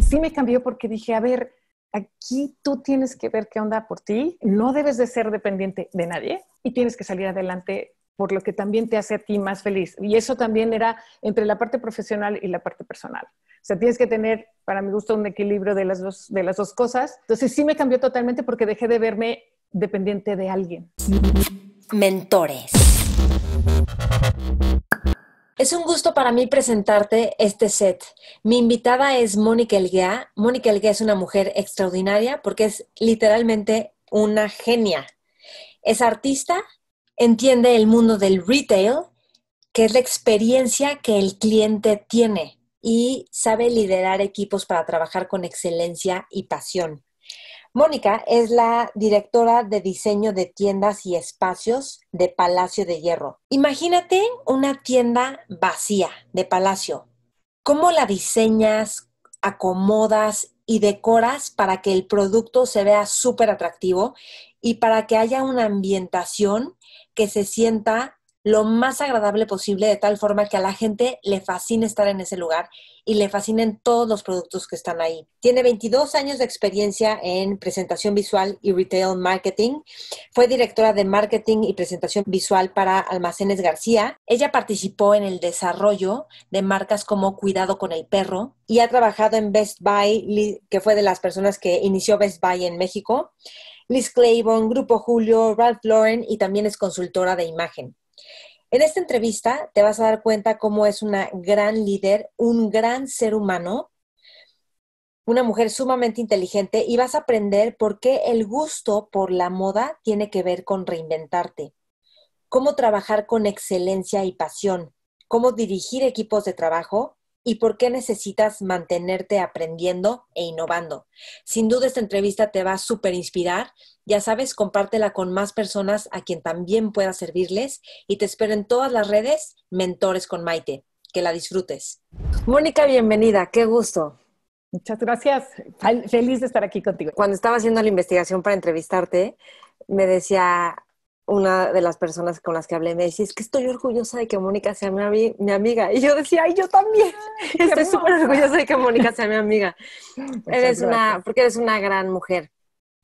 sí me cambió porque dije, a ver, aquí tú tienes que ver qué onda por ti, no debes de ser dependiente de nadie y tienes que salir adelante por lo que también te hace a ti más feliz. Y eso también era entre la parte profesional y la parte personal. O sea, tienes que tener, para mi gusto, un equilibrio de las dos, de las dos cosas. Entonces sí me cambió totalmente porque dejé de verme dependiente de alguien. Mentores. Es un gusto para mí presentarte este set. Mi invitada es Mónica Elguea. Mónica Elguea es una mujer extraordinaria porque es literalmente una genia. Es artista, entiende el mundo del retail, que es la experiencia que el cliente tiene y sabe liderar equipos para trabajar con excelencia y pasión. Mónica es la directora de diseño de tiendas y espacios de Palacio de Hierro. Imagínate una tienda vacía de Palacio. ¿Cómo la diseñas, acomodas y decoras para que el producto se vea súper atractivo y para que haya una ambientación que se sienta lo más agradable posible, de tal forma que a la gente le fascine estar en ese lugar y le fascinen todos los productos que están ahí. Tiene 22 años de experiencia en presentación visual y retail marketing. Fue directora de marketing y presentación visual para Almacenes García. Ella participó en el desarrollo de marcas como Cuidado con el Perro y ha trabajado en Best Buy, que fue de las personas que inició Best Buy en México. Liz Claiborne, Grupo Julio, Ralph Lauren y también es consultora de imagen. En esta entrevista te vas a dar cuenta cómo es una gran líder, un gran ser humano, una mujer sumamente inteligente y vas a aprender por qué el gusto por la moda tiene que ver con reinventarte, cómo trabajar con excelencia y pasión, cómo dirigir equipos de trabajo y por qué necesitas mantenerte aprendiendo e innovando. Sin duda esta entrevista te va a súper inspirar. Ya sabes, compártela con más personas a quien también pueda servirles y te espero en todas las redes Mentores con Maite. Que la disfrutes. Mónica, bienvenida. Qué gusto. Muchas gracias. Feliz de estar aquí contigo. Cuando estaba haciendo la investigación para entrevistarte, me decía, una de las personas con las que hablé me decía, es que estoy orgullosa de que Mónica sea mi, amiga. Y yo decía, ay, yo también. estoy súper orgullosa de que Mónica sea mi amiga. eres una, porque eres una gran mujer.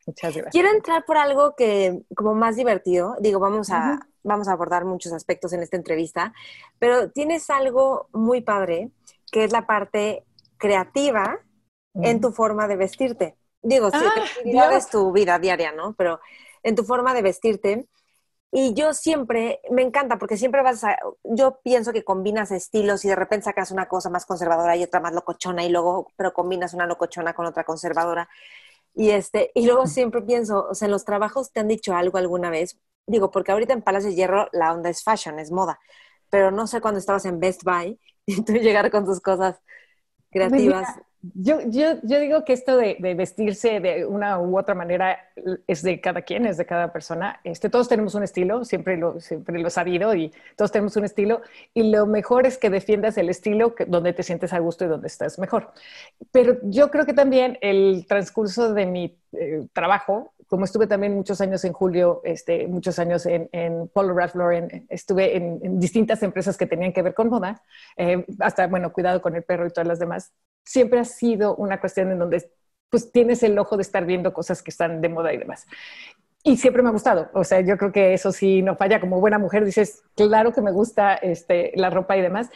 Muchas gracias. Quiero entrar por algo que, como más divertido, digo, vamos a, vamos a abordar muchos aspectos en esta entrevista, pero tienes algo muy padre, que es la parte creativa en tu forma de vestirte. Digo, ah, sí, es tu vida diaria, ¿no? Pero en tu forma de vestirte, y yo siempre, me encanta porque siempre vas a, yo pienso que combinas estilos y de repente sacas una cosa más conservadora y otra más locochona y luego, pero combinas una locochona con otra conservadora. Y este, y luego siempre pienso, o sea, en los trabajos te han dicho algo alguna vez, digo, porque ahorita en Palacio de Hierro la onda es fashion, es moda, pero no sé cuando estabas en Best Buy y tú llegar con tus cosas pues creativas. Yo, digo que esto de, vestirse de una u otra manera es de cada quien, es de cada persona. Este, todos tenemos un estilo, siempre lo, siempre lo he sabido y todos tenemos un estilo. Y lo mejor es que defiendas el estilo donde te sientes a gusto y donde estás mejor. Pero yo creo que también el transcurso de mi eh, trabajo, como estuve también muchos años en Julio, este, muchos años en, en Polo Ralph Lauren, estuve en, distintas empresas que tenían que ver con moda, eh, hasta, bueno, cuidado con el perro y todas las demás siempre ha sido una cuestión en donde pues tienes el ojo de estar viendo cosas que están de moda y demás. Y siempre me ha gustado, o sea, yo creo que eso sí no falla. Como buena mujer dices, claro que me gusta este, la ropa y demás.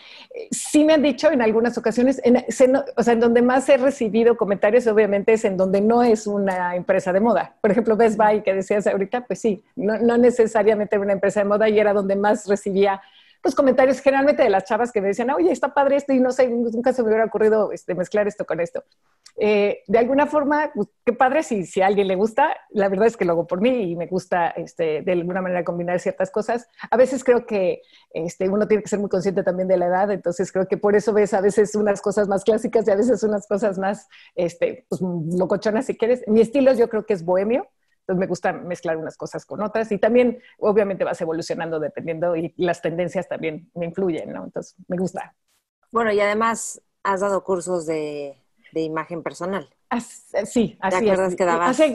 Sí me han dicho en algunas ocasiones, en, o sea, en donde más he recibido comentarios, obviamente, es en donde no es una empresa de moda. Por ejemplo, Best Buy, que decías ahorita, pues sí, no, no necesariamente era una empresa de moda y era donde más recibía pues comentarios generalmente de las chavas que me decían, oye, está padre esto y no sé, nunca se me hubiera ocurrido este, mezclar esto con esto. Eh, de alguna forma, pues, qué padre si, a alguien le gusta, la verdad es que lo hago por mí y me gusta este, de alguna manera combinar ciertas cosas. A veces creo que este, uno tiene que ser muy consciente también de la edad, entonces creo que por eso ves a veces unas cosas más clásicas y a veces unas cosas más este, pues, locochonas si quieres. Mi estilo yo creo que es bohemio. Entonces me gusta mezclar unas cosas con otras y también obviamente vas evolucionando dependiendo y las tendencias también me influyen, ¿no? Entonces me gusta. Bueno, y además has dado cursos de, imagen personal. Eh, sí, así es. Hace,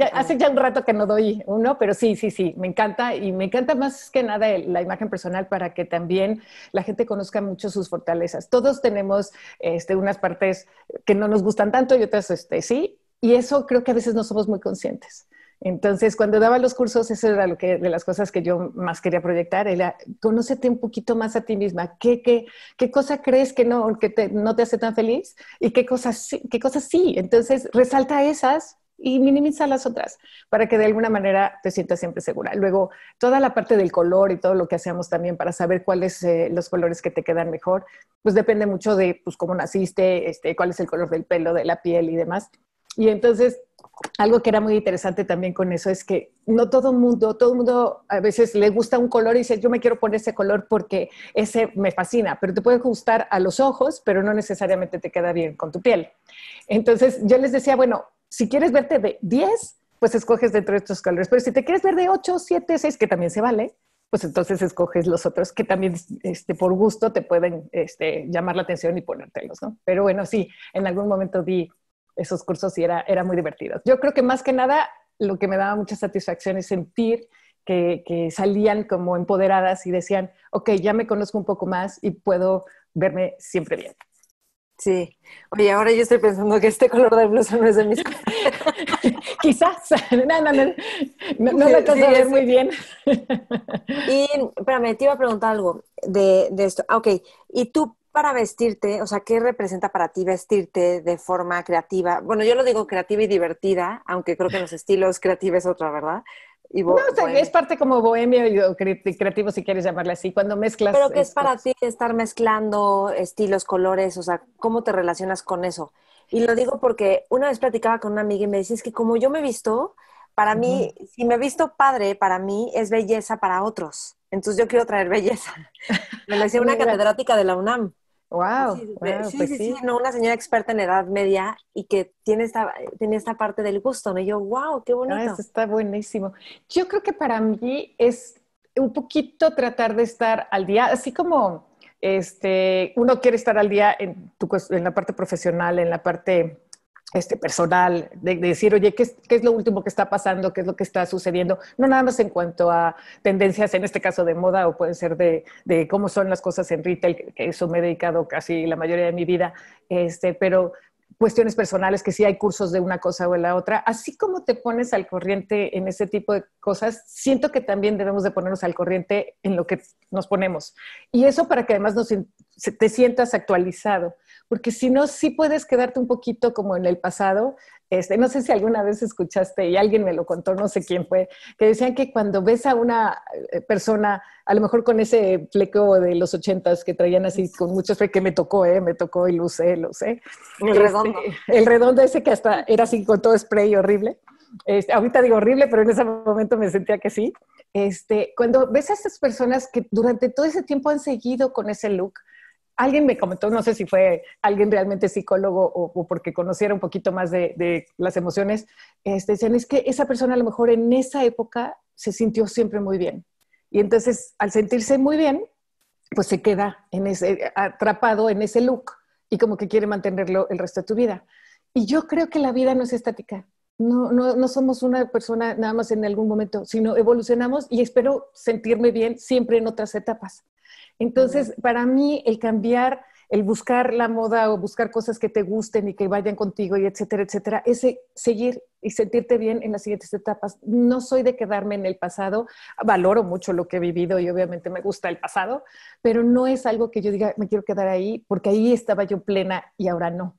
hace, ah. ya un rato que no doy uno, pero sí, sí, sí, me encanta y me encanta más que nada la imagen personal para que también la gente conozca mucho sus fortalezas. Todos tenemos este, unas partes que no nos gustan tanto y otras este, sí, y eso creo que a veces no somos muy conscientes. Entonces, cuando daba los cursos, eso era lo que, de las cosas que yo más quería proyectar, era conócete un poquito más a ti misma. ¿Qué, qué, cosa crees que, no, que te, no te hace tan feliz? ¿Y qué cosas, sí, qué cosas sí? Entonces, resalta esas y minimiza las otras para que de alguna manera te sientas siempre segura. Luego, toda la parte del color y todo lo que hacemos también para saber cuáles eh, los colores que te quedan mejor, pues depende mucho de pues, cómo naciste, este, cuál es el color del pelo, de la piel y demás. Y entonces algo que era muy interesante también con eso es que no todo el mundo, todo el mundo a veces le gusta un color y dice, yo me quiero poner ese color porque ese me fascina, pero te puede gustar a los ojos, pero no necesariamente te queda bien con tu piel. Entonces yo les decía, bueno, si quieres verte de 10, pues escoges dentro de estos colores, pero si te quieres ver de 8, 7, 6, que también se vale, pues entonces escoges los otros que también este, por gusto te pueden este, llamar la atención y ponértelos, ¿no? Pero bueno, sí, en algún momento di esos cursos y era, era muy divertido. Yo creo que más que nada lo que me daba mucha satisfacción es sentir que, que, salían como empoderadas y decían, ok, ya me conozco un poco más y puedo verme siempre bien. Sí. Oye, ahora yo estoy pensando que este color de blusa no es de mis... Quizás. No, no, no. No, me muy bien. y, espérame, te iba a preguntar algo de, de esto. Ah, ok. ¿Y tú para vestirte, o sea, ¿qué representa para ti vestirte de forma creativa? Bueno, yo lo digo creativa y divertida, aunque creo que los estilos creativos es otra, ¿verdad? no, es parte como bohemio y creativo, si quieres llamarle así, cuando mezclas. Pero que es para ti estar mezclando estilos, colores, o sea, ¿cómo te relacionas con eso? Y lo digo porque una vez platicaba con una amiga y me decía, que como yo me visto, para mí, si me visto padre, para mí es belleza para otros. Entonces yo quiero traer belleza. Me lo decía una catedrática de la UNAM. Wow. Pues sí, sí, sí, no, una señora experta en edad media y que tiene esta, tiene esta parte del gusto, ¿no? Y yo, wow, qué ah, bonito. está buenísimo. Yo creo que para mí es un poquito tratar de estar al día, así como este, uno quiere estar al día en, tu, en la parte profesional, en la parte este personal, de, decir, oye, ¿qué es, lo último que está pasando? ¿Qué es lo que está sucediendo? No nada más en cuanto a tendencias, en este caso de moda, o pueden ser de, cómo son las cosas en retail, que, eso me he dedicado casi la mayoría de mi vida, este, pero cuestiones personales, que sí hay cursos de una cosa o de la otra. Así como te pones al corriente en ese tipo de cosas, siento que también debemos de ponernos al corriente en lo que nos ponemos. Y eso para que además nos, te sientas actualizado porque si no, sí puedes quedarte un poquito como en el pasado. Este, no sé si alguna vez escuchaste y alguien me lo contó, no sé quién fue, que decían que cuando ves a una eh, persona, a lo mejor con ese fleco de los ochentas que traían así con mucho spray, que me tocó, eh, me tocó y luce, lo sé. El este, redondo. El redondo ese que hasta era así con todo spray horrible. Este, ahorita digo horrible, pero en ese momento me sentía que sí. Este, cuando ves a estas personas que durante todo ese tiempo han seguido con ese look, alguien me comentó, no sé si fue alguien realmente psicólogo o, porque conociera un poquito más de, las emociones, este, decían, es que esa persona a lo mejor en esa época se sintió siempre muy bien. Y entonces, al sentirse muy bien, pues se queda atrapado en ese look y como que quiere mantenerlo el resto de tu vida. Y yo creo que la vida no es estática no, somos una persona nada más en algún momento, sino evolucionamos y espero sentirme bien siempre en otras etapas. Entonces, para mí, el cambiar, el buscar la moda o buscar cosas que te gusten y que vayan contigo y etcétera, etcétera, es seguir y sentirte bien en las siguientes etapas. No soy de quedarme en el pasado, valoro mucho lo que he vivido y obviamente me gusta el pasado, pero no es algo que yo diga, me quiero quedar ahí porque ahí estaba yo plena y ahora no.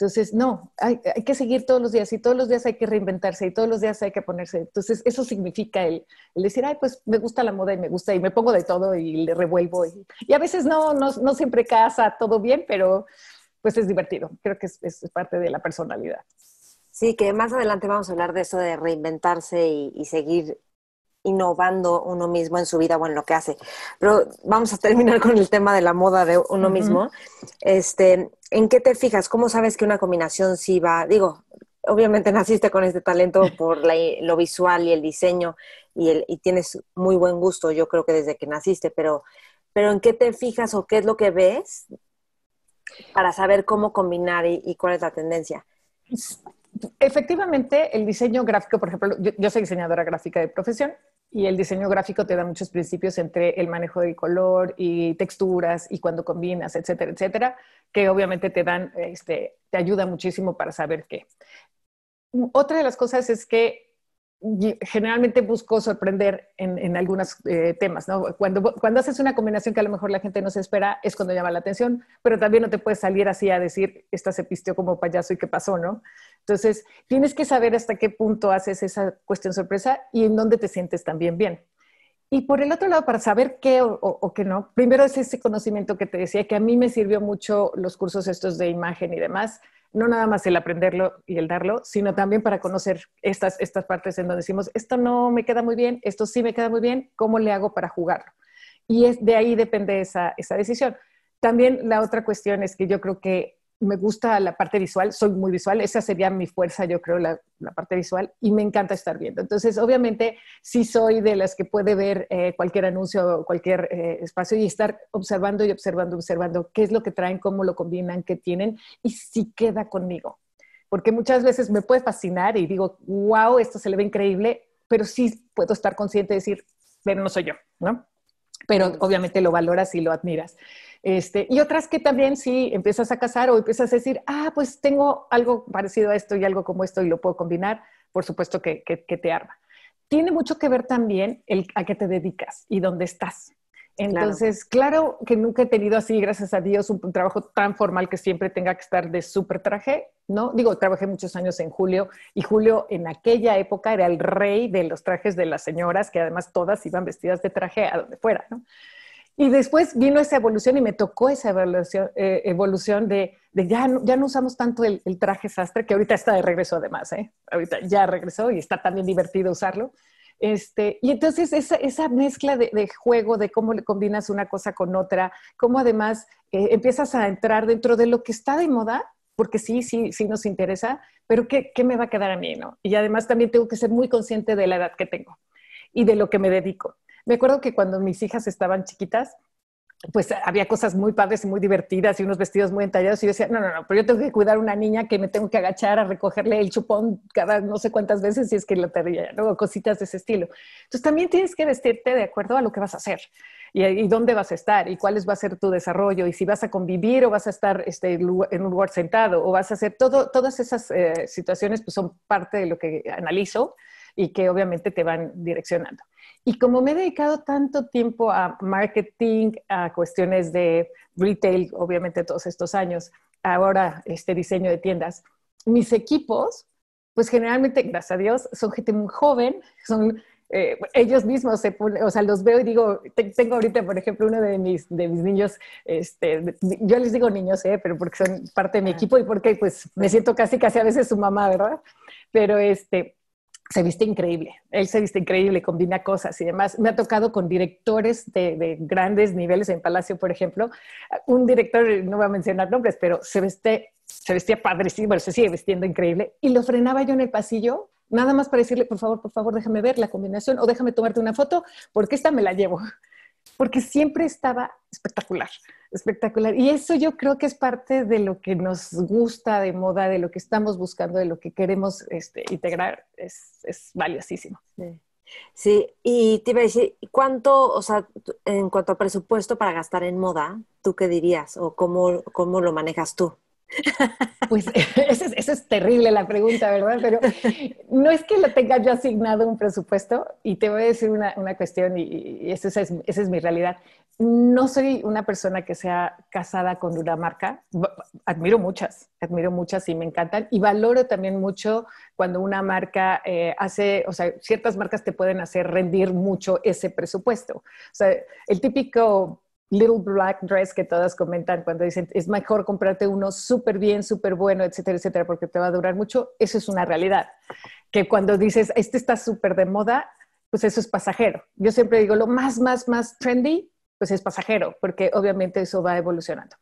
Entonces, no, hay, que seguir todos los días y todos los días hay que reinventarse y todos los días hay que ponerse. Entonces, eso significa el, decir, ay, pues me gusta la moda y me gusta y me pongo de todo y le revuelvo. Y, a veces no, no, no, siempre casa todo bien, pero pues es divertido. Creo que es, parte de la personalidad. Sí, que más adelante vamos a hablar de eso de reinventarse y, y seguir innovando uno mismo en su vida o en lo que hace. Pero vamos a terminar con el tema de la moda de uno mismo. Este, ¿En qué te fijas? ¿Cómo sabes que una combinación sí va? Digo, obviamente naciste con este talento por lo visual y el diseño y, tienes muy buen gusto, yo creo que desde que naciste, pero, pero ¿en qué te fijas o qué es lo que ves para saber cómo combinar y, cuál es la tendencia? Pues, efectivamente, el diseño gráfico, por ejemplo, yo soy diseñadora gráfica de profesión y el diseño gráfico te da muchos principios entre el manejo de color y texturas y cuando combinas, etcétera, etcétera, que obviamente te dan, este, te ayuda muchísimo para saber qué. Otra de las cosas es que generalmente busco sorprender en, algunos eh, temas, ¿no? Cuando, haces una combinación que a lo mejor la gente no se espera, es cuando llama la atención, pero también no te puedes salir así a decir, esta se pistió como payaso y qué pasó, ¿no? Entonces, tienes que saber hasta qué punto haces esa cuestión sorpresa y en dónde te sientes también bien. Y por el otro lado, para saber qué o qué no, primero es ese conocimiento que te decía, que a mí me sirvió mucho los cursos estos de imagen y demás, no nada más el aprenderlo y el darlo, sino también para conocer estas, estas partes en donde decimos, esto no me queda muy bien, esto sí me queda muy bien, ¿cómo le hago para jugarlo? Y es, de ahí depende esa, esa decisión. También la otra cuestión es que yo creo que me gusta la parte visual, soy muy visual, esa sería mi fuerza, yo creo, la, parte visual, y me encanta estar viendo. Entonces, obviamente, sí soy de las que puede ver eh, cualquier anuncio, o cualquier eh, espacio y estar observando y observando, observando qué es lo que traen, cómo lo combinan, qué tienen, y si queda conmigo. Porque muchas veces me puede fascinar y digo, wow, esto se le ve increíble, pero sí puedo estar consciente de decir, pero no soy yo, ¿no? Pero obviamente lo valoras y lo admiras. Este, y otras que también si empiezas a casar o empiezas a decir, ah, pues tengo algo parecido a esto y algo como esto y lo puedo combinar, por supuesto que, te arma. Tiene mucho que ver también el, a qué te dedicas y dónde estás. Entonces, claro. que nunca he tenido así, gracias a Dios, un, trabajo tan formal que siempre tenga que estar de súper traje, ¿no? Digo, trabajé muchos años en Julio y Julio en aquella época era el rey de los trajes de las señoras, que además todas iban vestidas de traje a donde fuera, ¿no? Y después vino esa evolución y me tocó esa evolución, eh, de, ya, no, ya no usamos tanto el, traje sastre, que ahorita está de regreso además, ¿eh? ahorita ya regresó y está también divertido usarlo. Este, y entonces esa, esa mezcla de, juego, de cómo le combinas una cosa con otra, cómo además eh, empiezas a entrar dentro de lo que está de moda, porque sí, sí, sí nos interesa, pero ¿qué, ¿qué me va a quedar a mí? No? Y además también tengo que ser muy consciente de la edad que tengo y de lo que me dedico. Me acuerdo que cuando mis hijas estaban chiquitas, pues había cosas muy padres y muy divertidas y unos vestidos muy entallados y yo decía, no, no, no, pero yo tengo que cuidar a una niña que me tengo que agachar a recogerle el chupón cada no sé cuántas veces si es que la terrilla, luego cositas de ese estilo. Entonces también tienes que vestirte de acuerdo a lo que vas a hacer y, dónde vas a estar y cuál va a ser tu desarrollo y si vas a convivir o vas a estar este, en un lugar sentado o vas a hacer todo, todas esas eh, situaciones pues son parte de lo que analizo y que obviamente te van direccionando. Y como me he dedicado tanto tiempo a marketing, a cuestiones de retail, obviamente todos estos años, ahora este diseño de tiendas, mis equipos, pues generalmente, gracias a Dios, son gente muy joven, son eh, ellos mismos o sea, los veo y digo, tengo ahorita, por ejemplo, uno de mis, de mis niños, este, yo les digo niños, eh, pero porque son parte de mi equipo y porque pues me siento casi, casi a veces su mamá, ¿verdad? Pero este, se viste increíble, él se viste increíble, combina cosas y demás. Me ha tocado con directores de, grandes niveles en Palacio, por ejemplo. Un director, no voy a mencionar nombres, pero se, viste, se vestía padrísimo, se sigue vestiendo increíble. Y lo frenaba yo en el pasillo, nada más para decirle, por favor, por favor, déjame ver la combinación o déjame tomarte una foto, porque esta me la llevo porque siempre estaba espectacular, espectacular. Y eso yo creo que es parte de lo que nos gusta de moda, de lo que estamos buscando, de lo que queremos este, integrar, es, valiosísimo. Sí. y te iba a decir, ¿cuánto, o sea, en cuanto a presupuesto para gastar en moda, tú qué dirías o cómo, cómo lo manejas tú? Pues esa es, terrible la pregunta, ¿verdad? Pero no es que lo tenga yo asignado un presupuesto y te voy a decir una, cuestión y, esa, es, mi realidad. No soy una persona que sea casada con una marca. Admiro muchas, admiro muchas y me encantan. Y valoro también mucho cuando una marca eh, hace, o sea, ciertas marcas te pueden hacer rendir mucho ese presupuesto. O sea, el típico little black dress que todas comentan cuando dicen es mejor comprarte uno súper bien, súper bueno, etcétera, etcétera, porque te va a durar mucho, eso es una realidad. Que cuando dices este está súper de moda, pues eso es pasajero. Yo siempre digo lo más, más, más trendy, pues es pasajero, porque obviamente eso va evolucionando.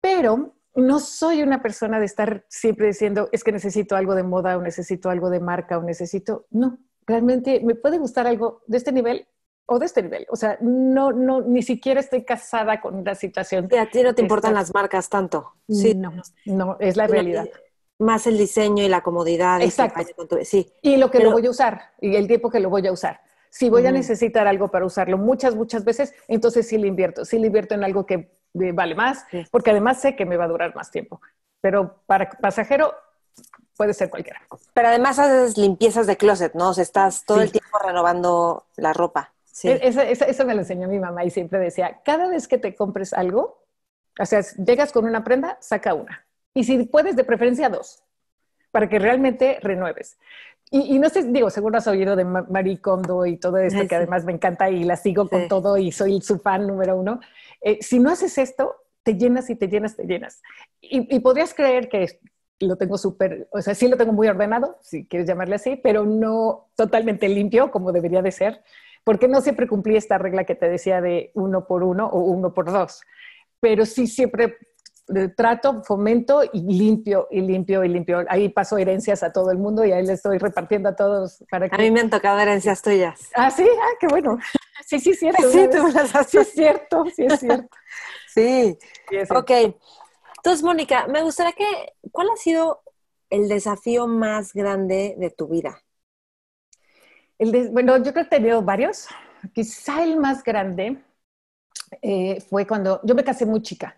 Pero no soy una persona de estar siempre diciendo es que necesito algo de moda o necesito algo de marca o necesito, no, realmente me puede gustar algo de este nivel o de este nivel. O sea, no, no, ni siquiera estoy casada con una situación. a ti no te importan las marcas tanto. Sí, no, no, es la realidad. Más el diseño y la comodidad. Exacto. Y, sí. y lo que lo voy a usar y el tiempo que lo voy a usar. Si voy a necesitar algo para usarlo muchas, muchas veces, entonces sí le invierto. Sí le invierto en algo que eh, vale más, porque además sé que me va a durar más tiempo. Pero para pasajero, puede ser cualquiera. Pero además haces limpiezas de closet, ¿no? O sea, estás todo el tiempo renovando la ropa. E-, eso me lo enseñó mi mamá y siempre decía, cada vez que te compres algo, o sea, llegas con una prenda, saca una. Y si puedes, de preferencia dos, para que realmente renueves. Y, no sé, digo, seguro has oído de Marie Kondo y todo esto, que además me encanta y la sigo con todo y soy su fan número uno. Eh, si no haces esto, te llenas y te llenas, te llenas. Y, y podrías creer que lo tengo súper, o sea, sí lo tengo muy ordenado, si quieres llamarle así, pero no totalmente limpio como debería de ser porque no siempre cumplí esta regla que te decía de uno por uno o uno por dos, pero sí siempre eh, trato, fomento y limpio, y limpio, y limpio. Ahí paso herencias a todo el mundo y ahí le estoy repartiendo a todos para que... A mí me han tocado herencias tuyas. Ah, sí, ah, qué bueno. Sí, sí, cierto. Sí, tú me sí, es cierto, sí, es cierto. sí. sí Ok. Entonces, Mónica, me gustaría que, ¿cuál ha sido el desafío más grande de tu vida? bueno, yo creo que he tenido varios. Quizá el más grande eh, fue cuando yo me casé muy chica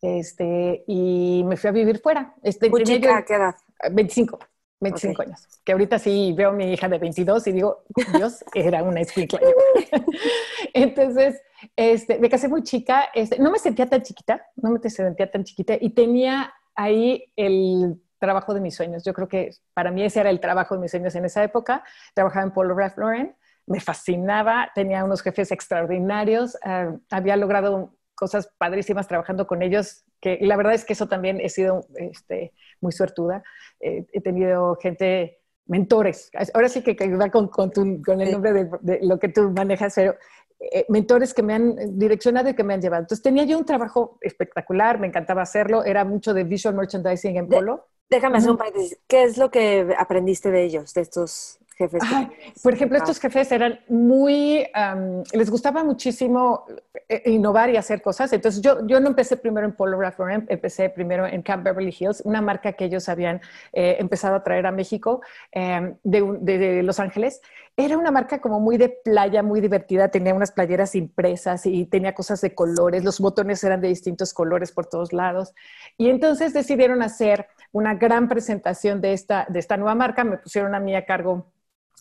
este, y me fui a vivir fuera. Este, muy chica, qué edad? 25. 25 años. Que ahorita sí veo a mi hija de 22 y digo, Dios, era una explica. Entonces, este, me casé muy chica. Este, no me sentía tan chiquita, no me sentía tan chiquita. Y tenía ahí el trabajo de mis sueños. Yo creo que para mí ese era el trabajo de mis sueños en esa época. Trabajaba en Polo Ralph Lauren, me fascinaba, tenía unos jefes extraordinarios, eh, había logrado cosas padrísimas trabajando con ellos, que la verdad es que eso también he sido este, muy suertuda. Eh, he tenido gente, mentores, ahora sí que, que va con, el nombre de, lo que tú manejas, pero eh, mentores que me han direccionado y que me han llevado. Entonces tenía yo un trabajo espectacular, me encantaba hacerlo, era mucho de visual merchandising en polo. Déjame hacer un paréntesis. ¿Qué es lo que aprendiste de ellos, de estos jefes? por ejemplo, estos jefes eran muy, em, les gustaba muchísimo eh, eh, innovar y hacer cosas. Entonces yo, yo no empecé primero en Polo Ralph empecé primero en Camp Beverly Hills, una marca que ellos habían eh, empezado a traer a México em, de, de, de Los Ángeles era una marca como muy de playa, muy divertida, tenía unas playeras impresas y tenía cosas de colores, los botones eran de distintos colores por todos lados. Y entonces decidieron hacer una gran presentación de esta, de esta nueva marca, me pusieron a mí a cargo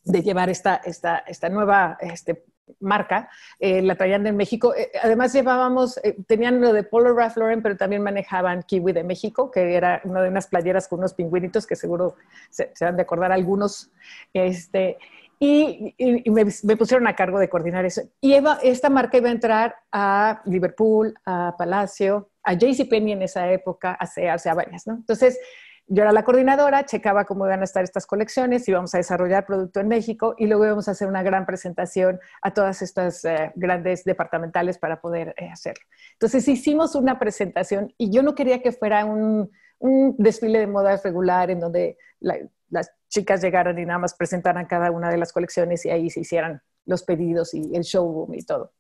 de llevar esta, esta, esta nueva este, marca, eh, la traían de México. Eh, además llevábamos, eh, tenían lo de Polo Ralph Lauren, pero también manejaban Kiwi de México, que era una de unas playeras con unos pingüinitos que seguro se, se han de acordar algunos. Este, y, me, pusieron a cargo de coordinar eso. Y esta marca iba a entrar a Liverpool, a Palacio, a JCPenney en esa época, a Sears, a varias, ¿no? Entonces, yo era la coordinadora, checaba cómo iban a estar estas colecciones, íbamos a desarrollar producto en México y luego íbamos a hacer una gran presentación a todas estas eh, grandes departamentales para poder eh, hacerlo. Entonces hicimos una presentación y yo no quería que fuera un, desfile de moda regular en donde las chicas llegaran y nada más presentaran cada una de las colecciones y ahí se hicieran los pedidos y el showroom y todo.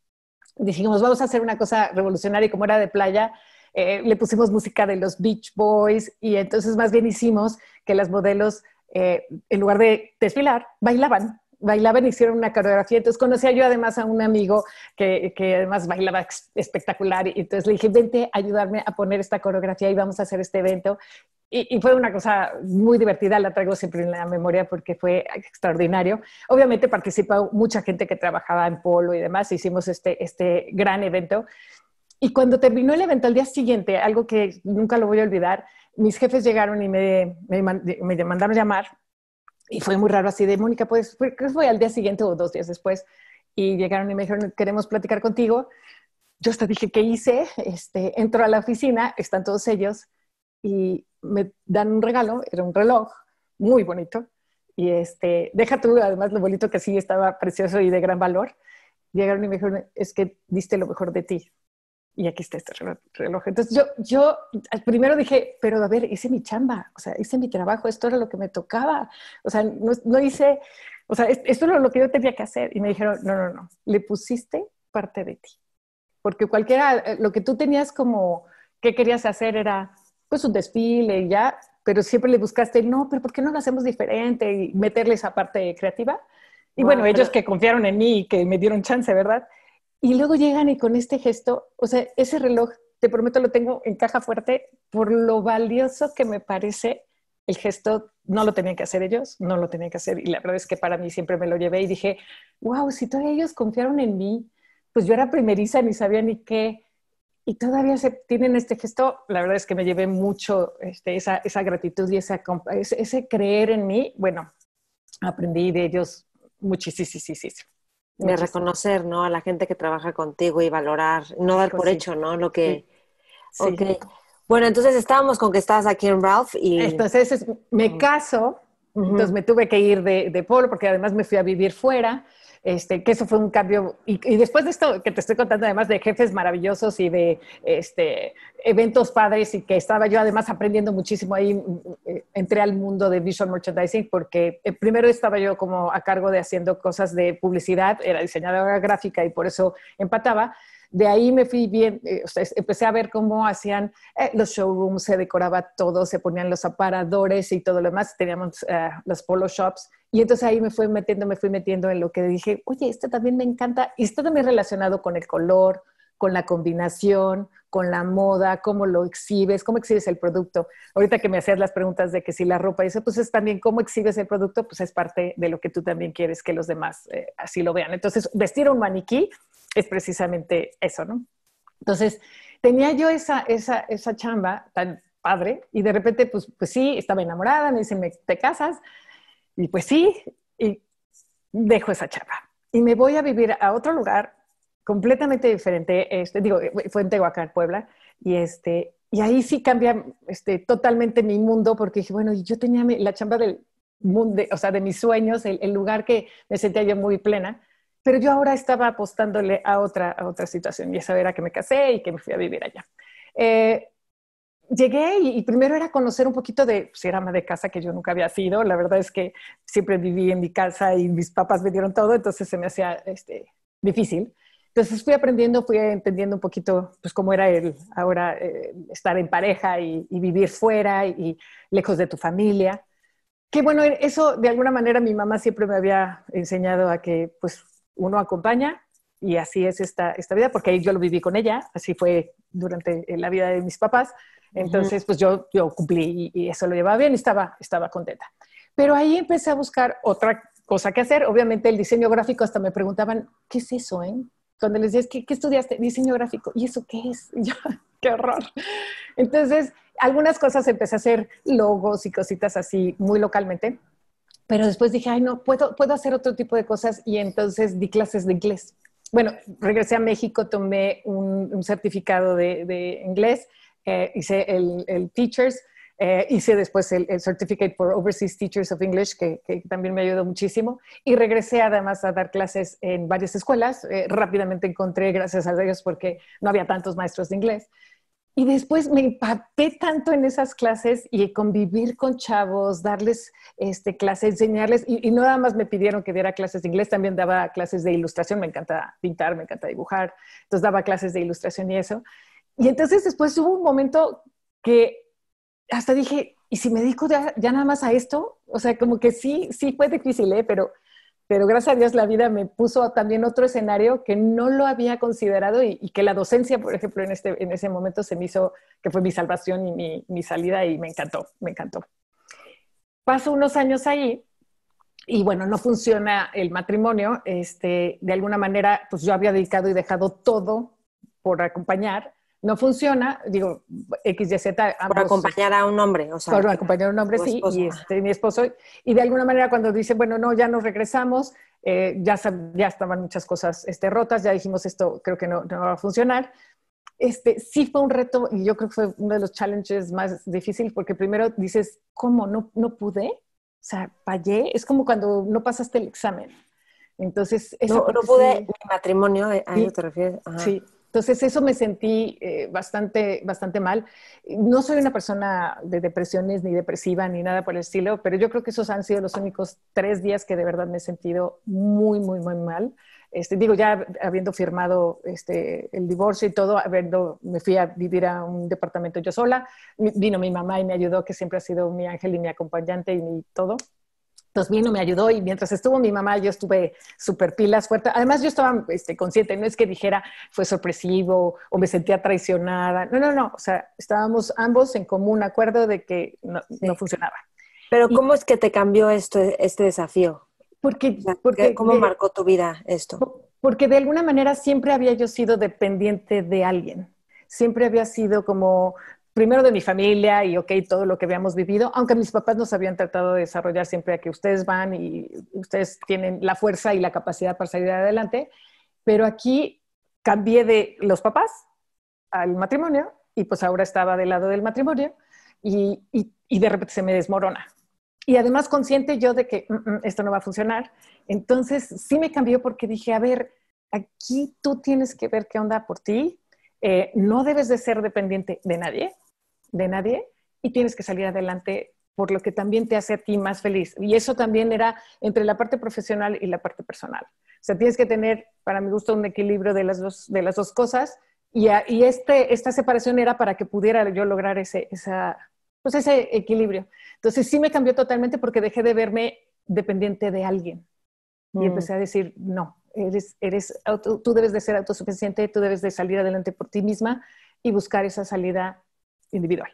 Dijimos, vamos a hacer una cosa revolucionaria y como era de playa, eh, le pusimos música de los Beach Boys y entonces más bien hicimos que las modelos, eh, en lugar de desfilar, bailaban bailaban, y hicieron una coreografía. Entonces conocí yo además a un amigo que, además bailaba espectacular. Y entonces le dije, vente a ayudarme a poner esta coreografía y vamos a hacer este evento. Y, fue una cosa muy divertida, la traigo siempre en la memoria porque fue extraordinario. Obviamente participó mucha gente que trabajaba en polo y demás, hicimos este, este gran evento y cuando terminó el evento al día siguiente, algo que nunca lo voy a olvidar, mis jefes llegaron y me, me, mandaron llamar y fue muy raro así de, Mónica, pues fue al día siguiente o dos días después y llegaron y me dijeron, queremos platicar contigo. Yo hasta dije, ¿qué hice? Este, entro a la oficina, están todos ellos y me dan un regalo, era un reloj muy bonito. Y este, deja tú, además, lo bonito que sí estaba precioso y de gran valor. Llegaron y me dijeron, es que diste lo mejor de ti y aquí está este reloj. Entonces yo, yo primero dije, pero a ver, hice mi chamba, o sea, hice mi trabajo, esto era lo que me tocaba, o sea, no, hice, o sea, esto era lo que yo tenía que hacer. Y me dijeron, no, no, no, le pusiste parte de ti, porque cualquiera, eh, lo que tú tenías como, ¿qué querías hacer? Era pues un desfile y ya, pero siempre le buscaste, no, pero ¿por qué no lo hacemos diferente y meterle esa parte creativa? Y bueno, ellos que confiaron en mí y que me dieron chance, ¿verdad? Y luego llegan y con este gesto, o sea, ese reloj, te prometo, lo tengo en caja fuerte por lo valioso que me parece el gesto. No lo tenían que hacer ellos, no lo tenían que hacer. Y la verdad es que para mí siempre me lo llevé y dije, wow, si todos ellos confiaron en mí, pues yo era primeriza, ni sabía ni qué. Y todavía se tienen este gesto, la verdad es que me llevé mucho este, esa, esa, gratitud y ese, ese creer en mí. Bueno, aprendí de ellos muchísimo de reconocer, ¿no? A la gente que trabaja contigo y valorar, no dar por hecho, ¿no? Lo que... Bueno, entonces estábamos con que estabas aquí en Ralph y... Entonces me mm. caso, entonces me tuve que ir de, de, porque además me fui a vivir fuera. Este, que eso fue un cambio. Y, después de esto que te estoy contando, además de jefes maravillosos y de este, eventos padres, y que estaba yo además aprendiendo muchísimo ahí, mm, mm, entré al mundo de visual merchandising porque eh, primero estaba yo como a cargo de haciendo cosas de publicidad, era diseñadora gráfica y por eso empataba de ahí me fui bien, eh, empecé a ver cómo hacían eh, los showrooms, se decoraba todo, se ponían los aparadores y todo lo demás, teníamos eh, los polo shops. Y entonces ahí me fui metiendo, me fui metiendo en lo que dije, oye, esto también me encanta, y está también relacionado con el color, con la combinación, con la moda, cómo lo exhibes, cómo exhibes el producto. Ahorita que me hacías las preguntas de que si la ropa y eso, pues es también cómo exhibes el producto, pues es parte de lo que tú también quieres que los demás eh, así lo vean. Entonces, vestir un maniquí es precisamente eso, ¿no? Entonces, tenía yo esa, esa, chamba tan padre y de repente, pues, pues sí, estaba enamorada, me dicen, ¿te casas? Y pues sí, y dejo esa chamba. Y me voy a vivir a otro lugar completamente diferente, este, digo, fue en Tehuacán, Puebla, y este, y ahí sí cambia este, totalmente mi mundo, porque dije, bueno, yo tenía la chamba del mundo, de, o sea, de mis sueños, el, lugar que me sentía yo muy plena, pero yo ahora estaba apostándole a otra, a otra situación, y esa era que me casé y que me fui a vivir allá. Eh, llegué y, primero era conocer un poquito de pues, si era ama de casa que yo nunca había sido. La verdad es que siempre viví en mi casa y mis papás me dieron todo, entonces se me hacía este, difícil. Entonces fui aprendiendo, fui entendiendo un poquito pues cómo era el ahora eh, estar en pareja y, vivir fuera y, lejos de tu familia. Que bueno, eso de alguna manera mi mamá siempre me había enseñado a que pues uno acompaña y así es esta, esta vida, porque ahí yo lo viví con ella, así fue durante eh, la vida de mis papás. Entonces, pues yo, yo cumplí y, eso lo llevaba bien y estaba, estaba contenta. Pero ahí empecé a buscar otra cosa que hacer. Obviamente el diseño gráfico hasta me preguntaban, ¿qué es eso? Eh? Cuando les dije ¿qué, ¿qué, estudiaste? Diseño gráfico. ¿Y eso qué es? yo, qué horror. Entonces, algunas cosas empecé a hacer logos y cositas así muy localmente. Pero después dije, ay, no, puedo, puedo hacer otro tipo de cosas. Y entonces di clases de inglés. Bueno, regresé a México, tomé un, certificado de, inglés, eh, hice el Teachers eh, hice después el, Certificate for Overseas Teachers of English, que, también me ayudó muchísimo. Y regresé además a dar clases en varias escuelas. Eh, rápidamente encontré, gracias a Dios, porque no había tantos maestros de inglés. Y después me empapé tanto en esas clases y convivir con chavos, darles este, clases, enseñarles. Y, y, no nada más me pidieron que diera clases de inglés, también daba clases de ilustración. Me encanta pintar, me encanta dibujar. Entonces daba clases de ilustración y eso. Y entonces después hubo un momento que hasta dije, ¿y si me dedico ya, nada más a esto? O sea, como que sí, sí fue difícil, ¿eh? pero, pero gracias a Dios la vida me puso también otro escenario que no lo había considerado y, que la docencia, por ejemplo, en, este, en ese momento se me hizo, que fue mi salvación y mi, salida y me encantó, me encantó. Paso unos años ahí y bueno, no funciona el matrimonio. Este, de alguna manera, pues yo había dedicado y dejado todo por acompañar no funciona, digo, Y, Z. por acompañar a un hombre, o sea. Por acompañar a un hombre, sí, y este, mi esposo. Y de alguna manera cuando dice, bueno, no, ya nos regresamos, eh, ya, ya estaban muchas cosas este, rotas, ya dijimos esto, creo que no, no va a funcionar. Este, sí fue un reto y yo creo que fue uno de los challenges más difíciles porque primero dices, ¿cómo? ¿No, no pude? O sea, fallé. Es como cuando no pasaste el examen. Entonces, eso no, pude mi matrimonio, a te refieres. Sí, entonces eso me sentí eh, bastante, bastante mal. No soy una persona de depresiones ni depresiva ni nada por el estilo, pero yo creo que esos han sido los únicos tres días que de verdad me he sentido muy, muy, muy mal. Este, digo, ya habiendo firmado este, el divorcio y todo, me fui a vivir a un departamento yo sola, vino mi mamá y me ayudó, que siempre ha sido mi ángel y mi acompañante y mi todo. Entonces vino, me ayudó y mientras estuvo mi mamá, yo estuve súper pilas fuerte. Además, yo estaba este, consciente, no es que dijera fue sorpresivo o me sentía traicionada. No, no, no. O sea, estábamos ambos en común acuerdo de que no, funcionaba. Pero, ¿cómo es que te cambió esto, este desafío? Porque, porque ¿Cómo marcó tu vida esto? Porque de alguna manera siempre había yo sido dependiente de alguien siempre había sido como primero de mi familia y, ok, todo lo que habíamos vivido, aunque mis papás nos habían tratado de desarrollar siempre a que ustedes van y ustedes tienen la fuerza y la capacidad para salir adelante, pero aquí cambié de los papás al matrimonio y pues ahora estaba del lado del matrimonio y, y, de repente se me desmorona. Y además consciente yo de que mm, mm, esto no va a funcionar. Entonces sí me cambió porque dije, a ver, aquí tú tienes que ver qué onda por ti. Eh, no debes de ser dependiente de nadie de nadie y tienes que salir adelante por lo que también te hace a ti más feliz. Y eso también era entre la parte profesional y la parte personal. O sea, tienes que tener, para mi gusto, un equilibrio de las dos, de las dos cosas. Y, este, esta separación era para que pudiera yo lograr ese, esa, pues ese equilibrio. Entonces sí me cambió totalmente porque dejé de verme dependiente de alguien. Y mm. empecé a decir, no, eres, eres tú debes de ser autosuficiente, tú debes de salir adelante por ti misma y buscar esa salida individual.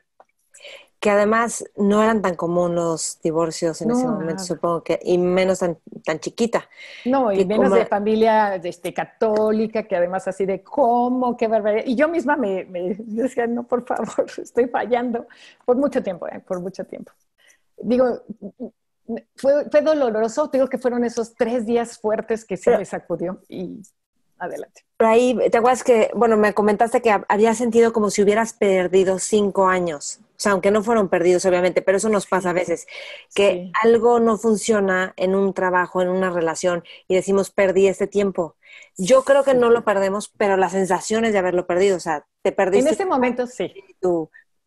Que además no eran tan comunes los divorcios en ese momento, supongo que, y menos tan, chiquita. No, y menos de familia este, católica, que además así de cómo, qué barbaridad. Y yo misma me, decía, no, por favor, estoy fallando por mucho tiempo, ¿eh? por mucho tiempo. Digo, fue, doloroso, digo que fueron esos tres días fuertes que se me sacudió. Y adelante. Por ahí, ¿te acuerdas que, bueno, me comentaste que había sentido como si hubieras perdido cinco años? O sea, aunque no fueron perdidos, obviamente, pero eso nos pasa a veces, que algo no funciona en un trabajo, en una relación, y decimos, perdí este tiempo. Yo creo que no lo perdemos, pero las sensaciones de haberlo perdido, o sea, te perdiste. En ese momento, sí.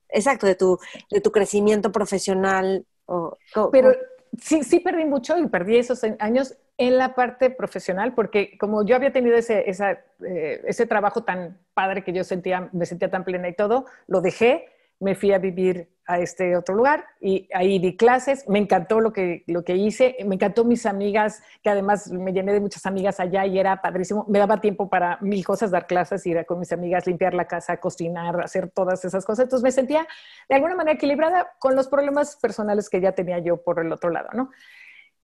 exacto, de tu, de tu crecimiento profesional. pero, o, sí, perdí mucho y perdí esos años en la parte profesional, porque como yo había tenido ese, eh, ese trabajo tan padre que yo sentía, me sentía tan plena y todo, lo dejé me fui a vivir a este otro lugar y ahí di clases, me encantó lo que, hice, me encantó mis amigas, que además me llené de muchas amigas allá y era padrísimo, me daba tiempo para mil cosas, dar clases, ir a con mis amigas, limpiar la casa, cocinar, hacer todas esas cosas, entonces me sentía de alguna manera equilibrada con los problemas personales que ya tenía yo por el otro lado, ¿no?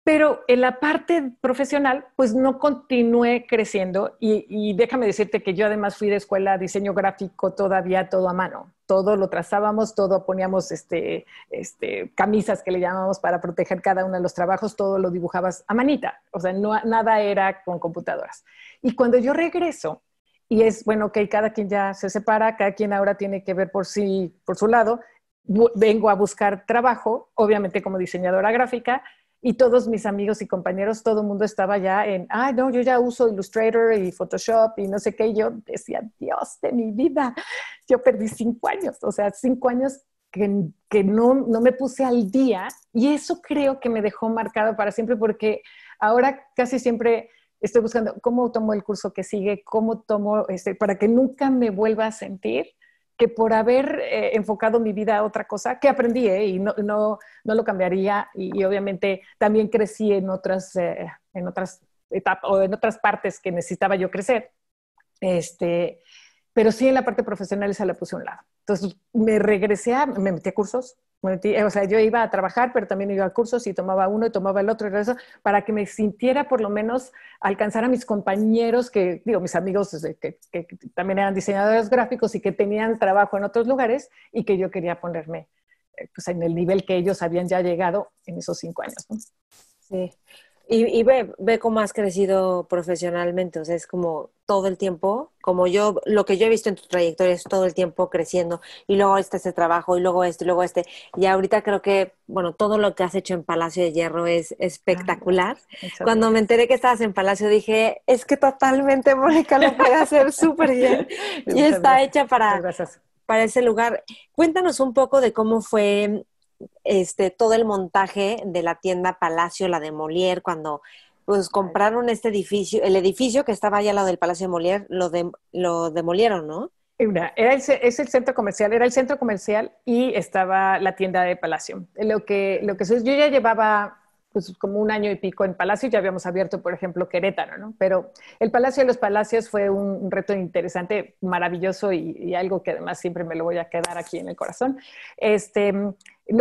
pero en la parte profesional, pues no continué creciendo y, déjame decirte que yo además fui de escuela diseño gráfico todavía todo a mano, todo lo trazábamos, todo poníamos este, este, camisas que le llamábamos para proteger cada uno de los trabajos, todo lo dibujabas a manita, o sea, no, nada era con computadoras. Y cuando yo regreso, y es bueno que cada quien ya se separa, cada quien ahora tiene que ver por sí, por su lado, vengo a buscar trabajo, obviamente como diseñadora gráfica, y todos mis amigos y compañeros, todo el mundo estaba ya en, ay, no, yo ya uso Illustrator y Photoshop y no sé qué, y yo decía, Dios de mi vida, yo perdí cinco años, o sea, cinco años que, no, no me puse al día y eso creo que me dejó marcado para siempre porque ahora casi siempre estoy buscando cómo tomo el curso que sigue, cómo tomo, este, para que nunca me vuelva a sentir que por haber eh, enfocado mi vida a otra cosa, que aprendí eh, y no, no, no, lo cambiaría y, obviamente también crecí en otras, eh, en otras etapas o en otras partes que necesitaba yo crecer. Este, pero sí en la parte profesional esa la puse a un lado. Entonces me regresé, a, me metí a cursos, eh, o sea, yo iba a trabajar, pero también iba a cursos y tomaba uno y tomaba el otro y eso, para que me sintiera por lo menos alcanzar a mis compañeros, que digo, mis amigos este, que, también eran diseñadores gráficos y que tenían trabajo en otros lugares y que yo quería ponerme eh, pues, en el nivel que ellos habían ya llegado en esos cinco años. Sí. Y, ve, ve cómo has crecido profesionalmente, o sea, es como todo el tiempo, como yo, lo que yo he visto en tu trayectoria es todo el tiempo creciendo, y luego este trabajo, y luego este, y luego este, y ahorita creo que, bueno, todo lo que has hecho en Palacio de Hierro es espectacular. Ah, Cuando me enteré que estabas en Palacio dije, es que totalmente Mónica lo puede hacer súper bien, y está hecha para, para ese lugar. Cuéntanos un poco de cómo fue este, todo el montaje de la tienda Palacio, la de Molière, cuando pues compraron este edificio, el edificio que estaba allá al lado del Palacio de Molière, lo, lo demolieron, ¿no? Era el, es el centro comercial, era el centro comercial y estaba la tienda de Palacio. Lo que, lo que yo ya llevaba pues como un año y pico en Palacio, ya habíamos abierto, por ejemplo, Querétaro, ¿no? Pero el Palacio de los Palacios fue un reto interesante, maravilloso y, algo que además siempre me lo voy a quedar aquí en el corazón. Este, no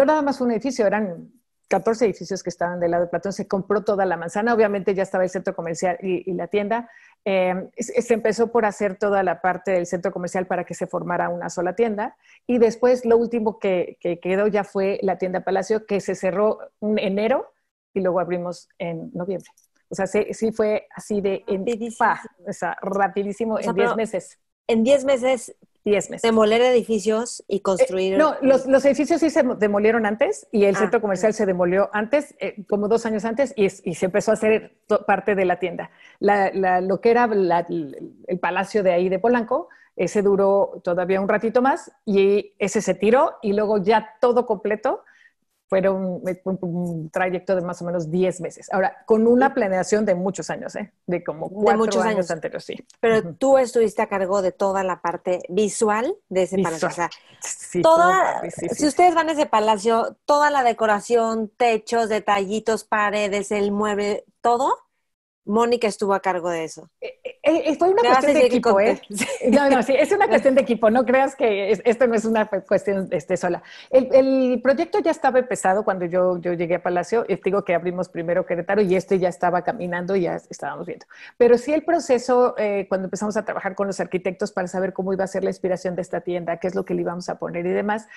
nada más un edificio, eran 14 edificios que estaban del lado de Platón, se compró toda la manzana, obviamente ya estaba el centro comercial y, la tienda. Eh, se empezó por hacer toda la parte del centro comercial para que se formara una sola tienda y después lo último que, que quedó ya fue la tienda Palacio, que se cerró en enero y luego abrimos en noviembre. O sea, sí, fue así de en, o sea, rapidísimo, en 10 meses. En 10 meses 10 meses. Demoler edificios y construir. Eh, no, los, los, edificios sí se demolieron antes y el ah, centro comercial se demolió antes, eh, como dos años antes, y, se empezó a hacer parte de la tienda. lo que era el palacio de ahí de Polanco, ese duró todavía un ratito más y ese se tiró y luego ya todo completo fue un, trayecto de más o menos 10 meses. Ahora, con una planeación de muchos años, ¿eh? de como cuatro años, anteriores, sí. Pero tú estuviste a cargo de toda la parte visual de ese palacio. O sea, sí, si ustedes van a ese palacio, toda la decoración, techos, detallitos, paredes, el mueble, todo, Mónica estuvo a cargo de eso. Eh, es, eh, eh, fue una cuestión de equipo, ¿eh? No, sí, es una cuestión de equipo, no creas que esto no es una cuestión este, sola. El, proyecto ya estaba empezado cuando yo, yo llegué a Palacio, y eh, digo que abrimos primero Querétaro y este ya estaba caminando, y ya estábamos viendo. Pero sí el proceso, cuando empezamos a trabajar con los arquitectos para saber cómo iba a ser la inspiración de esta tienda, qué es lo que le íbamos a poner y demás,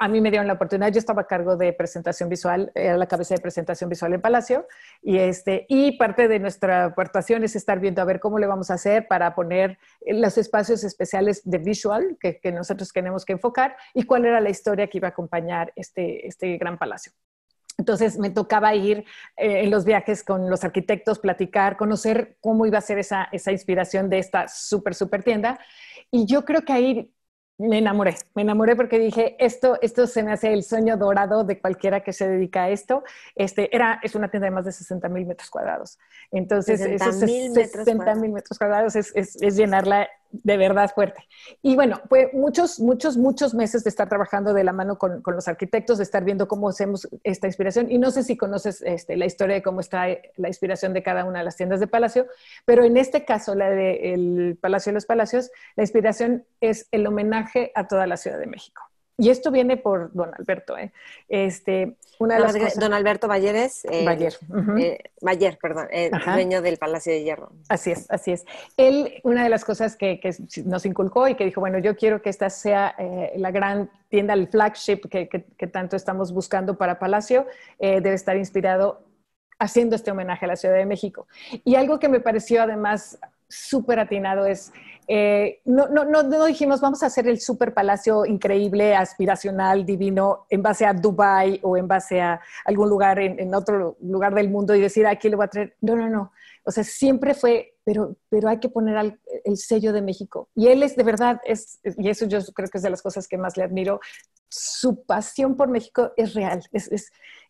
a mí me dieron la oportunidad, yo estaba a cargo de presentación visual, era la cabeza de presentación visual en Palacio, y, este, y parte de nuestra aportación es estar viendo a ver cómo le vamos vamos a hacer para poner eh, los espacios especiales de visual que, nosotros tenemos que enfocar y cuál era la historia que iba a acompañar este, este gran palacio. Entonces me tocaba ir eh, en los viajes con los arquitectos, platicar, conocer cómo iba a ser esa, esa inspiración de esta súper, súper tienda. Y yo creo que ahí me enamoré, me enamoré porque dije, esto, esto se me hace el sueño dorado de cualquiera que se dedica a esto. Este, era, es una tienda de más de 60 mil metros cuadrados. Entonces, 60 mil metros cuadrados es llenarla de verdad fuerte. Y bueno, pues muchos, muchos, muchos meses de estar trabajando de la mano con, los arquitectos, de estar viendo cómo hacemos esta inspiración. Y no sé si conoces este, la historia de cómo está eh, la inspiración de cada una de las tiendas de Palacio, pero en este caso, la del Palacio de los Palacios, la inspiración es el homenaje a toda la Ciudad de México y esto viene por don Alberto, ¿eh? Este, una de las Don Alberto Valleres. Eh, Bayer. Eh, perdón, eh, dueño del Palacio de Hierro. Así es, así es. Él, una de las cosas que, que nos inculcó y que dijo, bueno, yo quiero que esta sea eh, la gran tienda, el flagship que, que, que tanto estamos buscando para Palacio, debe estar inspirado haciendo este homenaje a la Ciudad de México. Y algo que me pareció además súper atinado es, eh, no, no, no, dijimos vamos a hacer el super palacio increíble, aspiracional, divino, en base a Dubai o en base a algún lugar en, otro lugar del mundo y decir, aquí lo voy a traer. No, no, no. O sea, siempre fue, pero, pero hay que poner el sello de México. Y él es de verdad, es, y eso yo creo que es de las cosas que más le admiro, su pasión por México es real, es,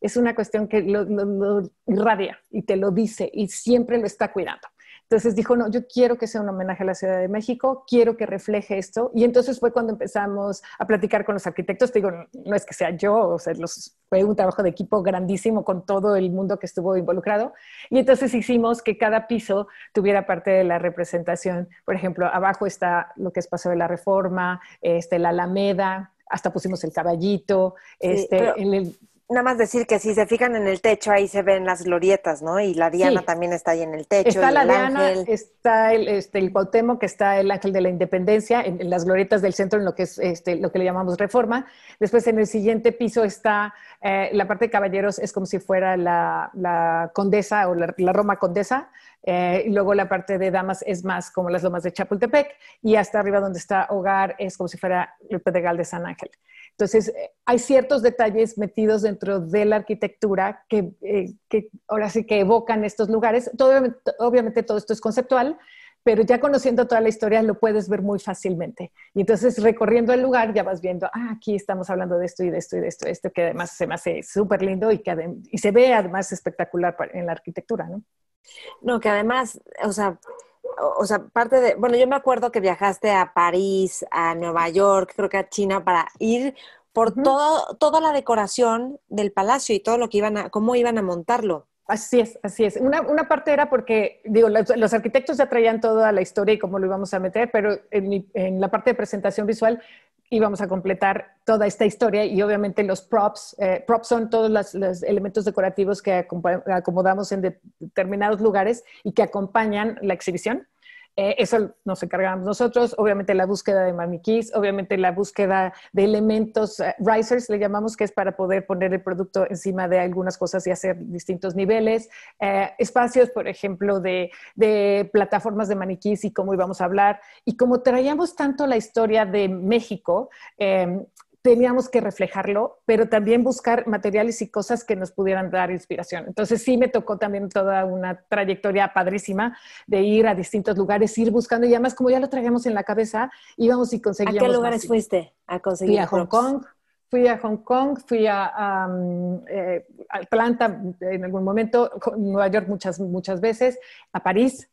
es, una cuestión que lo irradia y te lo dice y siempre lo está cuidando. Entonces dijo, no, yo quiero que sea un homenaje a la Ciudad de México, quiero que refleje esto. Y entonces fue cuando empezamos a platicar con los arquitectos. Te digo, no, es que sea yo, o sea, fue un trabajo de equipo grandísimo con todo el mundo que estuvo involucrado. Y entonces hicimos que cada piso tuviera parte de la representación. Por ejemplo, abajo está lo que es Paseo de la Reforma, este, la Alameda, hasta pusimos el caballito, este, nada más decir que si se fijan en el techo, ahí se ven las glorietas, ¿no? Y la Diana también está ahí en el techo. Está la Diana, está el, este, el que está el Ángel de la Independencia, en, las glorietas del centro, en lo que es este, lo que le llamamos Reforma. Después, en el siguiente piso está eh, la parte de Caballeros, es como si fuera la, Condesa o la, Roma Condesa. Eh, luego la parte de damas es más como las lomas de Chapultepec y hasta arriba donde está hogar es como si fuera el Pedregal de San Ángel. Entonces, eh, hay ciertos detalles metidos dentro de la arquitectura que, eh, ahora sí que evocan estos lugares. obviamente todo esto es conceptual, pero ya conociendo toda la historia lo puedes ver muy fácilmente. Y entonces recorriendo el lugar ya vas viendo, ah, aquí estamos hablando de esto y de esto y de esto, esto que además se me hace súper lindo y, que y se ve además espectacular en la arquitectura, ¿no? No, que además, o sea, o sea, parte de, bueno, yo me acuerdo que viajaste a París, a Nueva York, creo que a China, para ir por toda la decoración del palacio y todo lo que iban a, cómo iban a montarlo. Así es, así es. Una, parte era porque, digo, los, arquitectos ya traían toda la historia y cómo lo íbamos a meter, pero en la parte de presentación visual y vamos a completar toda esta historia y obviamente los props, eh, props son todos los, los, elementos decorativos que acomodamos en determinados lugares y que acompañan la exhibición. Eh, eso nos encargamos nosotros, obviamente la búsqueda de maniquís, obviamente la búsqueda de elementos, eh, risers le llamamos, que es para poder poner el producto encima de algunas cosas y hacer distintos niveles, eh, espacios, por ejemplo, de, de, plataformas de maniquís y cómo íbamos a hablar, y como traíamos tanto la historia de México, teníamos que reflejarlo, pero también buscar materiales y cosas que nos pudieran dar inspiración. Entonces sí me tocó también toda una trayectoria padrísima de ir a distintos lugares, ir buscando y además como ya lo traíamos en la cabeza, íbamos y conseguíamos. ¿A qué lugares fuiste a conseguir? Fui a Hong Kong, fui a Hong Kong, fui eh, a, Atlanta en algún momento, Nueva York muchas, muchas veces, a París,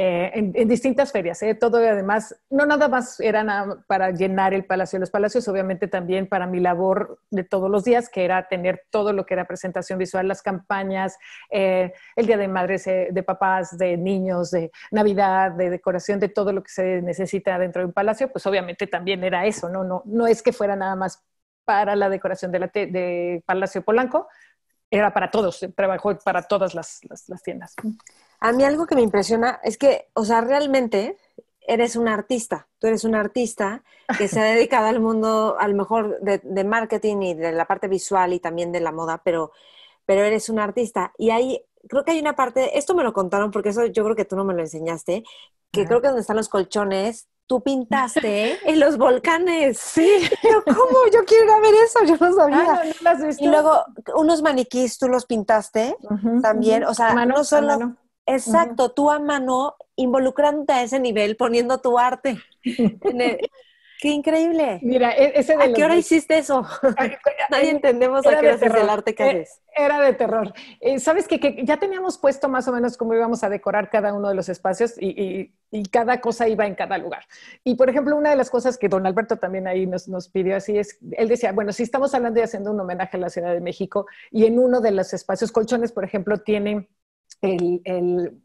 eh, en, distintas ferias, ¿eh? todo además, no nada más era para llenar el Palacio de los Palacios, obviamente también para mi labor de todos los días, que era tener todo lo que era presentación visual, las campañas, eh, el Día de Madres, eh, de Papás, de Niños, de Navidad, de decoración, de todo lo que se necesita dentro de un palacio, pues obviamente también era eso, ¿no? No, no es que fuera nada más para la decoración de, la de Palacio Polanco, era para todos, trabajó para todas las, las, tiendas. A mí algo que me impresiona es que, o sea, realmente eres un artista, tú eres un artista que se ha dedicado al mundo, a lo mejor de, marketing y de la parte visual y también de la moda, pero, pero eres un artista. Y ahí, creo que hay una parte, esto me lo contaron porque eso yo creo que tú no me lo enseñaste, que creo que donde están los colchones tú pintaste ¿eh? en los volcanes. Sí. Pero ¿cómo? Yo quiero ver eso, yo no sabía. Ah, y luego unos maniquís tú los pintaste también, o sea, no solo... Exacto, tú a mano involucrándote a ese nivel, poniendo tu arte en, ¡Qué increíble! Mira, e-, ese de ¿A qué hora hiciste eso? Nadie entendemos a qué hora el arte que e-, haces. Era de terror. Eh, Sabes que, ya teníamos puesto más o menos cómo íbamos a decorar cada uno de los espacios y, cada cosa iba en cada lugar. Y por ejemplo, una de las cosas que don Alberto también ahí nos, pidió así es, él decía, bueno, si estamos hablando y haciendo un homenaje a la Ciudad de México y en uno de los espacios colchones, por ejemplo, tiene el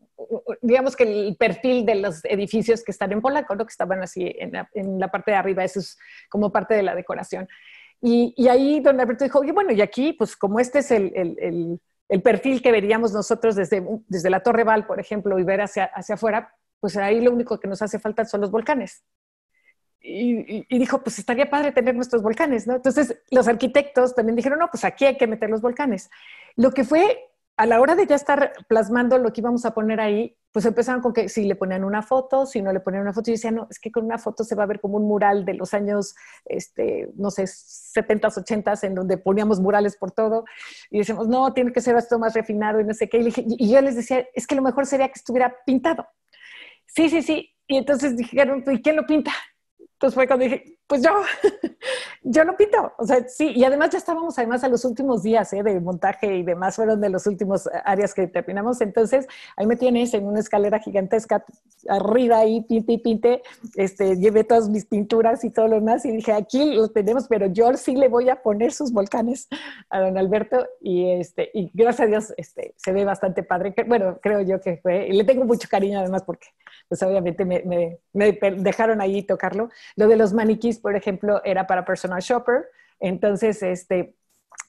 digamos que el perfil de los edificios que están en Polanco, que estaban así en la, parte de arriba, eso es como parte de la decoración. Y, ahí don Alberto dijo, bueno, y aquí, pues como este es el, el, perfil que veríamos nosotros desde, desde la Torre Val, por ejemplo, y ver hacia, hacia afuera, pues ahí lo único que nos hace falta son los volcanes. Y, y, dijo, pues estaría padre tener nuestros volcanes, ¿no? Entonces los arquitectos también dijeron, no, pues aquí hay que meter los volcanes. Lo que fue a la hora de ya estar plasmando lo que íbamos a poner ahí, pues empezaron con que si le ponían una foto, si no le ponían una foto, y decían no, es que con una foto se va a ver como un mural de los años, este, no sé, 70s, 80s, en donde poníamos murales por todo, y decíamos, no, tiene que ser esto más refinado y no sé qué, y, y yo les decía, es que lo mejor sería que estuviera pintado. Sí, sí, sí, y entonces dijeron, ¿y quién lo pinta? Entonces fue cuando dije, pues yo. yo lo pito. O sea, sí, y además ya estábamos además a los últimos días eh, de montaje y demás, fueron de los últimos eh, áreas que terminamos. Entonces, ahí me tienes en una escalera gigantesca, arriba ahí, pinte y pinte, este, llevé todas mis pinturas y todo lo demás y dije, aquí los tenemos, pero yo sí le voy a poner sus volcanes a don Alberto y, este, y gracias a Dios este, se ve bastante padre. Bueno, creo yo que fue, y le tengo mucho cariño además porque pues obviamente me, me dejaron ahí tocarlo. Lo de los maniquís, por ejemplo, era para personas Shopper. Entonces, este,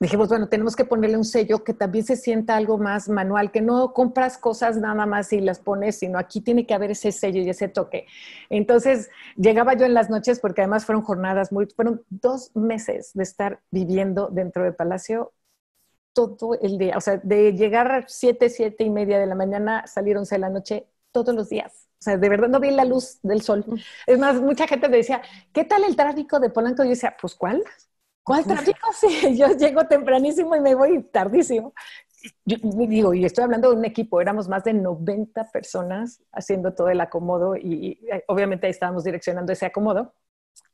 dijimos, bueno, tenemos que ponerle un sello que también se sienta algo más manual, que no compras cosas nada más y las pones, sino aquí tiene que haber ese sello y ese toque. Entonces, llegaba yo en las noches, porque además fueron jornadas muy, fueron dos meses de estar viviendo dentro del Palacio todo el día, o sea, de llegar a siete, siete y media de la mañana, salir la noche todos los días sea, de verdad no vi la luz del sol. Mm. Es más, mucha gente me decía, ¿qué tal el tráfico de Polanco? yo decía, pues ¿cuál? ¿Cuál pues, pues, tráfico? Sí, yo llego tempranísimo y me voy tardísimo. Yo, digo, y estoy hablando de un equipo, éramos más de 90 personas haciendo todo el acomodo y, y eh, obviamente ahí estábamos direccionando ese acomodo.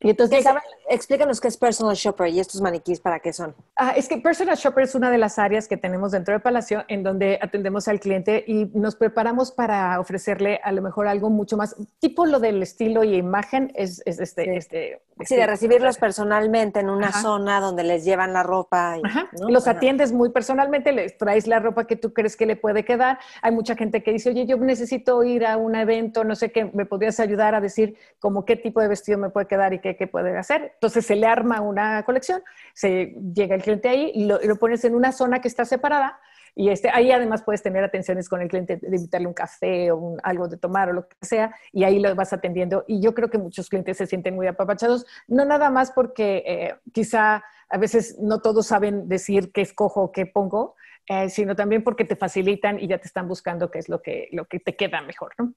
Y entonces, explícanos qué es Personal Shopper y estos maniquís para qué son. Ah, es que Personal Shopper es una de las áreas que tenemos dentro de Palacio en donde atendemos al cliente y nos preparamos para ofrecerle a lo mejor algo mucho más, tipo lo del estilo y imagen, es, este, sí. Este, este de recibirlos personalmente en una zona donde les llevan la ropa. Y, Los atiendes muy personalmente, les traes la ropa que tú crees que le puede quedar. Hay mucha gente que dice, oye, yo necesito ir a un evento, no sé qué, me podrías ayudar a decir como qué tipo de vestido me puede quedar y qué qué, pueden hacer. Entonces se le arma una colección, se llega el cliente ahí, y lo, pones en una zona que está separada, y este, ahí además puedes tener atenciones con el cliente, de invitarle un café o algo de tomar o lo que sea, y ahí lo vas atendiendo. Y yo creo que muchos clientes se sienten muy apapachados, no nada más porque eh, quizá a veces no todos saben decir qué escojo o qué pongo, eh, sino también porque te facilitan y ya te están buscando qué es lo que, lo que te queda mejor, ¿no?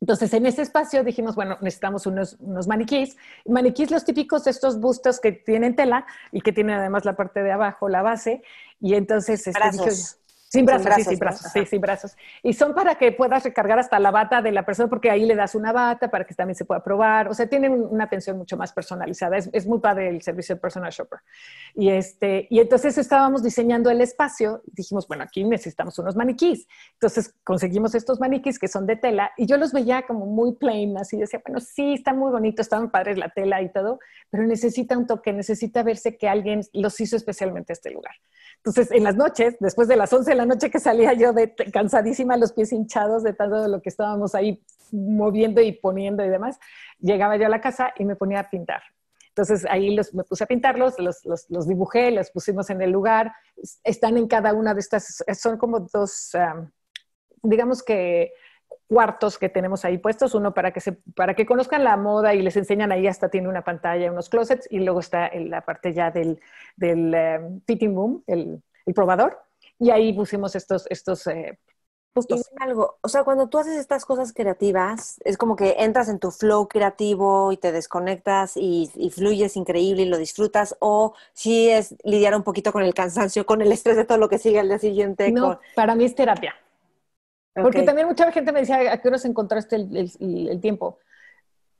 Entonces, en ese espacio dijimos, bueno, necesitamos unos, unos maniquís. Maniquís los típicos, estos bustos que tienen tela y que tienen además la parte de abajo, la base. Y entonces, este, sin brazos, sí, sin brazos, Y son para que puedas recargar hasta la bata de la persona, porque ahí le das una bata para que también se pueda probar. O sea, tienen una atención mucho más personalizada. Es, muy padre el servicio de personal shopper. Y, este, y entonces estábamos diseñando el espacio. Dijimos, bueno, aquí necesitamos unos maniquís. Entonces conseguimos estos maniquís que son de tela y yo los veía como muy plain, así. Decía, bueno, sí, están muy bonitos, están padres la tela y todo, pero necesita un toque, necesita verse que alguien los hizo especialmente a este lugar. Entonces, en las noches, después de las 11 de la noche que salía yo de cansadísima, los pies hinchados de todo lo que estábamos ahí moviendo y poniendo y demás, llegaba yo a la casa y me ponía a pintar. Entonces ahí los, me puse a pintarlos, los, dibujé, los pusimos en el lugar. Están en cada una de estas, son como dos, digamos que cuartos que tenemos ahí puestos, uno para que, se, para que conozcan la moda y les enseñan ahí, hasta tiene una pantalla, unos closets, y luego está en la parte ya del, del eh, fitting room, el, probador, y ahí pusimos estos, estos eh, algo, o sea, cuando tú haces estas cosas creativas, es como que entras en tu flow creativo y te desconectas y, fluyes increíble y lo disfrutas, o si es lidiar un poquito con el cansancio, con el estrés de todo lo que sigue al día siguiente. No, para mí es terapia. Porque también mucha gente me decía, ¿a qué horas encontraste el, tiempo?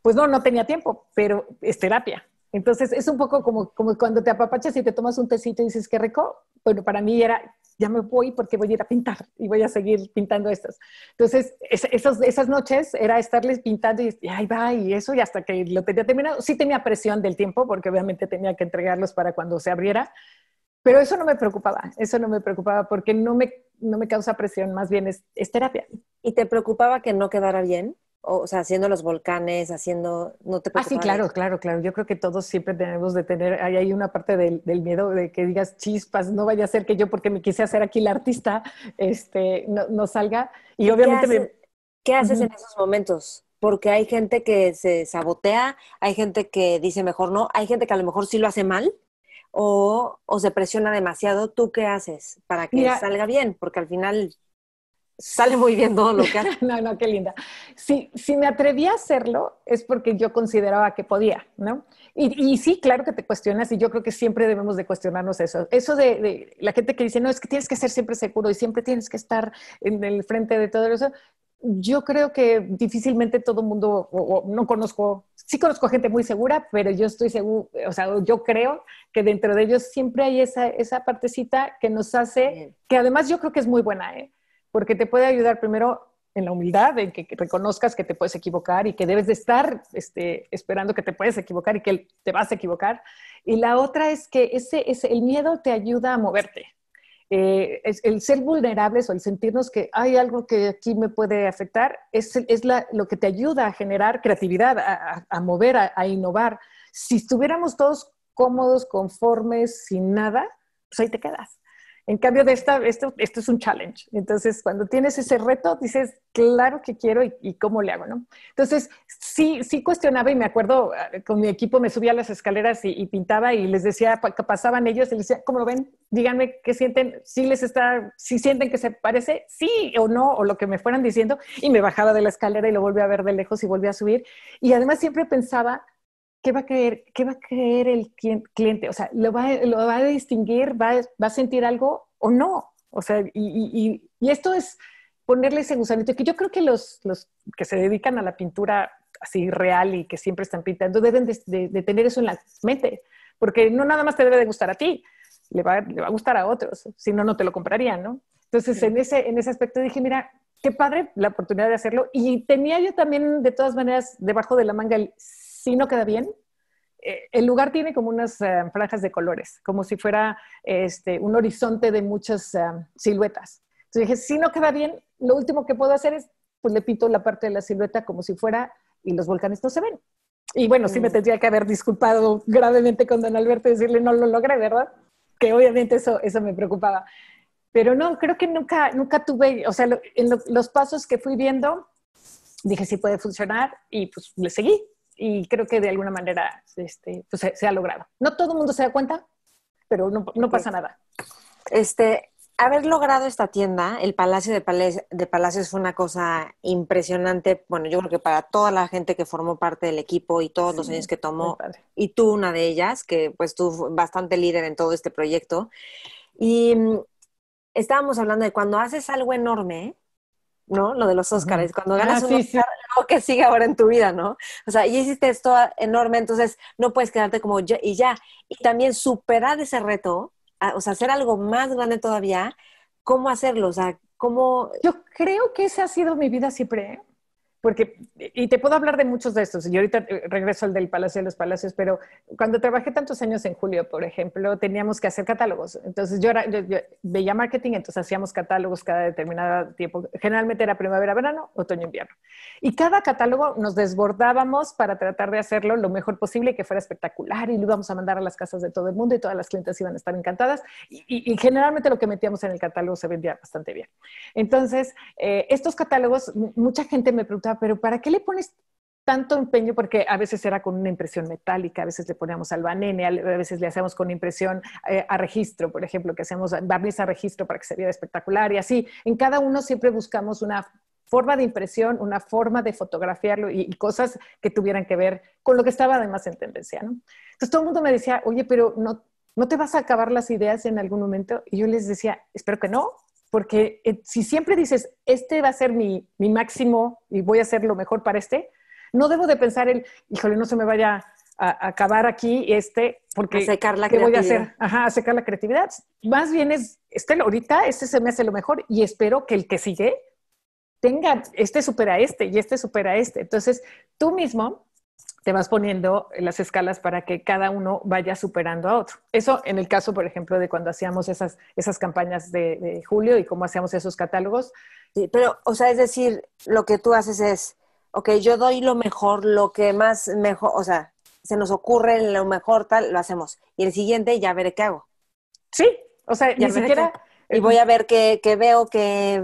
Pues no, no tenía tiempo, pero es terapia. Entonces es un poco como, como cuando te apapachas y te tomas un tecito y dices, qué rico. Bueno, para mí era, ya me voy porque voy a ir a pintar y voy a seguir pintando estas. Entonces, esas noches era estarles pintando y, y, ahí va y eso y hasta que lo tenía terminado. Sí tenía presión del tiempo porque obviamente tenía que entregarlos para cuando se abriera, pero eso no me preocupaba, eso no me preocupaba porque no me, no me causa presión, más bien es, terapia. ¿Y te preocupaba que no quedara bien? O, sea, haciendo los volcanes, haciendo, no te Ah, sí, claro, claro, claro. Yo creo que todos siempre tenemos de tener, hay, una parte del, miedo de que digas chispas, no vaya a ser que yo porque me quise hacer aquí la artista, este, no, salga. Y, obviamente... ¿Qué haces, en esos momentos? Porque hay gente que se sabotea, hay gente que dice mejor no, hay gente que a lo mejor sí lo hace mal o, se presiona demasiado, ¿tú qué haces para que salga bien? Porque al final sale muy bien todo lo que haces. no, no, qué linda. Si, si me atreví a hacerlo es porque yo consideraba que podía, ¿no? Y, sí, claro que te cuestionas y yo creo que siempre debemos de cuestionarnos eso. Eso de, la gente que dice, no, es que tienes que ser siempre seguro y siempre tienes que estar en el frente de todo eso. Yo creo que difícilmente todo mundo, o no conozco sí conozco gente muy segura, pero yo estoy seguro, o sea, yo creo que dentro de ellos siempre hay esa, esa partecita que nos hace, que además yo creo que es muy buena, ¿eh? porque te puede ayudar primero en la humildad, en que, reconozcas que te puedes equivocar y que debes de estar este, esperando que te puedes equivocar y que te vas a equivocar. Y la otra es que ese, es el miedo te ayuda a moverte. Eh, es, el ser vulnerables o el sentirnos que hay algo que aquí me puede afectar es, es lo que te ayuda a generar creatividad, a, mover, a, innovar. Si estuviéramos todos cómodos, conformes, sin nada, pues ahí te quedas. En cambio de esta, esto, esto es un challenge. Entonces, cuando tienes ese reto, dices, claro que quiero y, cómo le hago, ¿no? Entonces, sí, sí cuestionaba y me acuerdo, eh, con mi equipo me subía a las escaleras y, pintaba y les decía, pasaban ellos y les decía, ¿cómo lo ven? Díganme qué sienten, si les está, si sienten que se parece, sí o no, o lo que me fueran diciendo. Y me bajaba de la escalera y lo volví a ver de lejos y volví a subir. Y además siempre pensaba, ¿qué va a creer, qué va a creer el cliente? O sea, ¿lo va, lo va a distinguir? ¿Va, ¿Va, a sentir algo o no? O sea, y, y, y, esto es ponerle ese gusanito, que yo creo que los, los que se dedican a la pintura así real y que siempre están pintando, deben de, tener eso en la mente, porque no nada más te debe de gustar a ti, le va, a gustar a otros, si no, no te lo comprarían, ¿no? Entonces, en, ese, en ese aspecto dije, mira, qué padre la oportunidad de hacerlo, y tenía yo también, de todas maneras, debajo de la manga el si no queda bien, eh, el lugar tiene como unas eh, franjas de colores, como si fuera este, un horizonte de muchas eh, siluetas. Entonces dije, si no queda bien, lo último que puedo hacer es, pues le pinto la parte de la silueta como si fuera y los volcanes no se ven. Y bueno, sí me mm. tendría que haber disculpado gravemente con don Alberto y decirle, no lo logré, ¿verdad? Que obviamente eso, eso me preocupaba. Pero no, creo que nunca, nunca tuve, o sea, en los pasos que fui viendo, dije, sí puede funcionar y pues le seguí y creo que de alguna manera este, pues, se, ha logrado. No todo el mundo se da cuenta, pero no, no pasa nada. Este, haber logrado esta tienda, el Palacio de, de Palacios fue una cosa impresionante. Bueno, yo creo que para toda la gente que formó parte del equipo y todos los años que tomó, y tú una de ellas, que pues tú bastante líder en todo este proyecto. Y mm, estábamos hablando de cuando haces algo enorme, ¿no? Lo de los Oscars cuando ah, ganas un lo que sigue ahora en tu vida, ¿no? O sea, y hiciste esto enorme, entonces no puedes quedarte como ya y ya. Y también superar ese reto, o sea, hacer algo más grande todavía, ¿cómo hacerlo? O sea, ¿cómo...? Yo creo que esa ha sido mi vida siempre, ¿eh? porque, y te puedo hablar de muchos de estos, y ahorita eh, regreso al del Palacio de los Palacios, pero cuando trabajé tantos años en Julio, por ejemplo, teníamos que hacer catálogos. Entonces yo, era, veía marketing, entonces hacíamos catálogos cada determinado tiempo. Generalmente era primavera, verano, otoño, invierno. Y cada catálogo nos desbordábamos para tratar de hacerlo lo mejor posible y que fuera espectacular, y lo íbamos a mandar a las casas de todo el mundo y todas las clientes iban a estar encantadas. Y, generalmente lo que metíamos en el catálogo se vendía bastante bien. Entonces, eh, estos catálogos, mucha gente me preguntaba, pero ¿para qué le pones tanto empeño? Porque a veces era con una impresión metálica, a veces le poníamos al banene, a veces le hacemos con impresión eh, a registro, por ejemplo, que hacemos barniz a registro para que se viera espectacular y así. En cada uno siempre buscamos una forma de impresión, una forma de fotografiarlo y, cosas que tuvieran que ver con lo que estaba además en tendencia, ¿no? Entonces todo el mundo me decía, oye, pero no, ¿no te vas a acabar las ideas en algún momento? Y yo les decía, espero que no, porque eh, si siempre dices, este va a ser mi, máximo y voy a hacer lo mejor para este, no debo de pensar el, híjole, no se me vaya a, acabar aquí este, porque a secar la ¿qué voy a hacer? Ajá, secar la creatividad. Más bien es, este ahorita, este se me hace lo mejor y espero que el que sigue tenga, este supera a este y este supera a este. Entonces, tú mismo te vas poniendo las escalas para que cada uno vaya superando a otro. Eso en el caso, por ejemplo, de cuando hacíamos esas, esas campañas de, julio y cómo hacíamos esos catálogos. pero, o sea, es decir, lo que tú haces es, ok, yo doy lo mejor, lo que más mejor, o sea, se nos ocurre lo mejor tal, lo hacemos. Y el siguiente ya veré qué hago. Sí, o sea, ya ni siquiera... Y voy a ver qué, qué veo, qué,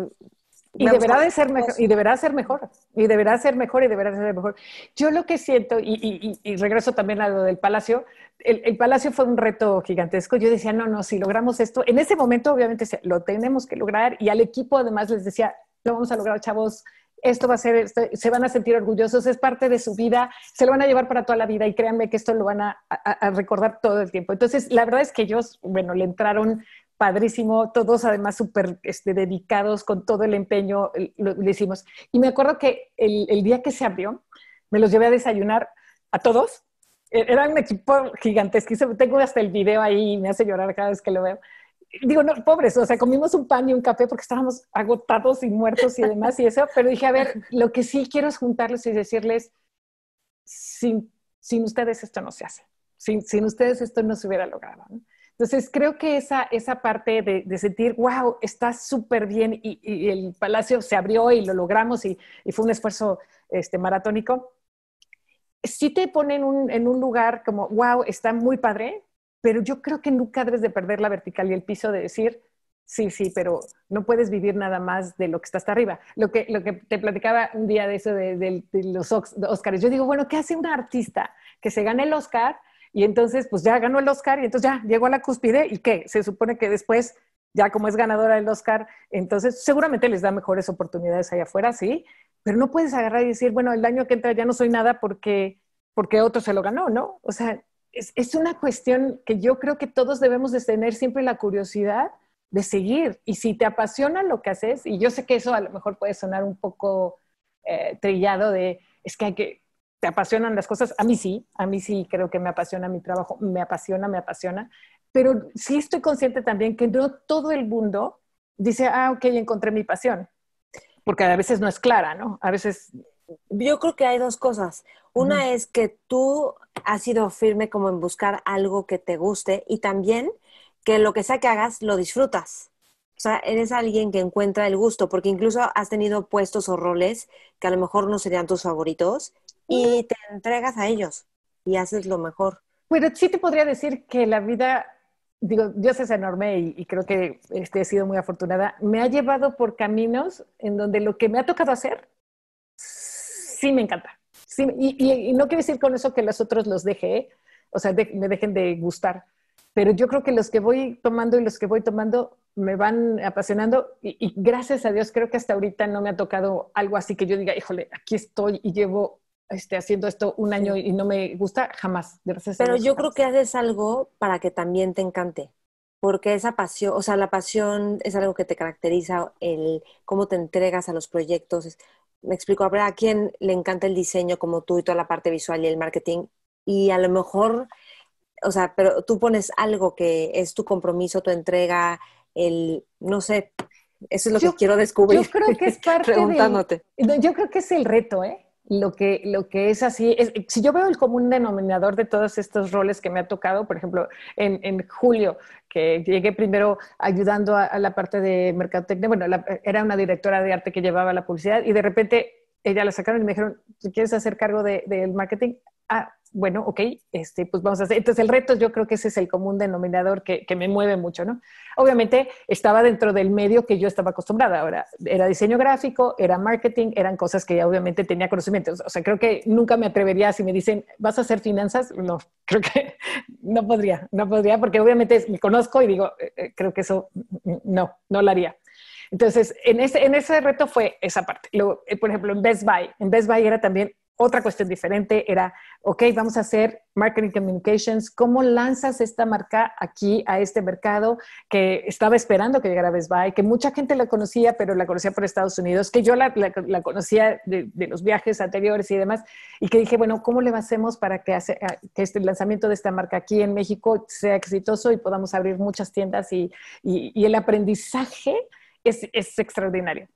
y deberá, de ser mejor, y deberá ser mejor, y deberá ser mejor, y deberá ser mejor. Yo lo que siento, y, regreso también a lo del palacio, el, palacio fue un reto gigantesco. Yo decía, no, no, si logramos esto, en ese momento obviamente lo tenemos que lograr, y al equipo además les decía, lo vamos a lograr, chavos, esto va a ser, este, se van a sentir orgullosos, es parte de su vida, se lo van a llevar para toda la vida y créanme que esto lo van a recordar todo el tiempo. Entonces, la verdad es que ellos, bueno, le entraron padrísimo, todos además súper este, dedicados con todo el empeño, lo, hicimos. Y me acuerdo que el, el, día que se abrió, me los llevé a desayunar a todos. E, era un equipo gigantesco. Tengo hasta el video ahí, y me hace llorar cada vez que lo veo. Digo, no, pobres, o sea, comimos un pan y un café porque estábamos agotados y muertos y demás y eso, pero dije, a ver, lo que sí quiero es juntarlos y decirles, sin, sin ustedes esto no se hace, sin, sin ustedes esto no se hubiera logrado. Entonces, creo que esa, parte de, sentir, wow, está súper bien y, el palacio se abrió y lo logramos y, fue un esfuerzo este, maratónico, sí te pone en un, lugar como, wow, está muy padre, pero yo creo que nunca debes de perder la vertical y el piso de decir, Sí, sí, pero no puedes vivir nada más de lo que está hasta arriba. Lo que, te platicaba un día de eso de, los Oscars, yo digo, bueno, ¿qué hace un artista que se gana el oscar y entonces, pues ya ganó el Oscar y entonces ya llegó a la cúspide y qué, se supone que después, ya como es ganadora del Oscar, entonces seguramente les da mejores oportunidades allá afuera, sí, pero no puedes agarrar y decir, bueno, el año que entra ya no soy nada porque, porque otro se lo ganó, ¿no? O sea, es, una cuestión que yo creo que todos debemos de tener siempre la curiosidad de seguir. Y si te apasiona lo que haces, y yo sé que eso a lo mejor puede sonar un poco eh, trillado de, es que hay que, te apasionan las cosas. A mí sí, a mí sí creo que me apasiona mi trabajo, me apasiona, me apasiona. Pero sí estoy consciente también que no todo el mundo dice, ah, ok, encontré mi pasión. Porque a veces no es clara, ¿no? A veces... Yo creo que hay dos cosas. Una es que tú has sido firme como en buscar algo que te guste y también que lo que sea que hagas lo disfrutas. O sea, eres alguien que encuentra el gusto, porque incluso has tenido puestos o roles que a lo mejor no serían tus favoritos, y te entregas a ellos y haces lo mejor. Bueno, sí te podría decir que la vida, digo, Dios es enorme y, y creo que este, he sido muy afortunada. Me ha llevado por caminos en donde lo que me ha tocado hacer, sí me encanta. Sí, y, no quiero decir con eso que los otros los deje, ¿eh? o sea, me dejen de gustar, pero yo creo que los que voy tomando y los que voy tomando me van apasionando y gracias a Dios creo que hasta ahorita no me ha tocado algo así que yo diga, híjole, aquí estoy y llevo esté haciendo esto un año y no me gusta, jamás. Pero yo creo que haces algo para que también te encante, porque esa pasión, o sea, la pasión es algo que te caracteriza, el cómo te entregas a los proyectos. Me explico, habrá a quien le encanta el diseño como tú y toda la parte visual y el marketing, y a lo mejor, o sea, pero tú pones algo que es tu compromiso, tu entrega, el, no sé, eso es lo que quiero descubrir. Yo creo que es parte preguntándote. yo creo que es el reto, ¿eh? lo que, lo que es así, es, si yo veo el común denominador de todos estos roles que me ha tocado, por ejemplo, en, julio, que llegué primero ayudando a, la parte de mercadotecnia, bueno, era una directora de arte que llevaba la publicidad y de repente ella la sacaron y me dijeron, ¿quieres hacer cargo del de, marketing? Ah, bueno, ok, este, pues vamos a hacer. Entonces el reto yo creo que ese es el común denominador que, me mueve mucho, ¿no? Obviamente estaba dentro del medio que yo estaba acostumbrada. Ahora, era diseño gráfico, era marketing, eran cosas que ya obviamente tenía conocimientos. O sea, creo que nunca me atrevería si me dicen, ¿vas a hacer finanzas? No, creo que no podría, no podría, porque obviamente me conozco y digo, eh, eh, creo que eso mm, mm, no, no lo haría. Entonces, en ese, en ese reto fue esa parte. Luego, eh, por ejemplo, en Best Buy, en Best Buy era también otra cuestión diferente era, ok, vamos a hacer marketing communications, ¿cómo lanzas esta marca aquí a este mercado que estaba esperando que llegara Best Buy, que mucha gente la conocía, pero la conocía por Estados Unidos, que yo la, conocía de, los viajes anteriores y demás, y que dije, bueno, ¿cómo le hacemos para que, este lanzamiento de esta marca aquí en México sea exitoso y podamos abrir muchas tiendas y, el aprendizaje es extraordinario?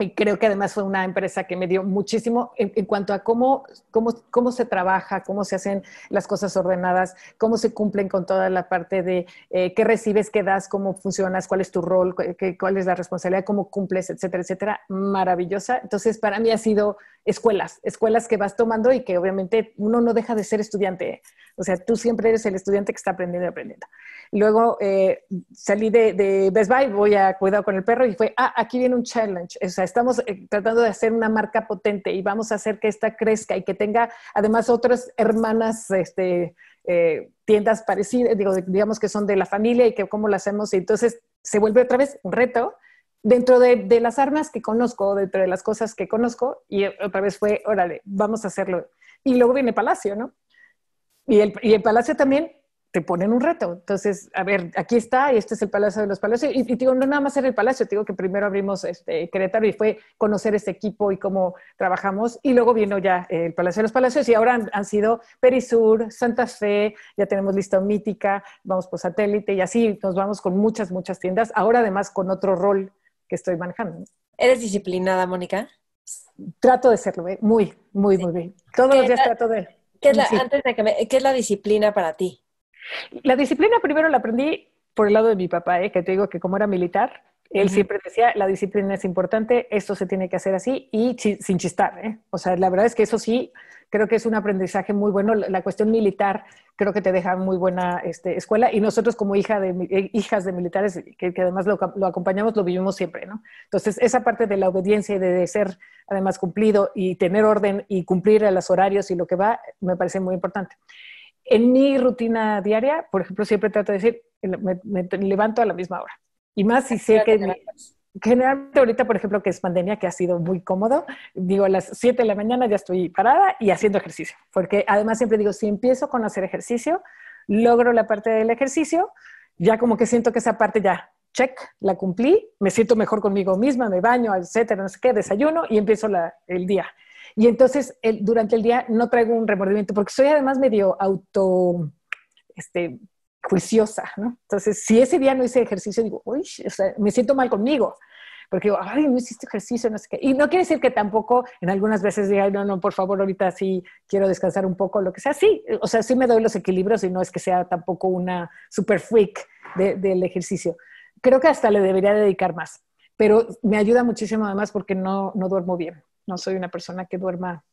y creo que además fue una empresa que me dio muchísimo en, cuanto a cómo, cómo, cómo, se trabaja, cómo se hacen las cosas ordenadas, cómo se cumplen con toda la parte de eh, qué recibes, qué das, cómo funcionas, cuál es tu rol, qué, cuál es la responsabilidad, cómo cumples, etcétera, etcétera. Maravillosa. Entonces, para mí ha sido escuelas, escuelas que vas tomando y que obviamente uno no deja de ser estudiante. ¿eh? O sea, tú siempre eres el estudiante que está aprendiendo y aprendiendo. Luego eh, salí de, Best Buy, voy a Cuidado con el Perro y fue, ah, aquí viene un challenge. O sea, estamos eh, tratando de hacer una marca potente y vamos a hacer que esta crezca y que tenga además otras hermanas, este, eh, tiendas parecidas, digo, digamos que son de la familia y que cómo lo hacemos. Y entonces se vuelve otra vez un reto dentro de, de, las armas que conozco, dentro de las cosas que conozco, y otra vez fue, órale, vamos a hacerlo. Y luego viene Palacio, ¿no? Y el, y el Palacio también te ponen un reto. Entonces, a ver, aquí está, y este es el Palacio de los Palacios. Y, digo, no nada más era el Palacio, digo que primero abrimos este, Querétaro y fue conocer este equipo y cómo trabajamos. Y luego vino ya eh, el Palacio de los Palacios y ahora han, sido Perisur, Santa Fe, ya tenemos lista Mítica, vamos por satélite y así nos vamos con muchas, muchas tiendas. Ahora además con otro rol que estoy manejando. ¿Eres disciplinada, Mónica? Trato de serlo, ¿eh? muy, muy, muy bien. Todos los días trato de... que ¿Qué es la disciplina para ti? La disciplina primero la aprendí por el lado de mi papá, ¿eh? que te digo que como era militar, él siempre decía, la disciplina es importante, esto se tiene que hacer así y sin chistar. ¿eh? O sea, la verdad es que eso sí, creo que es un aprendizaje muy bueno. La cuestión militar creo que te deja muy buena este, escuela y nosotros como hija de, eh, hijas de militares, que, además lo, acompañamos, lo vivimos siempre. Entonces, esa parte de la obediencia y ser además cumplido y tener orden y cumplir a los horarios y lo que va, me parece muy importante en mi rutina diaria, por ejemplo, siempre trato de decir, me, levanto a la misma hora. Y más si sé que... generalmente ahorita, por ejemplo, que es pandemia, que ha sido muy cómodo, digo, a las 7 de la mañana ya estoy parada y haciendo ejercicio, porque además siempre digo, si empiezo con hacer ejercicio, logro la parte del ejercicio, ya como que siento que esa parte ya, check, la cumplí, me siento mejor conmigo misma, me baño, etcétera, no sé qué, desayuno y empiezo el día. Y entonces durante el día no traigo un remordimiento, porque soy además medio auto, este, juiciosa, ¿no? Entonces, si ese día no hice ejercicio, digo, uy, me siento mal conmigo, porque digo, ay, no hiciste ejercicio, no sé qué. Y no quiere decir que tampoco en algunas veces diga, no, no, por favor, ahorita sí quiero descansar un poco, lo que sea. Sí, o sea, sí me doy los equilibrios y no es que sea tampoco una super freak del ejercicio. Creo que hasta le debería dedicar más, pero me ayuda muchísimo además porque no, no duermo bien no soy una persona que duerma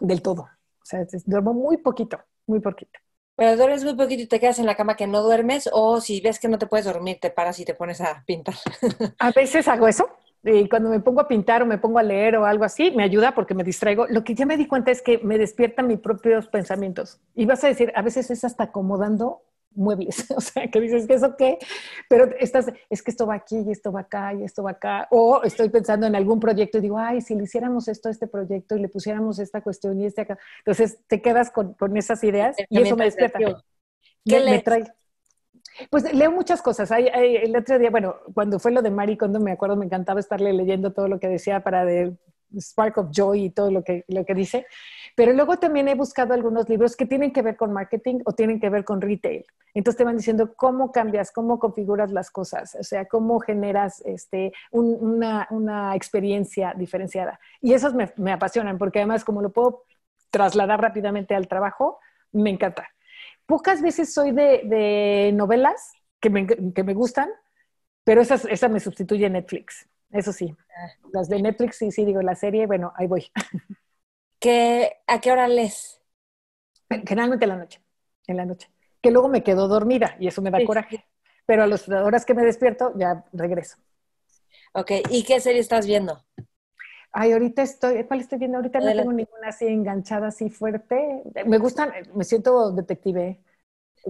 del todo. O sea, duermo muy poquito, muy poquito. Pero duermes muy poquito y te quedas en la cama que no duermes o si ves que no te puedes dormir, te paras y te pones a pintar. a veces hago eso. Y cuando me pongo a pintar o me pongo a leer o algo así, me ayuda porque me distraigo. Lo que ya me di cuenta es que me despiertan mis propios pensamientos. Y vas a decir, a veces es hasta acomodando muebles, o sea, que dices que eso qué, pero estás, es que esto va aquí y esto va acá y esto va acá, o estoy pensando en algún proyecto y digo, ay, si le hiciéramos esto a este proyecto y le pusiéramos esta cuestión y este acá, entonces te quedas con, esas ideas y eso me despierta. ¿Qué le Pues leo muchas cosas. Hay, el otro día, bueno, cuando fue lo de Mari, cuando me acuerdo, me encantaba estarle leyendo todo lo que decía para de Spark of Joy y todo lo que, lo que dice. Pero luego también he buscado algunos libros que tienen que ver con marketing o tienen que ver con retail. Entonces te van diciendo cómo cambias, cómo configuras las cosas, o sea, cómo generas este, una, experiencia diferenciada. Y esos me, me apasionan porque además como lo puedo trasladar rápidamente al trabajo, me encanta. Pocas veces soy de, novelas que me, gustan, pero esas, esa me sustituye Netflix. Eso sí, ah. las de Netflix sí, sí, digo, la serie, bueno, ahí voy. ¿Qué, ¿A qué hora lees? Generalmente en la noche, en la noche. Que luego me quedo dormida y eso me da coraje. Pero a las horas que me despierto ya regreso. Ok, ¿y qué serie estás viendo? Ay, ahorita estoy, ¿cuál estoy viendo? Ahorita no tengo ninguna así enganchada, así fuerte. Me gustan, me siento detective.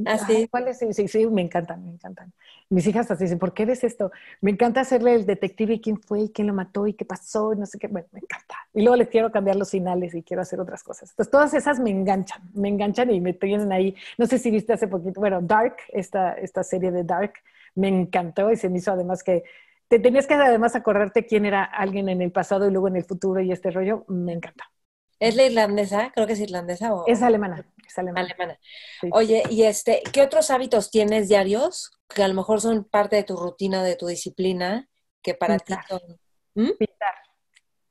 Así. Ah, ¿Cuáles? Sí, sí, sí, me encantan, me encantan. Mis hijas así dicen, ¿por qué ves esto? Me encanta hacerle el detective y quién fue y quién lo mató y qué pasó y no sé qué. Bueno, me encanta. Y luego les quiero cambiar los finales y quiero hacer otras cosas. Entonces, todas esas me enganchan, me enganchan y me tienen ahí. No sé si viste hace poquito, bueno, Dark, esta, esta serie de Dark, me encantó y se me hizo además que te tenías que además acordarte quién era alguien en el pasado y luego en el futuro y este rollo, me encanta. ¿Es la irlandesa? Creo que es irlandesa o... Es alemana. Es alemana. Oye, ¿y este, qué otros hábitos tienes diarios que a lo mejor son parte de tu rutina, de tu disciplina, que para ti son... ¿Mm? Pintar.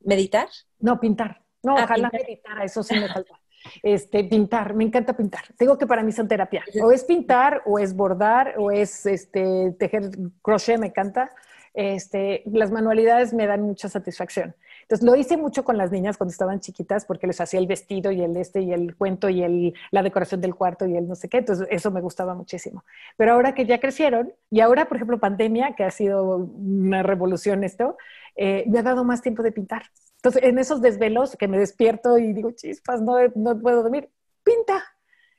¿Meditar? No, pintar. No, ah, ojalá meditar, eso sí me falta. Este, pintar, me encanta pintar. Tengo que para mí son terapia. O es pintar, o es bordar, o es este, tejer crochet, me encanta. Este, las manualidades me dan mucha satisfacción. Entonces lo hice mucho con las niñas cuando estaban chiquitas porque les hacía el vestido y el este y el cuento y el, la decoración del cuarto y el no sé qué. Entonces eso me gustaba muchísimo. Pero ahora que ya crecieron y ahora, por ejemplo, pandemia, que ha sido una revolución esto, eh, me ha dado más tiempo de pintar. Entonces en esos desvelos que me despierto y digo, chispas, no, no puedo dormir, pinta.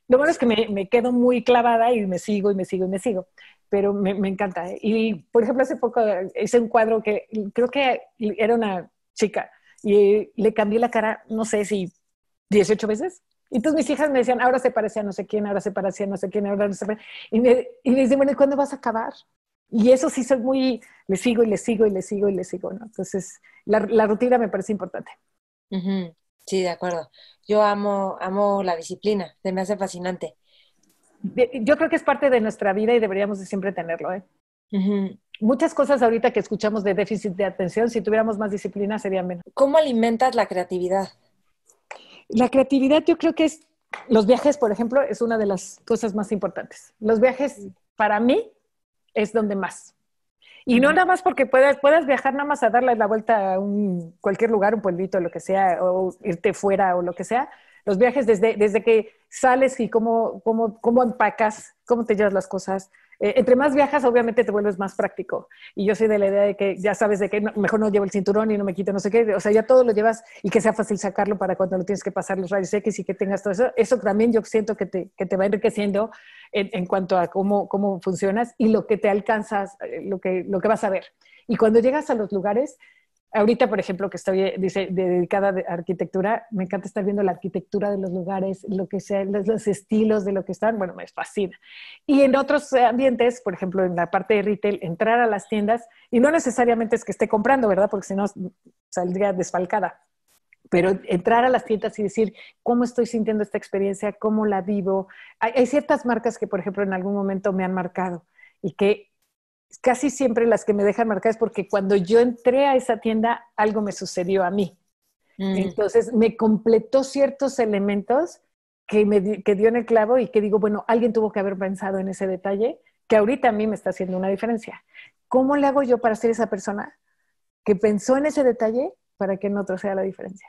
Lo bueno es que me, me quedo muy clavada y me sigo y me sigo y me sigo pero me, me, encanta. Y, por ejemplo, hace poco hice un cuadro que creo que era una chica y le cambié la cara, no sé si 18 veces. Y entonces mis hijas me decían, ahora se parecía a no sé quién, ahora se parecía a no sé quién, ahora no sé Y me, y bueno, ¿y cuándo vas a acabar? Y eso sí soy muy, le sigo y le sigo y le sigo y le sigo, ¿no? Entonces, la, la rutina me parece importante. Sí, de acuerdo. Yo amo, amo la disciplina, se me hace fascinante. Yo creo que es parte de nuestra vida y deberíamos de siempre tenerlo, ¿eh? Muchas cosas ahorita que escuchamos de déficit de atención, si tuviéramos más disciplina sería menos. ¿Cómo alimentas la creatividad? La creatividad yo creo que es, los viajes, por ejemplo, es una de las cosas más importantes. Los viajes, para mí, es donde más. Y no nada más porque puedas, puedas viajar nada más a darle la vuelta a cualquier lugar, un pueblito, lo que sea, o irte fuera o lo que sea. Los viajes desde, desde que sales y cómo, cómo, cómo empacas, cómo te llevas las cosas, eh, entre más viajas, obviamente te vuelves más práctico. Y yo soy de la idea de que ya sabes de que mejor no llevo el cinturón y no me quito no sé qué. O sea, ya todo lo llevas y que sea fácil sacarlo para cuando lo tienes que pasar los rayos X y que tengas todo eso. Eso también yo siento que te, va enriqueciendo en, cuanto a cómo, funcionas y lo que te alcanzas, eh, lo lo que vas a ver. Y cuando llegas a los lugares, ahorita, por ejemplo, que estoy eh, dice, dedicada a arquitectura, me encanta estar viendo la arquitectura de los lugares, lo que sea, los, estilos de lo que están, bueno, me fascina. Y en otros ambientes, por ejemplo, en la parte de retail, entrar a las tiendas, y no necesariamente es que esté comprando, ¿verdad? Porque si no, saldría desfalcada. Pero entrar a las tiendas y decir cómo estoy sintiendo esta experiencia, cómo la vivo. hay ciertas marcas que, por ejemplo, en algún momento me han marcado y que casi siempre las que me dejan marcadas es porque cuando yo entré a esa tienda algo me sucedió a mí. Mm. Entonces me completó ciertos elementos que me dio en el clavo y que digo, bueno, alguien tuvo que haber pensado en ese detalle que ahorita a mí me está haciendo una diferencia. ¿Cómo le hago yo para ser esa persona que pensó en ese detalle para que en otro sea la diferencia?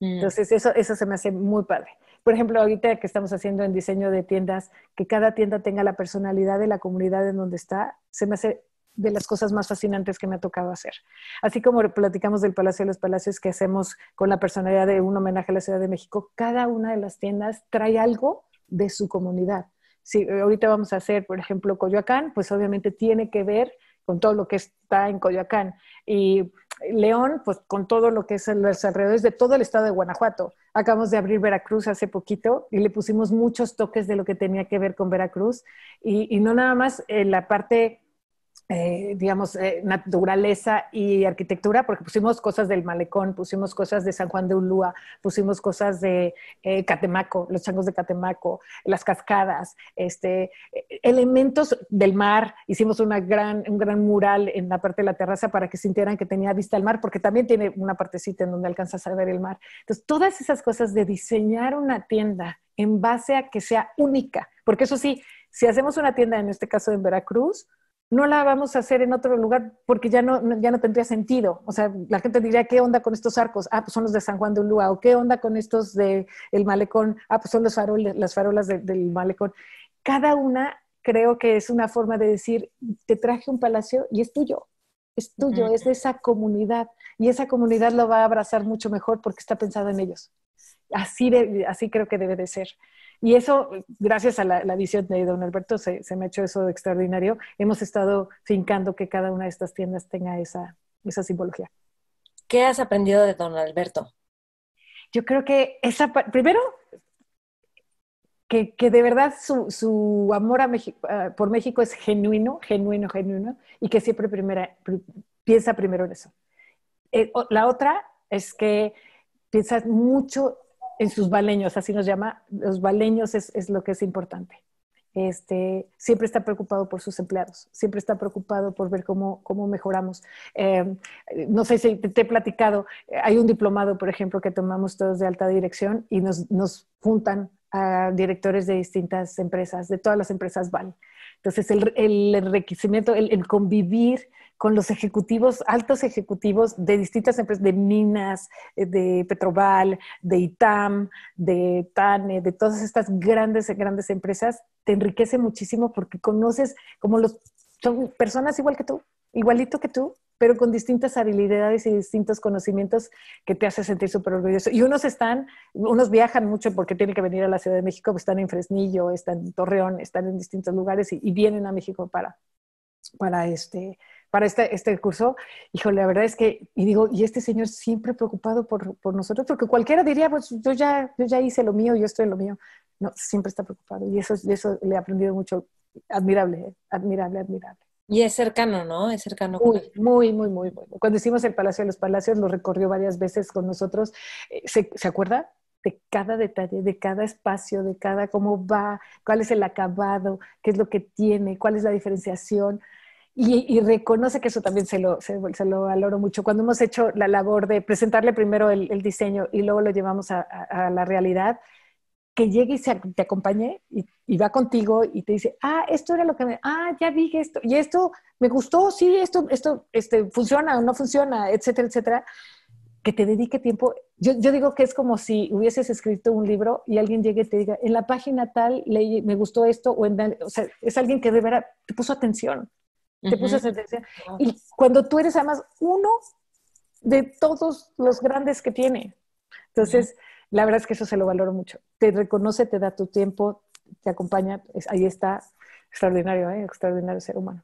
Mm. Entonces eso, eso se me hace muy padre por ejemplo, ahorita que estamos haciendo en diseño de tiendas, que cada tienda tenga la personalidad de la comunidad en donde está, se me hace de las cosas más fascinantes que me ha tocado hacer. Así como platicamos del Palacio de los Palacios que hacemos con la personalidad de un homenaje a la Ciudad de México, cada una de las tiendas trae algo de su comunidad. Si eh, ahorita vamos a hacer, por ejemplo, Coyoacán, pues obviamente tiene que ver con todo lo que está en Coyoacán. Y León, pues con todo lo que es los alrededores de todo el estado de Guanajuato. Acabamos de abrir Veracruz hace poquito y le pusimos muchos toques de lo que tenía que ver con Veracruz. Y, no nada más eh, la parte eh, digamos, eh, naturaleza y arquitectura, porque pusimos cosas del malecón, pusimos cosas de San Juan de Ulúa, pusimos cosas de eh, Catemaco, los changos de Catemaco, las cascadas, este, eh, elementos del mar. Hicimos una gran, un gran mural en la parte de la terraza para que sintieran que tenía vista al mar, porque también tiene una partecita en donde alcanzas a ver el mar. Entonces, todas esas cosas de diseñar una tienda en base a que sea única, porque eso sí, si hacemos una tienda, en este caso en Veracruz, no la vamos a hacer en otro lugar porque ya no, ya no tendría sentido. O sea, la gente diría, ¿qué onda con estos arcos? Ah, pues son los de San Juan de Ulúa. ¿O qué onda con estos del malecón? Ah, pues son los las farolas del malecón. Cada una creo que es una forma de decir, te traje un palacio y es tuyo. Es tuyo, es de esa comunidad. Y esa comunidad lo va a abrazar mucho mejor porque está pensado en ellos. Así, así creo que debe de ser. Y eso, gracias a la, visión de don Alberto, se, me ha hecho eso extraordinario. Hemos estado fincando que cada una de estas tiendas tenga esa, esa simbología. ¿Qué has aprendido de don Alberto? Yo creo que esa, primero, que, que, de verdad su, su amor por México es genuino, genuino, genuino, y que siempre piensa primero en eso. Eh, la otra es que piensa mucho en sus baleños, así nos llama, los baleños es, lo que es importante. Este, siempre está preocupado por sus empleados, siempre está preocupado por ver cómo, cómo mejoramos. Eh, no sé si te, he platicado, hay un diplomado, por ejemplo, que tomamos todos de alta dirección y nos, nos juntan a directores de distintas empresas, de todas las empresas vale. Entonces, el, el enriquecimiento, el, convivir con los ejecutivos, altos ejecutivos de distintas empresas, de Minas, eh, de Petroval, de ITAM, de TANE, de todas estas grandes, grandes empresas, te enriquece muchísimo porque conoces como los, son personas igual que tú, igualito que tú, pero con distintas habilidades y distintos conocimientos que te hace sentir súper orgulloso. Y unos están, unos viajan mucho porque tienen que venir a la Ciudad de México, pues están en Fresnillo, están en Torreón, están en distintos lugares y, y vienen a México para, para este, para este, este curso, hijo, la verdad es que, y digo, y este señor siempre preocupado por, por nosotros, porque cualquiera diría, pues yo ya, yo ya hice lo mío, yo estoy en lo mío. No, siempre está preocupado y eso, eso le he aprendido mucho. Admirable, admirable, admirable. Y es cercano, ¿no? Es cercano. Muy, muy, muy, muy, Cuando hicimos el Palacio de los Palacios, lo recorrió varias veces con nosotros. Eh, ¿Se, ¿se acuerda? de cada detalle, de cada espacio, de cada cómo va, cuál es el acabado, qué es lo que tiene, cuál es la diferenciación y, reconoce que eso también se lo, se, lo valoro mucho. Cuando hemos hecho la labor de presentarle primero el, diseño y luego lo llevamos a, la realidad, que llegue y se, te acompañe y, va contigo y te dice, ah, esto era lo que me, ah, ya vi esto, y esto me gustó, sí, esto, esto este, funciona o no funciona, etcétera, etcétera, que te dedique tiempo. Yo, yo, digo que es como si hubieses escrito un libro y alguien llegue y te diga, en la página tal leí, me gustó esto, o, en, o sea, es alguien que de verdad te puso atención te Y cuando tú eres además uno de todos los grandes que tiene. Entonces, la verdad es que eso se lo valoro mucho. Te reconoce, te da tu tiempo, te acompaña. ahí está. Extraordinario, ¿eh? Extraordinario ser humano.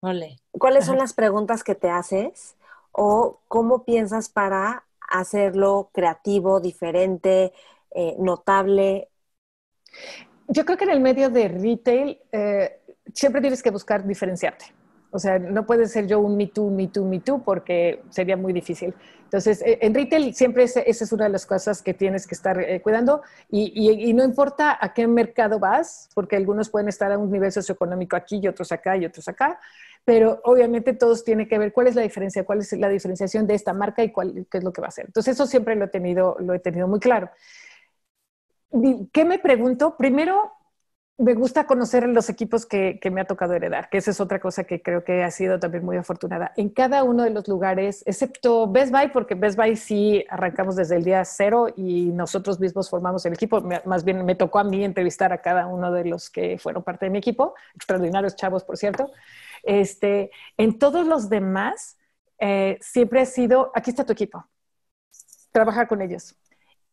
Ole. ¿Cuáles son las preguntas que te haces o cómo piensas para hacerlo creativo, diferente, eh, notable? Yo creo que en el medio de retail eh, siempre tienes que buscar diferenciarte. O sea, no puede ser yo un me too, me too, me too, porque sería muy difícil. Entonces, e, en retail siempre esa es una de las cosas que tienes que estar eh, cuidando y, no importa a qué mercado vas, porque algunos pueden estar a un nivel socioeconómico aquí y otros acá y otros acá, pero obviamente todos tienen que ver cuál es la diferencia, cuál es la diferenciación de esta marca y cuál, qué es lo que va a hacer. Entonces, eso siempre lo he tenido, lo he tenido muy claro. ¿Qué me pregunto? Primero, me gusta conocer los equipos que, me ha tocado heredar, que esa es otra cosa que creo que ha sido también muy afortunada. En cada uno de los lugares, excepto Best Buy, porque Best Buy sí arrancamos desde el día cero y nosotros mismos formamos el equipo. Más bien me tocó a mí entrevistar a cada uno de los que fueron parte de mi equipo, extraordinarios chavos, por cierto. Este, en todos los demás, eh, siempre ha sido, aquí está tu equipo, Trabajar con ellos.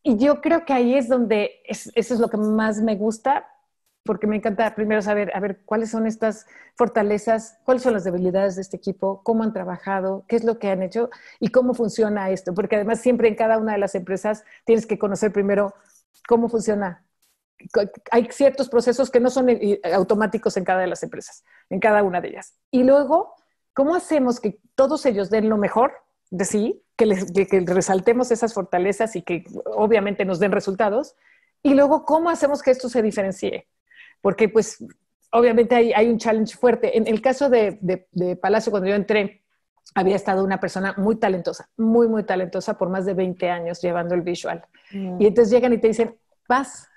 Y yo creo que ahí es donde eso es lo que más me gusta, porque me encanta primero saber, a ver, cuáles son estas fortalezas, cuáles son las debilidades de este equipo, cómo han trabajado, qué es lo que han hecho y cómo funciona esto, porque además siempre en cada una de las empresas tienes que conocer primero cómo funciona. Hay ciertos procesos que no son eh, eh, automáticos en cada de las empresas, en cada una de ellas. Y luego, ¿cómo hacemos que todos ellos den lo mejor de sí, que, que resaltemos esas fortalezas y que obviamente nos den resultados? Y luego, ¿cómo hacemos que esto se diferencie? porque pues obviamente hay, hay un challenge fuerte. En el caso de, de, Palacio, cuando yo entré, había estado una persona muy talentosa, muy, muy talentosa por más de 20 años llevando el visual. Mm. Y entonces llegan y te dicen, vas.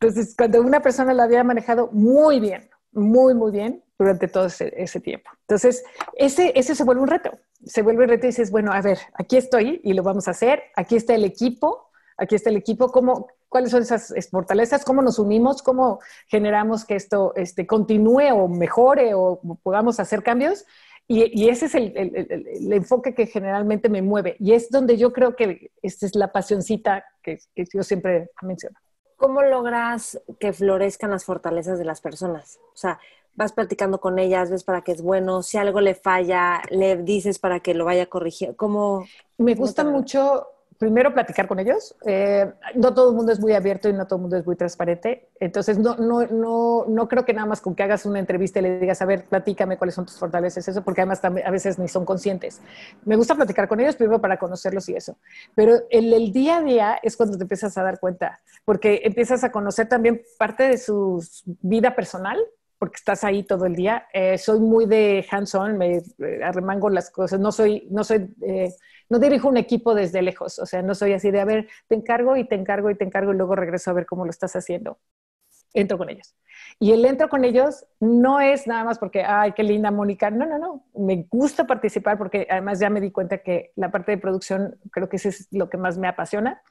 Entonces, cuando una persona la había manejado muy bien, muy, muy bien durante todo ese, tiempo. Entonces, ese, ese se vuelve un reto. Se vuelve un reto y dices, bueno, a ver, aquí estoy y lo vamos a hacer. Aquí está el equipo. Aquí está el equipo. ¿Cómo, cuáles son esas fortalezas, cómo nos unimos, cómo generamos que esto este, continúe o mejore o podamos hacer cambios. Y, ese es el, enfoque que generalmente me mueve. Y es donde yo creo que esta es la pasioncita que, yo siempre menciono. ¿Cómo logras que florezcan las fortalezas de las personas? O sea, vas platicando con ellas, ves para qué es bueno, si algo le falla, le dices para que lo vaya corrigiendo. ¿Cómo? Me gusta mucho primero platicar con ellos. Eh, no todo el mundo es muy abierto y no todo el mundo es muy transparente. Entonces, no, no, no, no creo que nada más con que hagas una entrevista y le digas, a ver, platícame cuáles son tus fortalezas, eso, porque además a veces ni son conscientes. Me gusta platicar con ellos primero para conocerlos y eso. Pero el, día a día es cuando te empiezas a dar cuenta, porque empiezas a conocer también parte de su vida personal, porque estás ahí todo el día. Eh, soy muy de hands-on, me eh, arremango las cosas, no soy, no soy no dirijo un equipo desde lejos, o sea, no soy así de, a ver, te encargo y te encargo y te encargo y luego regreso a ver cómo lo estás haciendo. Entro con ellos. Y el entro con ellos no es nada más porque, ay, qué linda Mónica. No, no, no. Me gusta participar porque además ya me di cuenta que la parte de producción creo que es lo que más me apasiona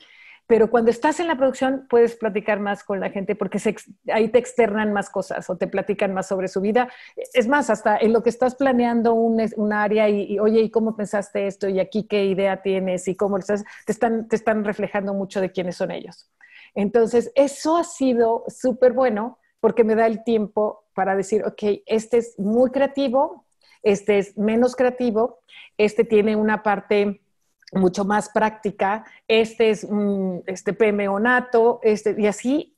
pero cuando estás en la producción puedes platicar más con la gente porque se, ahí te externan más cosas o te platican más sobre su vida. Es más, hasta en lo que estás planeando un, área y, oye, ¿y cómo pensaste esto? ¿Y aquí qué idea tienes? ¿Y cómo estás? Te están, te están reflejando mucho de quiénes son ellos. Entonces, eso ha sido súper bueno porque me da el tiempo para decir, ok, este es muy creativo, este es menos creativo, este tiene una parte mucho más práctica, este es este este nato, este, y así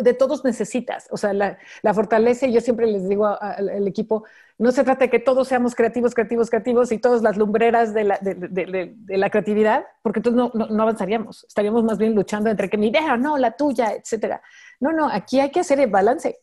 de todos necesitas. O sea, la, la fortaleza, yo siempre les digo al equipo, no se trata de que todos seamos creativos, creativos, creativos y todas las lumbreras de la, de, creatividad, porque entonces no, no, avanzaríamos, estaríamos más bien luchando entre que mi idea, no, la tuya, etcétera. No, no, aquí hay que hacer el balance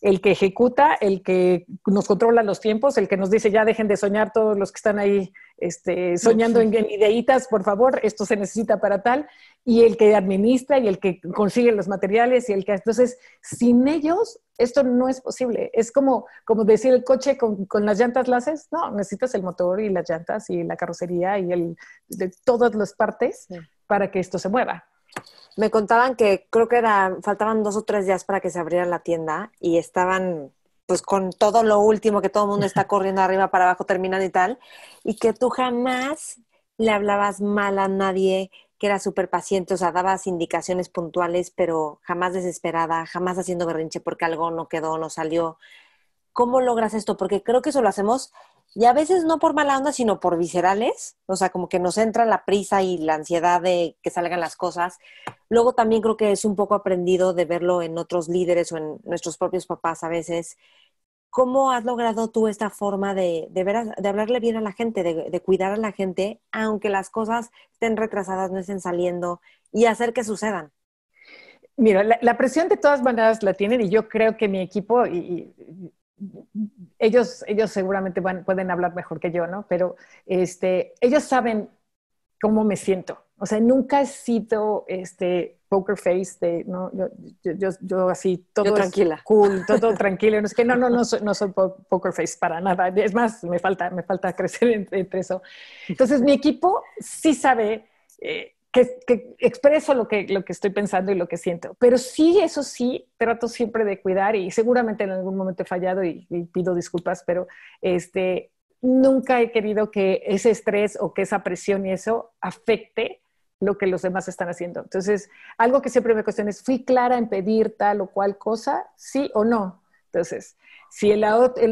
el que ejecuta, el que nos controla los tiempos, el que nos dice ya dejen de soñar todos los que están ahí este, soñando en, ideitas, por favor, esto se necesita para tal, y el que administra y el que consigue los materiales y el que... Entonces, sin ellos, esto no es posible. Es como, como decir el coche con, las llantas laces, no, necesitas el motor y las llantas y la carrocería y el, de todas las partes para que esto se mueva. Me contaban que creo que era, faltaban dos o tres días para que se abriera la tienda y estaban pues con todo lo último que todo el mundo está corriendo arriba para abajo, terminando y tal, y que tú jamás le hablabas mal a nadie, que era súper paciente, o sea, dabas indicaciones puntuales, pero jamás desesperada, jamás haciendo berrinche porque algo no quedó, no salió. ¿Cómo logras esto? Porque creo que eso lo hacemos y a veces no por mala onda, sino por viscerales, o sea, como que nos entra la prisa y la ansiedad de que salgan las cosas. Luego también creo que es un poco aprendido de verlo en otros líderes o en nuestros propios papás a veces. ¿Cómo has logrado tú esta forma de, de, de hablarle bien a la gente, de, cuidar a la gente, aunque las cosas estén retrasadas, no estén saliendo, y hacer que sucedan? Mira, la, presión de todas maneras la tienen y yo creo que mi equipo, ellos, ellos seguramente pueden hablar mejor que yo, ¿no? Pero este, ellos saben cómo me siento. O sea, nunca he sido este, poker face de, no, yo, yo, así, todo tranquila. cool, todo tranquilo. No es que no, no, no soy, no soy poker face para nada. Es más, me falta, me falta crecer entre, eso. Entonces, mi equipo sí sabe eh, que, expreso lo que, lo que estoy pensando y lo que siento. Pero sí, eso sí, trato siempre de cuidar y seguramente en algún momento he fallado y, pido disculpas, pero este, nunca he querido que ese estrés o que esa presión y eso afecte lo que los demás están haciendo. Entonces, algo que siempre me cuestiona es, ¿fui clara en pedir tal o cual cosa? ¿Sí o no? Entonces, si el,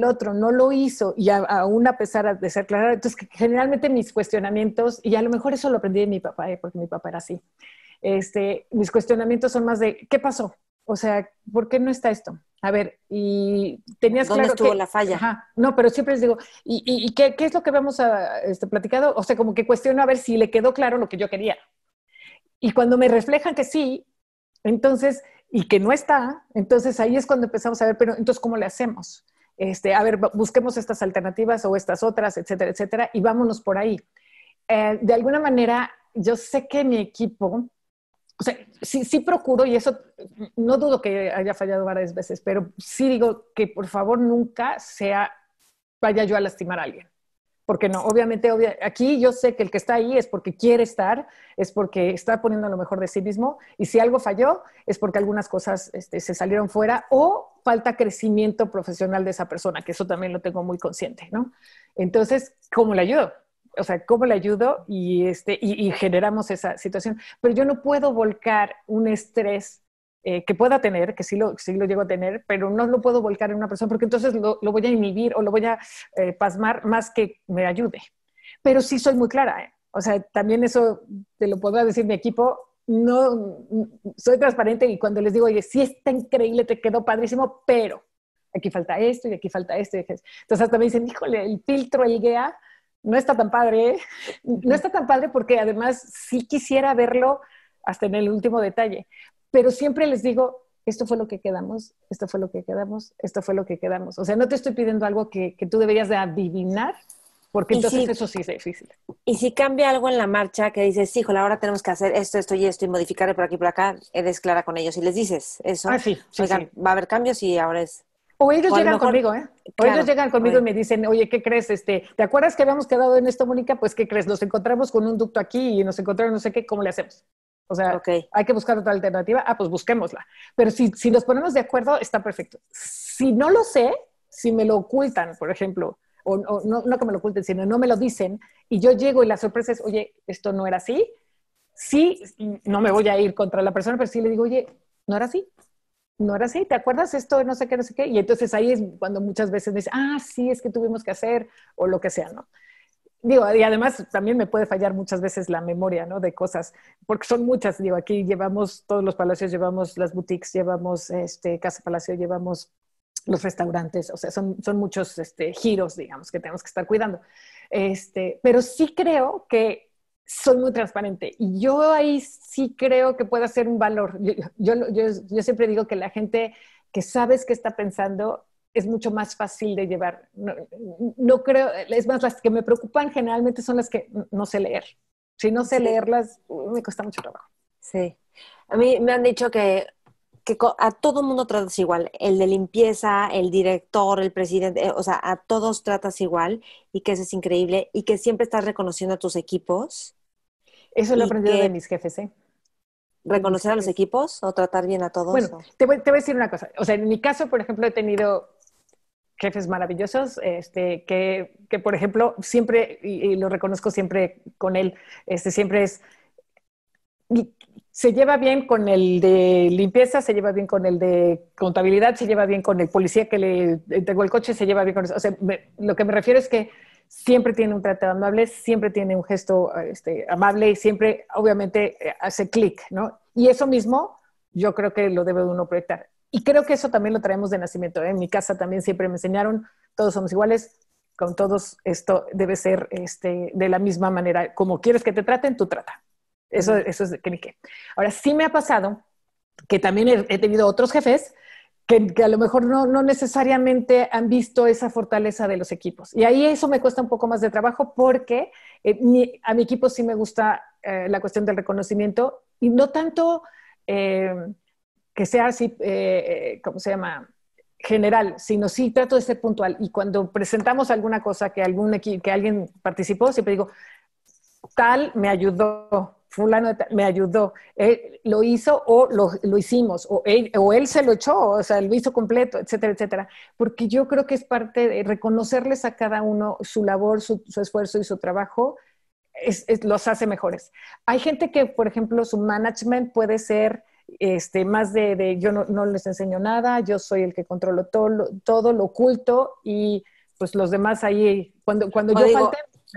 otro no lo hizo y aún a pesar de ser claro, entonces generalmente mis cuestionamientos, y a lo mejor eso lo aprendí de mi papá, eh, porque mi papá era así, este, mis cuestionamientos son más de, ¿qué pasó? O sea, ¿por qué no está esto? A ver, y tenías claro estuvo que, la falla? no, pero siempre les digo, ¿y, qué, es lo que a este, platicado? O sea, como que cuestiono a ver si le quedó claro lo que yo quería. Y cuando me reflejan que sí, entonces y que no está, entonces ahí es cuando empezamos a ver, pero entonces, ¿cómo le hacemos? Este, a ver, busquemos estas alternativas o estas otras, etcétera, etcétera, y vámonos por ahí. Eh, de alguna manera, yo sé que mi equipo, o sea, sí, sí procuro, y eso no dudo que haya fallado varias veces, pero sí digo que por favor nunca sea, vaya yo a lastimar a alguien porque no, obviamente, aquí yo sé que el que está ahí es porque quiere estar, es porque está poniendo lo mejor de sí mismo, y si algo falló es porque algunas cosas este, se salieron fuera o falta crecimiento profesional de esa persona, que eso también lo tengo muy consciente, ¿no? Entonces, ¿cómo le ayudo? o sea, cómo le ayudo y, este, y, generamos esa situación. Pero yo no puedo volcar un estrés eh, que pueda tener, que sí lo, sí lo llego a tener, pero no lo puedo volcar en una persona porque entonces lo, voy a inhibir o lo voy a eh, pasmar más que me ayude. Pero sí soy muy clara, ¿eh? o sea, también eso te lo podrá decir mi equipo, no soy transparente y cuando les digo, oye, sí está increíble, te quedó padrísimo, pero aquí falta esto y aquí falta esto. Entonces hasta me dicen, híjole, el filtro, el guía no está tan padre, no está tan padre porque además sí quisiera verlo hasta en el último detalle, pero siempre les digo, esto fue lo que quedamos, esto fue lo que quedamos, esto fue lo que quedamos. O sea, no te estoy pidiendo algo que, tú deberías de adivinar, porque entonces eso sí es difícil. Y si cambia algo en la marcha que dices, híjole, ahora tenemos que hacer esto, esto y esto y modificarlo por aquí por acá, eres clara con ellos y les dices eso. Ah, sí, va a haber cambios y ahora es... O ellos llegan conmigo, ¿eh? O ellos llegan conmigo y me dicen, oye, ¿qué crees? Este, ¿Te acuerdas que habíamos quedado en esto, Mónica? Pues, ¿qué crees? Nos encontramos con un ducto aquí y nos encontramos no sé qué, ¿cómo le hacemos? O sea, hay que buscar otra alternativa. Ah, pues busquémosla. Pero si, nos ponemos de acuerdo, está perfecto. Si no lo sé, si me lo ocultan, por ejemplo, o, no, no, que me lo oculten, sino no me lo dicen, y yo llego y la sorpresa es, oye, esto no era así, sí, no me voy a ir contra la persona, pero sí le digo, oye, no era así, no era así, ¿te acuerdas esto? No sé qué, no sé qué. Y entonces ahí es cuando muchas veces me dicen, ah, sí, es que tuvimos que hacer, o lo que sea, ¿no? digo, y además también me puede fallar muchas veces la memoria, ¿no? De cosas, porque son muchas, digo, aquí llevamos todos los palacios, llevamos las boutiques, llevamos este, Casa Palacio, llevamos los restaurantes, o sea, son, son muchos este, giros, digamos, que tenemos que estar cuidando. Este, pero sí creo que soy muy transparente y yo ahí sí creo que puede ser un valor. Yo, yo, yo siempre digo que la gente que sabes qué está pensando es mucho más fácil de llevar. No, creo, es más, las que me preocupan generalmente son las que no sé leer. Si no sé leerlas, me cuesta mucho trabajo. Sí. A mí me han dicho que, a todo mundo tratas igual, el de limpieza, el director, el presidente, eh, o sea, a todos tratas igual y que eso es increíble y que siempre estás reconociendo a tus equipos. Eso lo he aprendido de mis jefes, ¿eh? reconocer a los equipos o tratar bien a todos? Bueno, te te voy, a decir una cosa. O sea, en mi caso, por ejemplo, he tenido jefes maravillosos, este, que, por ejemplo siempre, y, lo reconozco siempre con él, este, siempre es, se lleva bien con el de limpieza, se lleva bien con el de contabilidad, se lleva bien con el policía que le entregó el coche, se lleva bien con eso. O sea, lo que me refiero es que siempre tiene un trato amable, siempre tiene un gesto este, amable y siempre, obviamente, eh, hace clic, ¿no? Y eso mismo yo creo que lo debe uno proyectar. Y creo que eso también lo traemos de nacimiento. ¿eh? En mi casa también siempre me enseñaron, todos somos iguales, con todos esto debe ser este, de la misma manera. Como quieres que te traten, tú trata. Eso, eso es que ni qué. Ahora, sí me ha pasado que también he, tenido otros jefes que, a lo mejor no, no necesariamente han visto esa fortaleza de los equipos. Y ahí eso me cuesta un poco más de trabajo porque eh, a mi equipo sí me gusta eh, la cuestión del reconocimiento y no tanto que sea así, eh, eh, ¿cómo se llama? General, sino sí trato de ser puntual. Y cuando presentamos alguna cosa que, algún, que alguien participó, siempre digo, tal me ayudó, fulano me ayudó, lo hizo o lo, lo hicimos, o él, o él, se lo echó, o sea, lo hizo completo, etcétera, etcétera. Porque yo creo que es parte de reconocerles a cada uno su labor, su, esfuerzo y su trabajo, los hace mejores. Hay gente que, por ejemplo, su management puede ser este, más de, yo no, les enseño nada, yo soy el que controlo todo, todo lo oculto y pues los demás ahí, cuando, cuando yo me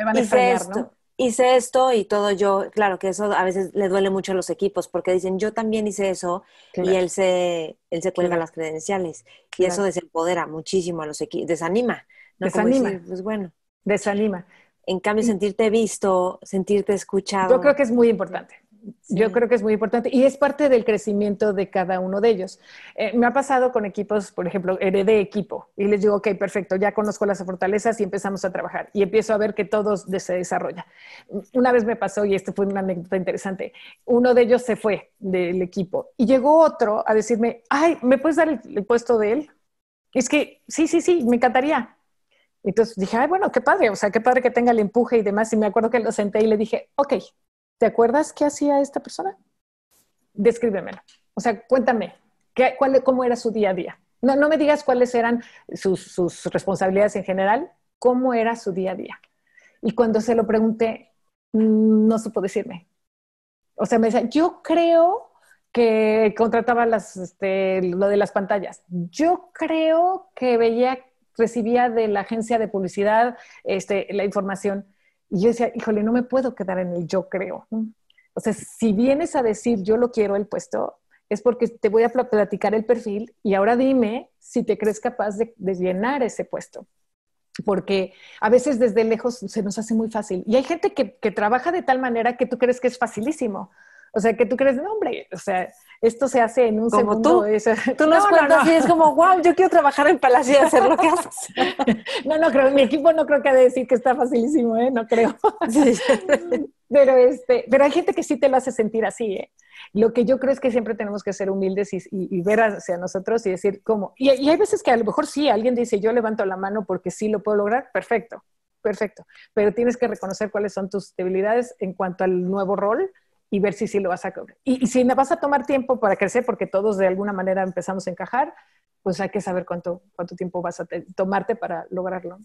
van a extrañar, Hice esto y todo yo, claro que eso a veces le duele mucho a los equipos porque dicen yo también hice eso y él se, él se cuelga las credenciales y eso desempodera muchísimo a los equipos, desanima, Desanima. Pues, bueno. Desanima. En cambio, sentirte visto, sentirte escuchado. Yo creo que es muy importante. Yo creo que es muy importante y es parte del crecimiento de cada uno de ellos. Eh, me ha pasado con equipos, por ejemplo, heredé equipo y les digo, ok, perfecto, ya conozco las fortalezas y empezamos a trabajar y empiezo a ver que todo se desarrolla. Una vez me pasó, y esto fue una anécdota interesante, uno de ellos se fue del equipo y llegó otro a decirme, ay, ¿me puedes dar el, puesto de él? Es que, sí, sí, sí, me encantaría. Entonces dije, ay, bueno, qué padre, o sea, qué padre que tenga el empuje y demás. Y me acuerdo que lo senté y le dije, ok, ¿Te acuerdas qué hacía esta persona? Descríbemelo. O sea, cuéntame, ¿cómo era su día a día? No, no me digas cuáles eran sus, responsabilidades en general, cómo era su día a día. Y cuando se lo pregunté, mm, no supo decirme. O sea, me decía, yo creo que contrataba las, este, lo de las pantallas. Yo creo que veía, recibía de la agencia de publicidad este, la información. Y yo decía, híjole, no me puedo quedar en el yo creo. O sea, si vienes a decir yo lo quiero el puesto, es porque te voy a platicar el perfil y ahora dime si te crees capaz de, llenar ese puesto porque a veces desde lejos se nos hace muy fácil. Y hay gente que, que, trabaja de tal manera que tú crees que es facilísimo. O sea, que tú crees, no, hombre, o sea, esto se hace en un segundo. Tú, eh, tú no, cuentas es como, wow, yo quiero trabajar en Palacio de hacer lo que no, no creo, mi equipo no creo que ha de decir que está facilísimo, ¿eh? no creo. pero, este, hay gente que sí te lo hace sentir así, ¿eh? Lo que yo creo es que siempre tenemos que ser humildes y, ver hacia nosotros y decir cómo. Y, y hay veces que a lo mejor sí, alguien dice, yo levanto la mano porque sí lo puedo lograr, perfecto perfecto, pero tienes que reconocer cuáles son tus debilidades en cuanto al nuevo rol y ver si sí lo vas a... Y, y si me vas a tomar tiempo para crecer, porque todos de alguna manera empezamos a encajar, pues hay que saber cuánto, tiempo vas a tomarte para lograrlo.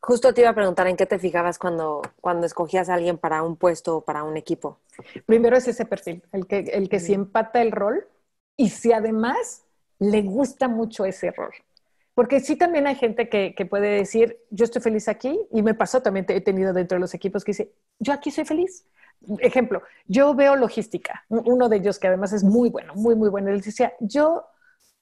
Justo te iba a preguntar en qué te fijabas cuando, cuando escogías a alguien para un puesto o para un equipo. Primero es ese perfil, el que, el que si empata el rol y si además le gusta mucho ese rol. Porque sí también hay gente que, puede decir, yo estoy feliz aquí, y me pasó también, he tenido dentro de los equipos que dice, yo aquí soy feliz, ejemplo, yo veo logística, uno de ellos que además es muy bueno, muy, muy bueno, él decía, yo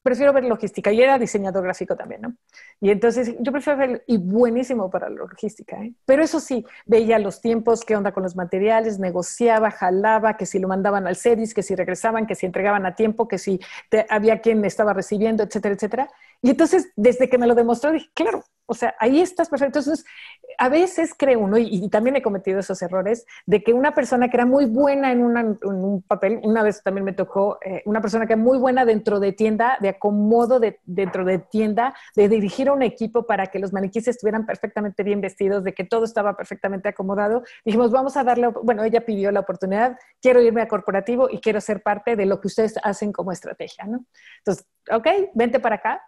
prefiero ver logística, y era diseñador gráfico también, ¿no? Y entonces yo prefiero ver, y buenísimo para la logística, ¿eh? Pero eso sí, veía los tiempos, qué onda con los materiales, negociaba, jalaba, que si lo mandaban al CEDIS, que si regresaban, que si entregaban a tiempo, que si había quien estaba recibiendo, etcétera, etcétera. Y entonces, desde que me lo demostró, dije, claro, o sea, ahí estás perfecto. Entonces, a veces creo, uno, y, también he cometido esos errores, de que una persona que era muy buena en, un papel, una vez también me tocó, eh, una persona que era muy buena dentro de tienda, de acomodo de, dentro de tienda, de dirigir a un equipo para que los maniquíes estuvieran perfectamente bien vestidos, de que todo estaba perfectamente acomodado. Dijimos, vamos a darle, bueno, ella pidió la oportunidad, quiero irme a corporativo y quiero ser parte de lo que ustedes hacen como estrategia, ¿no? Entonces, ok, vente para acá,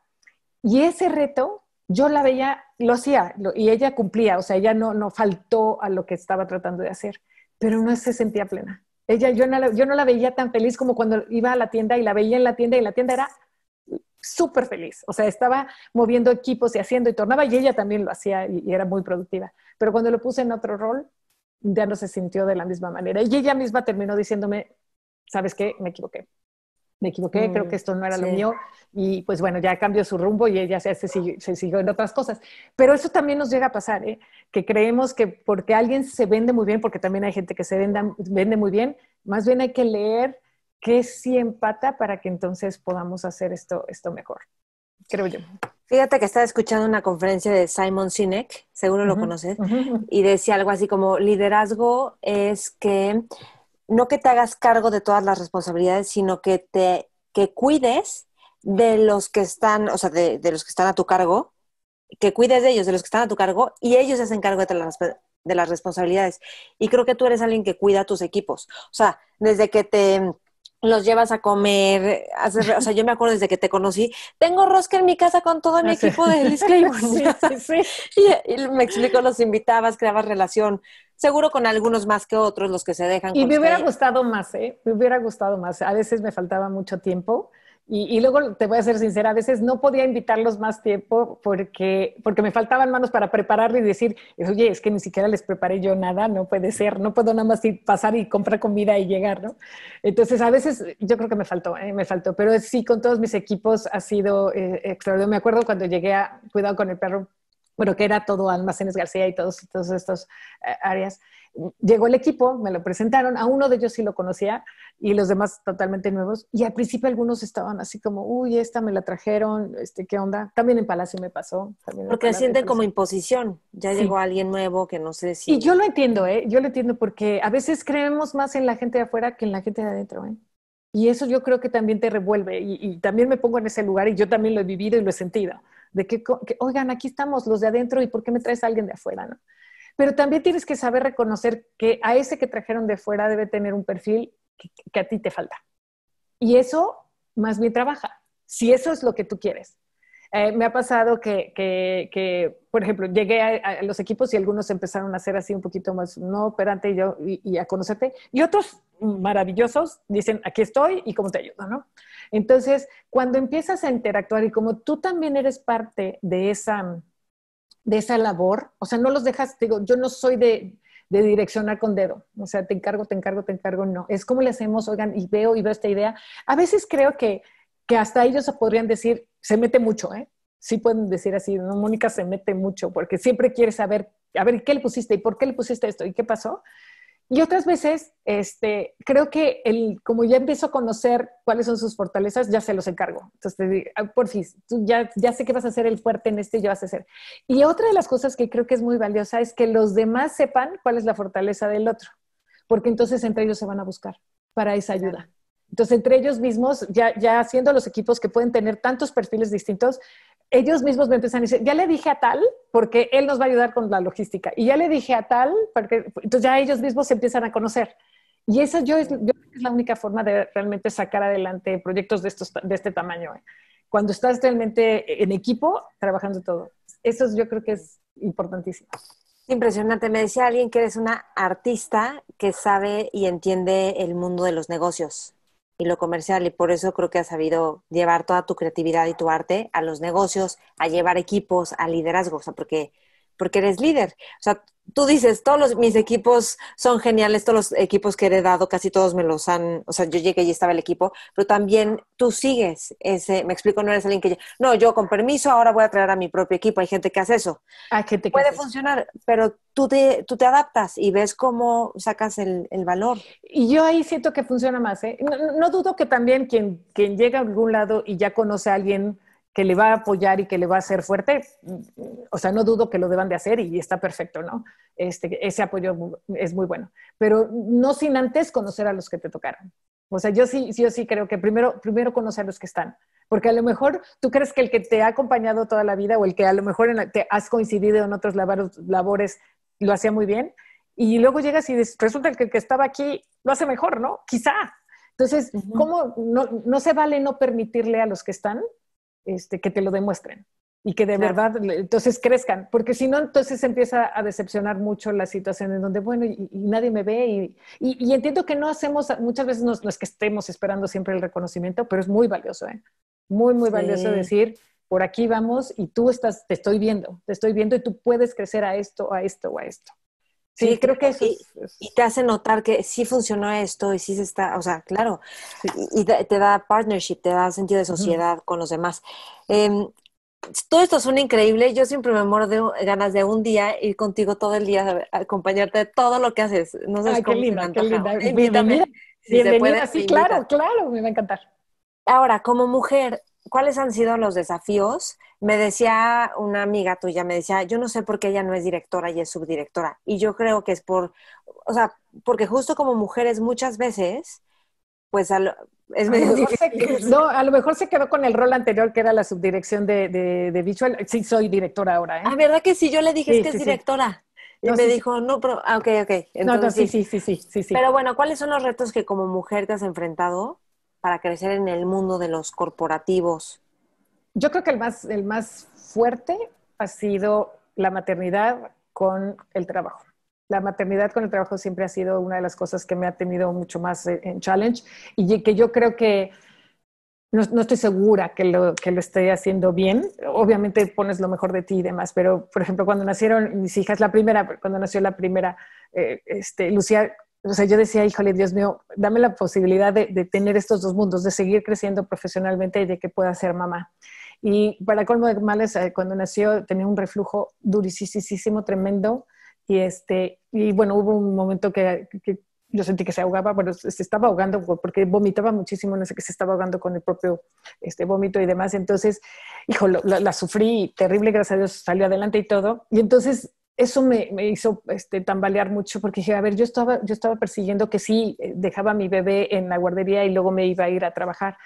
y ese reto yo la veía, lo hacía y ella cumplía, o sea, ella no, no faltó a lo que estaba tratando de hacer, pero no se sentía plena. Ella, yo no, la, yo no la veía tan feliz como cuando iba a la tienda y la veía en la tienda y la tienda era súper feliz. O sea, estaba moviendo equipos y haciendo y tornaba y ella también lo hacía y, y, era muy productiva. Pero cuando lo puse en otro rol, ya no se sintió de la misma manera. Y ella misma terminó diciéndome, ¿sabes qué? Me equivoqué me equivoqué, creo que mm, esto no era lo mío. Y pues bueno, ya cambió su rumbo y ella se, siguió, en otras cosas. Pero eso también nos llega a pasar, ¿eh? que creemos que porque alguien se vende muy bien, porque también hay gente que se venda, vende muy bien, más bien hay que leer qué sí empata para que entonces podamos hacer esto, esto mejor, creo yo. Fíjate que estaba escuchando una conferencia de Simon Sinek, seguro lo conoces, y decía algo así como liderazgo es que no que te hagas cargo de todas las responsabilidades, sino que te que cuides de los que están, o sea, de, los que están a tu cargo, que cuides de ellos, de los que están a tu cargo, y ellos se hacen cargo de las, de las responsabilidades. Y creo que tú eres alguien que cuida a tus equipos. O sea, desde que te los llevas a comer, o sea, yo me acuerdo desde que te conocí, tengo rosca en mi casa con todo mi ah, equipo de Liz Y, y, me explico, los invitabas, creabas relación seguro con algunos más que otros, los que se dejan. Y me hubiera gustado más, ¿eh? Me hubiera gustado más. A veces me faltaba mucho tiempo. Y, y, luego te voy a ser sincera, a veces no podía invitarlos más tiempo porque, porque me faltaban manos para prepararlo y decir, oye, es que ni siquiera les preparé yo nada, no puede ser, no puedo nada más ir, pasar y comprar comida y llegar, ¿no? Entonces, a veces yo creo que me faltó, eh, me faltó, pero sí, con todos mis equipos ha sido eh, extraordinario. Me acuerdo cuando llegué a Cuidado con el Perro bueno, que era todo Almacenes García y todos, estas eh, áreas. Llegó el equipo, me lo presentaron, a uno de ellos sí lo conocía y los demás totalmente nuevos. Y al principio algunos estaban así como, uy, esta me la trajeron, este, ¿qué onda? También en Palacio me pasó. porque sienten como imposición, ya llegó alguien nuevo que no sé si... Y yo lo entiendo, ¿eh? Yo lo entiendo porque a veces creemos más en la gente de afuera que en la gente de adentro, ¿eh? Y eso yo creo que también te revuelve y también me pongo en ese lugar y yo también lo he vivido y lo he sentido de que, oigan, aquí estamos los de adentro y por qué me traes a alguien de afuera, Pero también tienes que saber reconocer que a ese que trajeron de fuera debe tener un perfil que, a ti te falta. Y eso más bien trabaja, si eso es lo que tú quieres. Eh, me ha pasado que, por ejemplo, llegué a, los equipos y algunos empezaron a ser así un poquito más no operante y, yo, y a conocerte, y otros maravillosos, dicen, aquí estoy y cómo te ayudo, ¿no? Entonces, cuando empiezas a interactuar y como tú también eres parte de esa, de esa labor, o sea, no los dejas, digo, yo no soy de, de direccionar con dedo, o sea, te encargo, te encargo, te encargo, no, es como le hacemos, oigan, y veo y veo esta idea. A veces creo que, que hasta ellos podrían decir, se mete mucho, ¿eh? Sí pueden decir así, no, Mónica se mete mucho porque siempre quiere saber, a ver, ¿qué le pusiste y por qué le pusiste esto y qué pasó? Y otras veces, este, creo que el, como ya empiezo a conocer cuáles son sus fortalezas, ya se los encargo. Entonces, ah, por fin, tú ya, ya sé que vas a ser el fuerte en este y vas a hacer. Y otra de las cosas que creo que es muy valiosa es que los demás sepan cuál es la fortaleza del otro, porque entonces entre ellos se van a buscar para esa ayuda. Entonces, entre ellos mismos, ya, ya haciendo los equipos que pueden tener tantos perfiles distintos, ellos mismos me empiezan a decir, ya le dije a tal, porque él nos va a ayudar con la logística, y ya le dije a tal, porque entonces ya ellos mismos se empiezan a conocer. Y esa yo, es la única forma de realmente sacar adelante proyectos de, este tamaño. ¿eh? Cuando estás realmente en equipo, trabajando todo. Eso yo creo que es importantísimo. Impresionante. Me decía alguien que eres una artista que sabe y entiende el mundo de los negocios lo comercial y por eso creo que has sabido llevar toda tu creatividad y tu arte a los negocios, a llevar equipos, a liderazgo, o sea, porque porque eres líder. O sea, tú dices, todos mis equipos son geniales, todos los equipos que he dado casi todos me los han, o sea, yo llegué y estaba el equipo, pero también tú sigues ese, me explico, no eres alguien que, no, yo con permiso ahora voy a traer a mi propio equipo, hay gente que hace eso. Hay gente que Puede funcionar, pero tú te, tú te adaptas y ves cómo sacas el, valor. Y yo ahí siento que funciona más, ¿eh? no, dudo que también quien, quien llega a algún lado y ya conoce a alguien, que le va a apoyar y que le va a hacer fuerte, o sea, no dudo que lo deban de hacer y está perfecto, ¿no? Este, ese apoyo es muy bueno, pero no sin antes conocer a los que te tocaron. O sea, yo sí, yo sí creo que primero, primero conocer a los que están, porque a lo mejor tú crees que el que te ha acompañado toda la vida o el que a lo mejor te has coincidido en otros labores lo hacía muy bien, y luego llegas y resulta que el que estaba aquí lo hace mejor, ¿no? Quizá. Entonces, ¿cómo no, no se vale no permitirle a los que están este, que te lo demuestren y que de verdad entonces crezcan, porque si no, entonces empieza a decepcionar mucho la situación en donde, bueno, y, nadie me ve y, entiendo que no hacemos, muchas veces no, es que estemos esperando siempre el reconocimiento, pero es muy valioso, ¿eh? muy, muy valioso decir, por aquí vamos y tú estás, te estoy viendo, te estoy viendo y tú puedes crecer a esto, a esto o a esto. Sí, creo que sí. Y, te hace notar que sí funcionó esto y sí se está, o sea, claro, y, te da partnership, te da sentido de sociedad con los demás. Em, todo esto suena increíble. Yo siempre me muero de ganas de un día ir contigo todo el día, acompañarte de todo lo que haces. No sé qué lindo. qué Invítame. Bienvenida, sí, claro, claro, me va a encantar. Ahora, como mujer, ¿cuáles han sido los desafíos? Me decía una amiga tuya, me decía, yo no sé por qué ella no es directora y es subdirectora. Y yo creo que es por, o sea, porque justo como mujeres muchas veces, pues a lo, es medio no, a lo mejor se quedó con el rol anterior que era la subdirección de, Visual. Sí, soy directora ahora. ¿eh? Ah, ¿verdad que sí? Yo le dije, que es directora. y me dijo, no, pero, ah, ok, ok. no, no, sí, sí, sí, sí, sí, Pero bueno, ¿cuáles son los retos que como mujer te has enfrentado? para crecer en el mundo de los corporativos? Yo creo que el más, el más fuerte ha sido la maternidad con el trabajo. La maternidad con el trabajo siempre ha sido una de las cosas que me ha tenido mucho más eh, en challenge y que yo creo que no, no estoy segura que lo, que lo esté haciendo bien. Obviamente pones lo mejor de ti y demás, pero por ejemplo, cuando nacieron mis hijas, la primera, cuando nació la primera, eh, este, Lucía o sea, yo decía, híjole, Dios mío, dame la posibilidad de, tener estos dos mundos, de seguir creciendo profesionalmente y de que pueda ser mamá. Y para colmo de males, eh, cuando nació tenía un reflujo durísimo, tremendo. Y, este, y bueno, hubo un momento que, yo sentí que se ahogaba, pero se estaba ahogando porque vomitaba muchísimo, no sé qué, se estaba ahogando con el propio este, vómito y demás. Entonces, hijo, la sufrí terrible, gracias a Dios salió adelante y todo. Y entonces eso me, hizo este, tambalear mucho porque dije, a ver, yo estaba, yo estaba persiguiendo que sí, eh, dejaba a mi bebé en la guardería y luego me iba a ir a trabajar.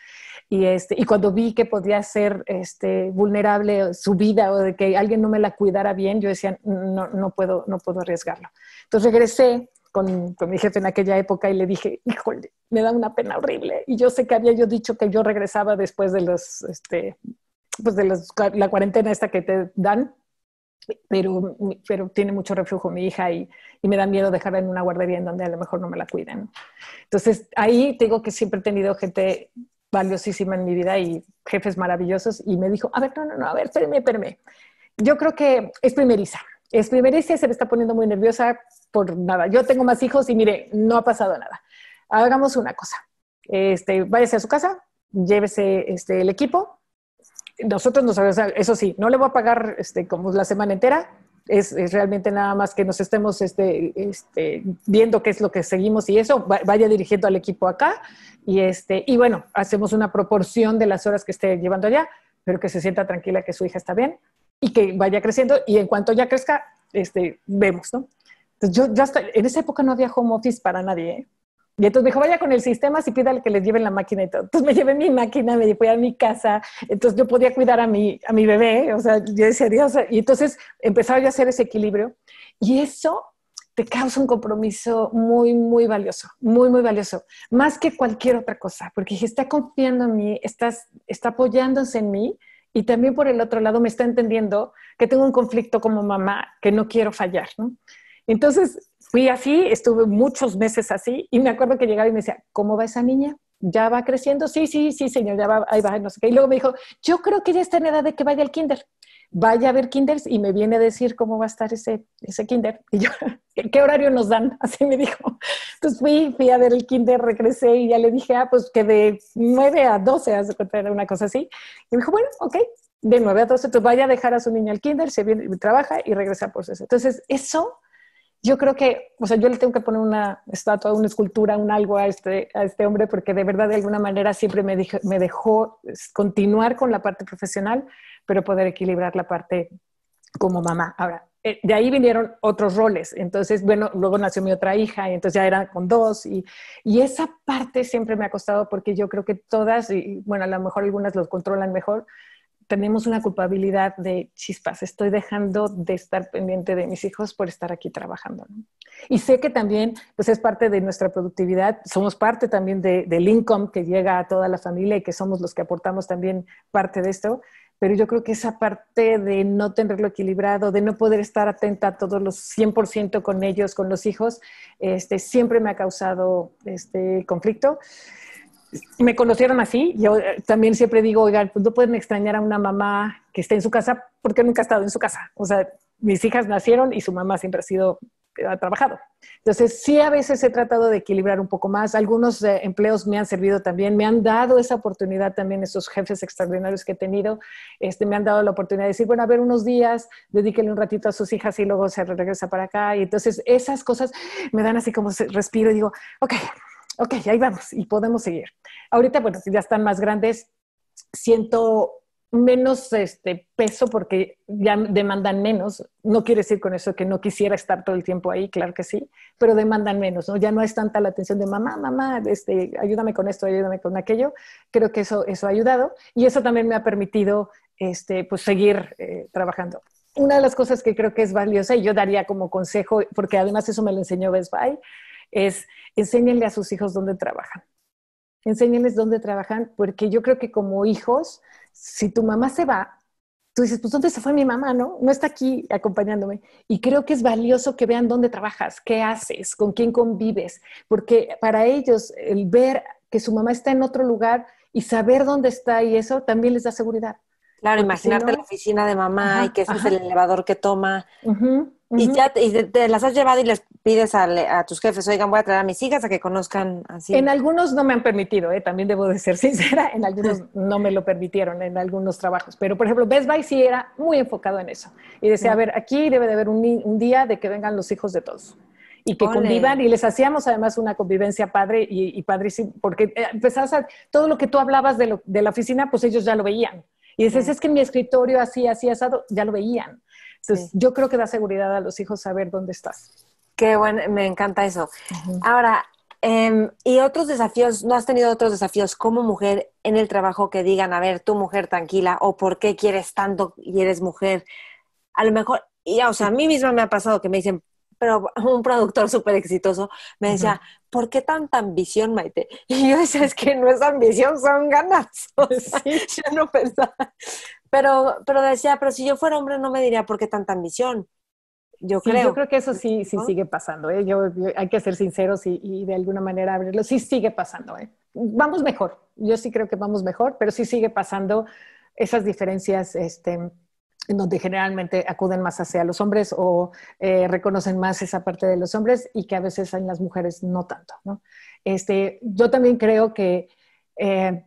Y, este, y cuando vi que podía ser este, vulnerable su vida o de que alguien no me la cuidara bien, yo decía, no, no, puedo, no puedo arriesgarlo. Entonces regresé con, con, mi jefe en aquella época y le dije, híjole, me da una pena horrible. Y yo sé que había yo dicho que yo regresaba después de los, este, pues de la cuarentena esta que te dan, pero, pero tiene mucho reflujo mi hija y, me da miedo dejarla en una guardería en donde a lo mejor no me la cuiden Entonces, ahí tengo que siempre he tenido gente valiosísima en mi vida y jefes maravillosos y me dijo, a ver, no, no, no, a ver, espérame, permé. Yo creo que es primeriza, es primeriza, se le está poniendo muy nerviosa por nada. Yo tengo más hijos y mire, no ha pasado nada. Hagamos una cosa, este, váyase a su casa, llévese este, el equipo, nosotros nos, eso sí, no le voy a pagar este, como la semana entera, es, realmente nada más que nos estemos este, este, viendo qué es lo que seguimos y eso, vaya dirigiendo al equipo acá y, este, y bueno, hacemos una proporción de las horas que esté llevando allá, pero que se sienta tranquila que su hija está bien y que vaya creciendo y en cuanto ya crezca, este, vemos, ¿no? Entonces yo ya en esa época no había home office para nadie, ¿eh? Y entonces me dijo, vaya con el sistema si pídale que les lleven la máquina y todo. Entonces me llevé mi máquina, me fui a mi casa, entonces yo podía cuidar a mi, a mi bebé, o sea, yo decía, Dios, y entonces empezaba yo a hacer ese equilibrio. Y eso te causa un compromiso muy, muy valioso, muy, muy valioso, más que cualquier otra cosa, porque está confiando en mí, estás, está apoyándose en mí y también por el otro lado me está entendiendo que tengo un conflicto como mamá, que no quiero fallar, ¿no? Entonces, fui así, estuve muchos meses así y me acuerdo que llegaba y me decía, ¿cómo va esa niña? ¿Ya va creciendo? Sí, sí, sí, señor, ya va, ahí va, no sé qué. Y luego me dijo, yo creo que ya está en edad de que vaya al kinder. Vaya a ver kinders y me viene a decir cómo va a estar ese, ese kinder. Y yo, ¿qué horario nos dan? Así me dijo. Entonces fui, fui a ver el kinder, regresé y ya le dije, ah, pues que de 9 a 12, hace cuenta, era una cosa así. Y me dijo, bueno, ok, de 9 a 12, entonces pues vaya a dejar a su niña al kinder, se viene, trabaja y regresa por eso. Entonces, eso yo creo que, o sea, yo le tengo que poner una estatua, una escultura, un algo a este, a este hombre, porque de verdad, de alguna manera, siempre me, dejó, continuar con la parte profesional, pero poder equilibrar la parte como mamá. Ahora, eh, de ahí vinieron otros roles. Entonces, bueno, luego nació mi otra hija y entonces ya era con dos. Y, y, esa parte siempre me ha costado porque yo creo que todas, y bueno, a lo mejor algunas los controlan mejor, tenemos una culpabilidad de chispas, estoy dejando de estar pendiente de mis hijos por estar aquí trabajando. Y sé que también, pues es parte de nuestra productividad, somos parte también del income que llega a toda la familia y que somos los que aportamos también parte de esto, pero yo creo que esa parte de no tenerlo equilibrado, de no poder estar atenta a todos los 100% con ellos, con los hijos, este, siempre me ha causado este conflicto me conocieron así. Yo eh, también siempre digo, oigan, pues, no pueden extrañar a una mamá que esté en su casa porque nunca ha estado en su casa. O sea, mis hijas nacieron y su mamá siempre ha sido eh, ha trabajado. Entonces, sí a veces he tratado de equilibrar un poco más. Algunos eh, empleos me han servido también, me han dado esa oportunidad también, esos jefes extraordinarios que he tenido, este, me han dado la oportunidad de decir, bueno, a ver unos días, dedíquenle un ratito a sus hijas y luego se regresa para acá. Y entonces esas cosas me dan así como respiro y digo, ok, Ok, ahí vamos y podemos seguir. Ahorita, bueno, si ya están más grandes, siento menos este peso porque ya demandan menos. No quiere decir con eso que no quisiera estar todo el tiempo ahí, claro que sí, pero demandan menos, ¿no? Ya no es tanta la atención de mamá, mamá, este, ayúdame con esto, ayúdame con aquello. Creo que eso, eso ha ayudado y eso también me ha permitido este, pues, seguir eh, trabajando. Una de las cosas que creo que es valiosa y yo daría como consejo, porque además eso me lo enseñó Best Buy, es enséñenle a sus hijos dónde trabajan. Enséñenles dónde trabajan, porque yo creo que como hijos, si tu mamá se va, tú dices, pues ¿dónde se fue mi mamá? No, no está aquí acompañándome. Y creo que es valioso que vean dónde trabajas, qué haces, con quién convives, porque para ellos el ver que su mamá está en otro lugar y saber dónde está y eso también les da seguridad. Claro, imaginarte la oficina de mamá y que ese es el elevador que toma. Y ya te, las has llevado y les pides a, tus jefes, oigan, voy a traer a mis hijas a que conozcan así. En algunos no me han permitido, ¿eh? también debo de ser sincera, en algunos no me lo permitieron, en algunos trabajos. Pero, por ejemplo, Best Buy sí era muy enfocado en eso. Y decía, a ver, aquí debe de haber un, día de que vengan los hijos de todos. Y que convivan, y les hacíamos además una convivencia padre y, y padrísimo, porque eh, empezabas todo lo que tú hablabas de la oficina, pues ellos ya lo veían. Y dices, es que en mi escritorio así, así, asado, ya lo veían. Entonces, yo creo que da seguridad a los hijos saber dónde estás. Qué bueno, me encanta eso. Ahora, em, ¿y otros desafíos? ¿No has tenido otros desafíos como mujer en el trabajo que digan, a ver, tú mujer tranquila, o por qué quieres tanto y eres mujer? A lo mejor, ya, o sea, a mí misma me ha pasado que me dicen, pero un productor súper exitoso, me decía, ¿por qué tanta ambición, Maite? Y yo decía, es que no es ambición, son ganas. ¿Sí? Yo no pensaba. Pero, pero decía, pero si yo fuera hombre no me diría, ¿por qué tanta ambición? Yo creo. Yo creo que eso sí, sí sigue pasando. ¿eh? hay que ser sinceros y, de alguna manera abrirlo. Sí sigue pasando. ¿eh? Vamos mejor. Yo sí creo que vamos mejor, pero sí sigue pasando esas diferencias este, en donde generalmente acuden más hacia los hombres o eh, reconocen más esa parte de los hombres y que a veces en las mujeres no tanto. Este, yo también creo que eh,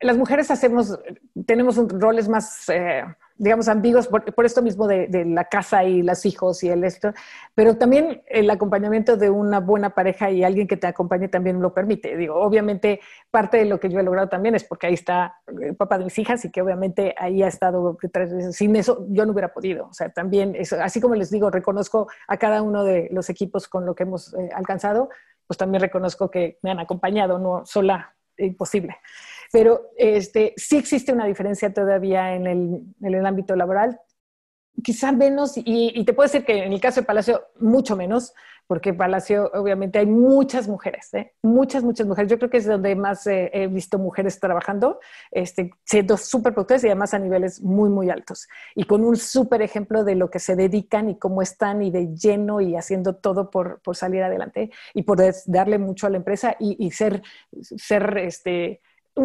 las mujeres hacemos, tenemos roles más, eh, digamos, ambiguos por, por esto mismo de, de, la casa y los hijos y el esto, pero también el acompañamiento de una buena pareja y alguien que te acompañe también lo permite. Digo, obviamente parte de lo que yo he logrado también es porque ahí está el eh, papá de mis hijas y que obviamente ahí ha estado Sin eso yo no hubiera podido. O sea, también, así como les digo, reconozco a cada uno de los equipos con lo que hemos eh, alcanzado, pues también reconozco que me han acompañado, no sola, imposible pero este, sí existe una diferencia todavía en el, el ámbito laboral. Quizá menos, y, te puedo decir que en el caso de Palacio, mucho menos, porque Palacio, obviamente, hay muchas mujeres, ¿eh? muchas, muchas mujeres. Yo creo que es donde más eh, he visto mujeres trabajando, este, siendo súper productores y además a niveles muy, muy altos. Y con un súper ejemplo de lo que se dedican y cómo están y de lleno y haciendo todo por, por salir adelante y por darle mucho a la empresa y, y ser, ser este,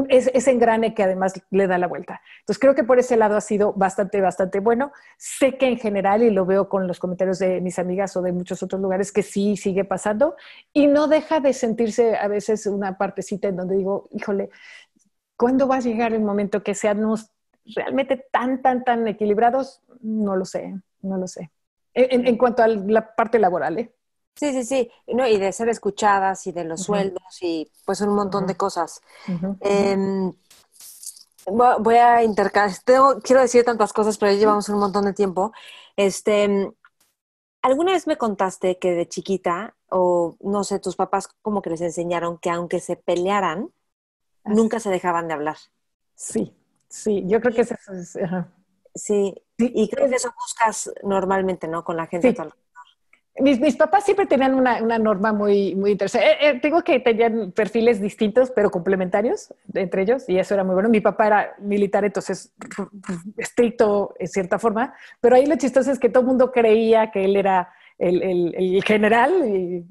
es ese engrane que además le da la vuelta. Entonces creo que por ese lado ha sido bastante, bastante bueno. Sé que en general, y lo veo con los comentarios de mis amigas o de muchos otros lugares, que sí sigue pasando y no deja de sentirse a veces una partecita en donde digo, híjole, ¿cuándo va a llegar el momento que seamos realmente tan, tan, tan equilibrados? No lo sé, no lo sé. En, en cuanto a la parte laboral, ¿eh? Sí, sí, sí, no, y de ser escuchadas y de los sueldos y pues un montón de cosas. Em, voy a intercambiar, quiero decir tantas cosas, pero llevamos un montón de tiempo. Este, ¿Alguna vez me contaste que de chiquita, o no sé, tus papás como que les enseñaron que aunque se pelearan, nunca se dejaban de hablar? Sí, sí, yo creo que eso es... Sí. y creo que eso buscas normalmente, ¿no? Con la gente. cual. Mis, mis, papás siempre tenían una, norma muy, interesante. Eh, eh, tengo que tenían perfiles distintos, pero complementarios entre ellos, y eso era muy bueno. Mi papá era militar, entonces estricto en cierta forma, pero ahí lo chistoso es que todo el mundo creía que él era el, general,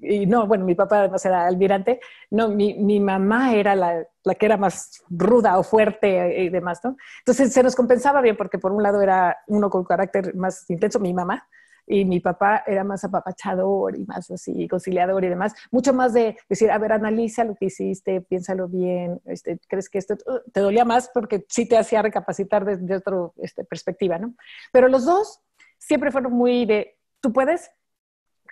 y, no, bueno, mi papá además era almirante, no, mi, mi mamá era la, la, que era más ruda o fuerte eh, y demás, ¿no? Entonces se nos compensaba bien porque por un lado era uno con carácter más intenso, mi mamá, y mi papá era más apapachador y más así, conciliador y demás, mucho más de decir, a ver, analiza lo que hiciste, piénsalo bien, este, crees que esto te dolía más porque sí te hacía recapacitar desde otra este, perspectiva, ¿no? Pero los dos siempre fueron muy de, tú puedes,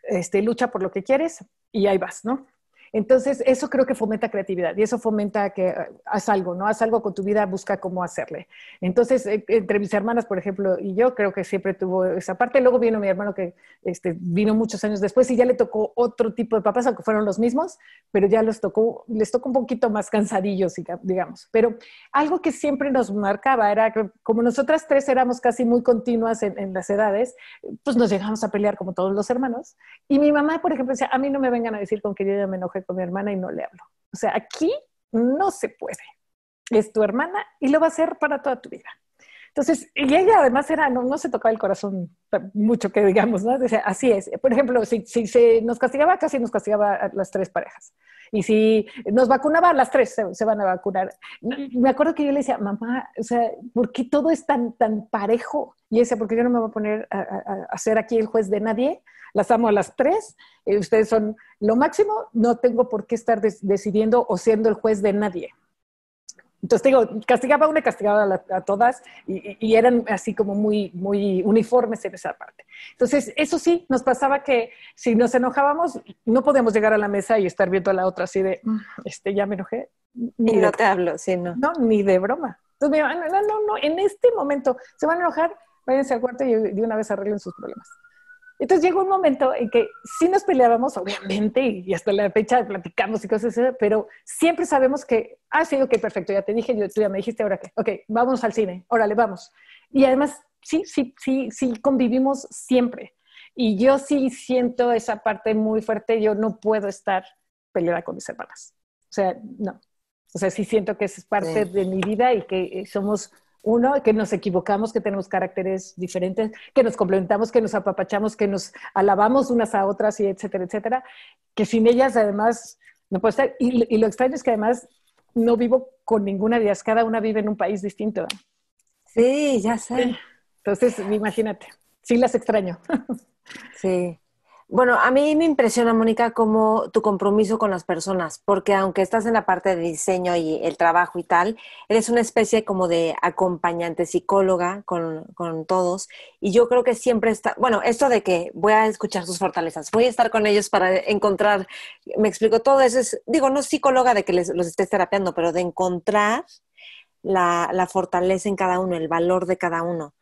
este, lucha por lo que quieres y ahí vas, ¿no? Entonces, eso creo que fomenta creatividad y eso fomenta que eh, haz algo, ¿no? Haz algo con tu vida, busca cómo hacerle. Entonces, eh, entre mis hermanas, por ejemplo, y yo creo que siempre tuvo esa parte. Luego vino mi hermano que este, vino muchos años después y ya le tocó otro tipo de papás, aunque fueron los mismos, pero ya los tocó, les tocó un poquito más cansadillos, digamos. Pero algo que siempre nos marcaba era que como nosotras tres éramos casi muy continuas en, las edades, pues nos llegamos a pelear como todos los hermanos. Y mi mamá, por ejemplo, decía, a mí no me vengan a decir con que yo ya me enojé con mi hermana y no le hablo. O sea, aquí no se puede. Es tu hermana y lo va a ser para toda tu vida. Entonces, y ella además era, no, no se tocaba el corazón mucho que digamos, ¿no? así es. Por ejemplo, si, se nos castigaba, casi nos castigaba las tres parejas y si nos vacunaba las tres, se, van a vacunar. Me acuerdo que yo le decía, mamá, o sea, ¿por qué todo es tan, tan parejo? Y ella decía, porque yo no me voy a poner a, ser aquí el juez de nadie, las amo a las tres, eh, ustedes son lo máximo, no tengo por qué estar decidiendo o siendo el juez de nadie. Entonces digo, castigaba a una, castigaba a, todas y, eran así como muy, muy uniformes en esa parte. Entonces, eso sí, nos pasaba que si nos enojábamos, no podíamos llegar a la mesa y estar viendo a la otra así de, este, ya me enojé. Ni de, no. ni de broma. Entonces me digo, ah, no, no, no, en este momento se van a enojar, váyanse al cuarto y de una vez arreglen sus problemas. Entonces llegó un momento en que sí nos peleábamos, obviamente, y hasta la fecha platicamos y cosas así, pero siempre sabemos que, ha sido que perfecto, ya te dije, yo, tú ya me dijiste, ahora qué, ok, vamos al cine, órale, vamos. Y además, sí, sí, sí, sí, convivimos siempre. Y yo sí siento esa parte muy fuerte, yo no puedo estar peleada con mis hermanas. O sea, no. O sea, sí siento que es parte de mi vida y que eh, somos uno, que nos equivocamos, que tenemos caracteres diferentes, que nos complementamos, que nos apapachamos, que nos alabamos unas a otras, y etcétera, etcétera. Que sin ellas, además, no puede estar. Y, y lo extraño es que además no vivo con ninguna de ellas, cada una vive en un país distinto. Sí, ya sé. Entonces, imagínate, sí las extraño. Sí. Bueno, a mí me impresiona, Mónica, como tu compromiso con las personas, porque aunque estás en la parte de diseño y el trabajo y tal, eres una especie como de acompañante psicóloga con, todos. Y yo creo que siempre está, bueno, esto de que voy a escuchar sus fortalezas, voy a estar con ellos para encontrar, me explico, todo eso es, digo, no psicóloga de que les, los estés terapeando, pero de encontrar la, la fortaleza en cada uno, el valor de cada uno.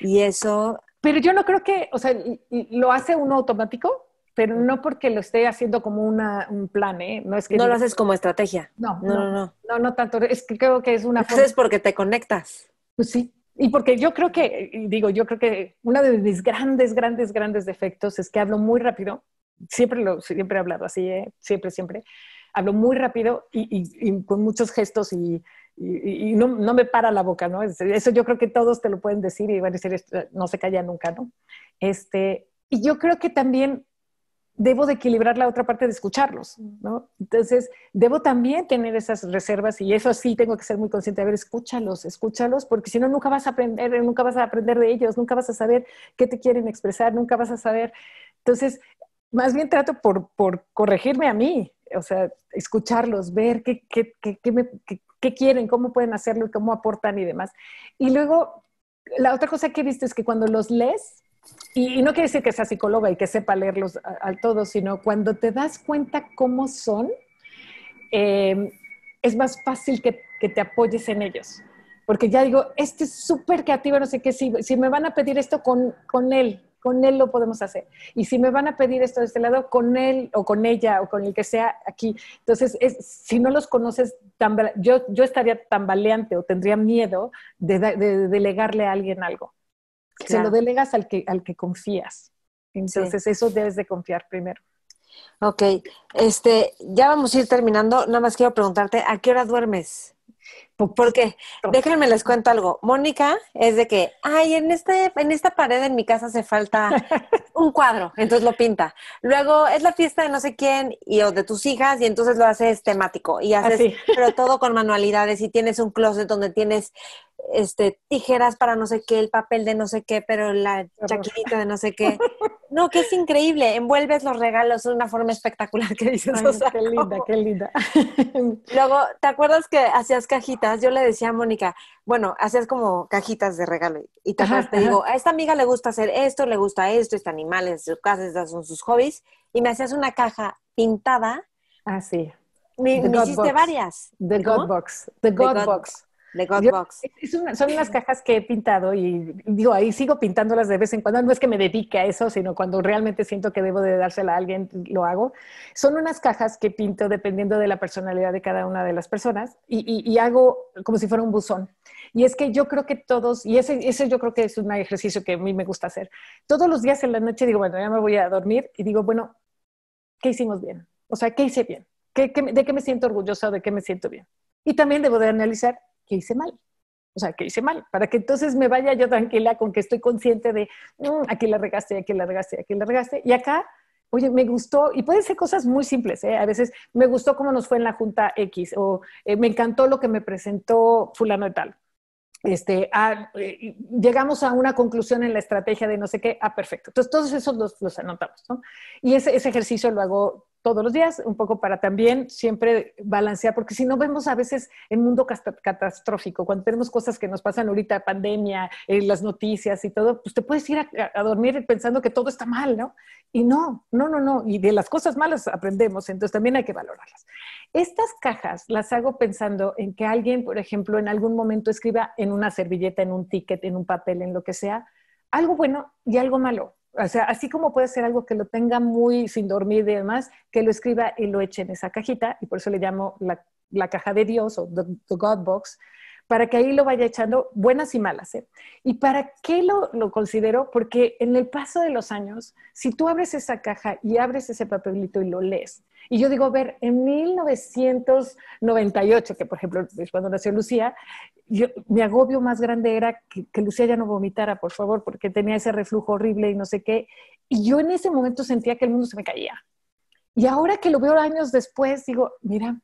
Y eso pero yo no creo que, o sea, lo hace uno automático, pero no porque lo esté haciendo como una, un plan, ¿eh? No, es que no lo haces como estrategia. No, no, no. No, no, tanto. Es que creo que es una... Forma... Es porque te conectas. Pues sí. Y porque yo creo que, digo, yo creo que uno de mis grandes, grandes, grandes defectos es que hablo muy rápido. Siempre lo, siempre he hablado así, ¿eh? Siempre, siempre. Hablo muy rápido y con muchos gestos y y, no, me para la boca, ¿no? Eso yo creo que todos te lo pueden decir y van a decir, eh, no se calla nunca, ¿no? Este, y yo creo que también debo de equilibrar la otra parte de escucharlos, ¿no? Entonces, debo también tener esas reservas y eso sí tengo que ser muy consciente, a ver, escúchalos, escúchalos, porque si no, nunca vas a aprender, nunca vas a aprender de ellos, nunca vas a saber qué te quieren expresar, nunca vas a saber. Entonces, más bien trato por, corregirme a mí, o sea, escucharlos, ver qué, qué, qué me, qué quieren, cómo pueden hacerlo y cómo aportan y demás. Y luego, la otra cosa que he visto es que cuando los lees, y, no quiere decir que sea psicóloga y que sepa leerlos a, todos, sino cuando te das cuenta cómo son, eh, es más fácil que, que te apoyes en ellos porque ya digo, este es súper creativo, no sé qué, si, si me van a pedir esto con, con, él, con él lo podemos hacer. Y si me van a pedir esto de este lado, con él o con ella o con el que sea aquí. Entonces, es, si no los conoces, yo, yo estaría tambaleante o tendría miedo de, delegarle a alguien algo. Se lo delegas al que, al que confías. Entonces, eso debes de confiar primero. Ok, este, ya vamos a ir terminando. Nada más quiero preguntarte, ¿a qué hora duermes? Porque, déjenme les cuento algo. Mónica es de que, ay, en, este, en esta pared en mi casa se falta un cuadro, entonces lo pinta. Luego es la fiesta de no sé quién y o de tus hijas y entonces lo haces temático y haces, pero todo con manualidades y tienes un closet donde tienes este, tijeras para no sé qué, el papel de no sé qué, pero la chaquinita de no sé qué. No, que es increíble. Envuelves los regalos de una forma espectacular que dices. qué linda, qué linda. Luego, ¿te acuerdas que hacías cajitas? Yo le decía a Mónica, bueno, hacías como cajitas de regalo y te, te digo, a esta amiga le gusta hacer esto, le gusta esto, este animal estas su casa, son sus hobbies. Y me hacías una caja pintada. Así. Ah, me, me hiciste varias. The God Box. The God, box. Box. son unas cajas que he pintado y digo, ahí sigo pintándolas de vez en cuando. No es que me dedique a eso, sino cuando realmente siento que debo de dársela a alguien, lo hago. Son unas cajas que pinto dependiendo de la personalidad de cada una de las personas y, hago como si fuera un buzón. Y es que yo creo que todos, y ese, ese yo creo que es un ejercicio que a mí me gusta hacer, todos los días en la noche digo, bueno, ya me voy a dormir y digo, bueno, ¿qué hicimos bien? O sea, ¿qué hice bien? ¿Qué, de qué me siento orgullosa? ¿De qué me siento bien? Y también debo de analizar ¿qué hice mal? O sea, ¿qué hice mal? Para que entonces me vaya yo tranquila con que estoy consciente de, mm, aquí la regaste, aquí la regaste, aquí la regaste. Y acá, oye, me gustó, y pueden ser cosas muy simples, ¿eh? A veces me gustó cómo nos fue en la junta X, o eh, me encantó lo que me presentó fulano de tal. Este, eh, llegamos a una conclusión en la estrategia de no sé qué, ah, perfecto. Entonces, todos esos los, anotamos, ¿no? Y ese ejercicio lo hago todos los días, un poco para también siempre balancear, porque si no vemos a veces el mundo catastrófico, cuando tenemos cosas que nos pasan ahorita, pandemia, eh, las noticias y todo, pues te puedes ir a, dormir pensando que todo está mal, ¿no? Y no, no, no, no, y de las cosas malas aprendemos, entonces también hay que valorarlas. Estas cajas las hago pensando en que alguien, por ejemplo, en algún momento escriba en una servilleta, en un ticket, en un papel, en lo que sea, algo bueno y algo malo o sea, así como puede ser algo que lo tenga muy sin dormir y demás, que lo escriba y lo eche en esa cajita, y por eso le llamo la, caja de Dios o the, the God Box, para que ahí lo vaya echando, buenas y malas. ¿eh? ¿Y para qué lo, lo considero? Porque en el paso de los años, si tú abres esa caja y abres ese papelito y lo lees, y yo digo, a ver, en 1998, que por ejemplo es cuando nació Lucía, yo, mi agobio más grande era que, Lucía ya no vomitara, por favor, porque tenía ese reflujo horrible y no sé qué. Y yo en ese momento sentía que el mundo se me caía. Y ahora que lo veo años después, digo, mira,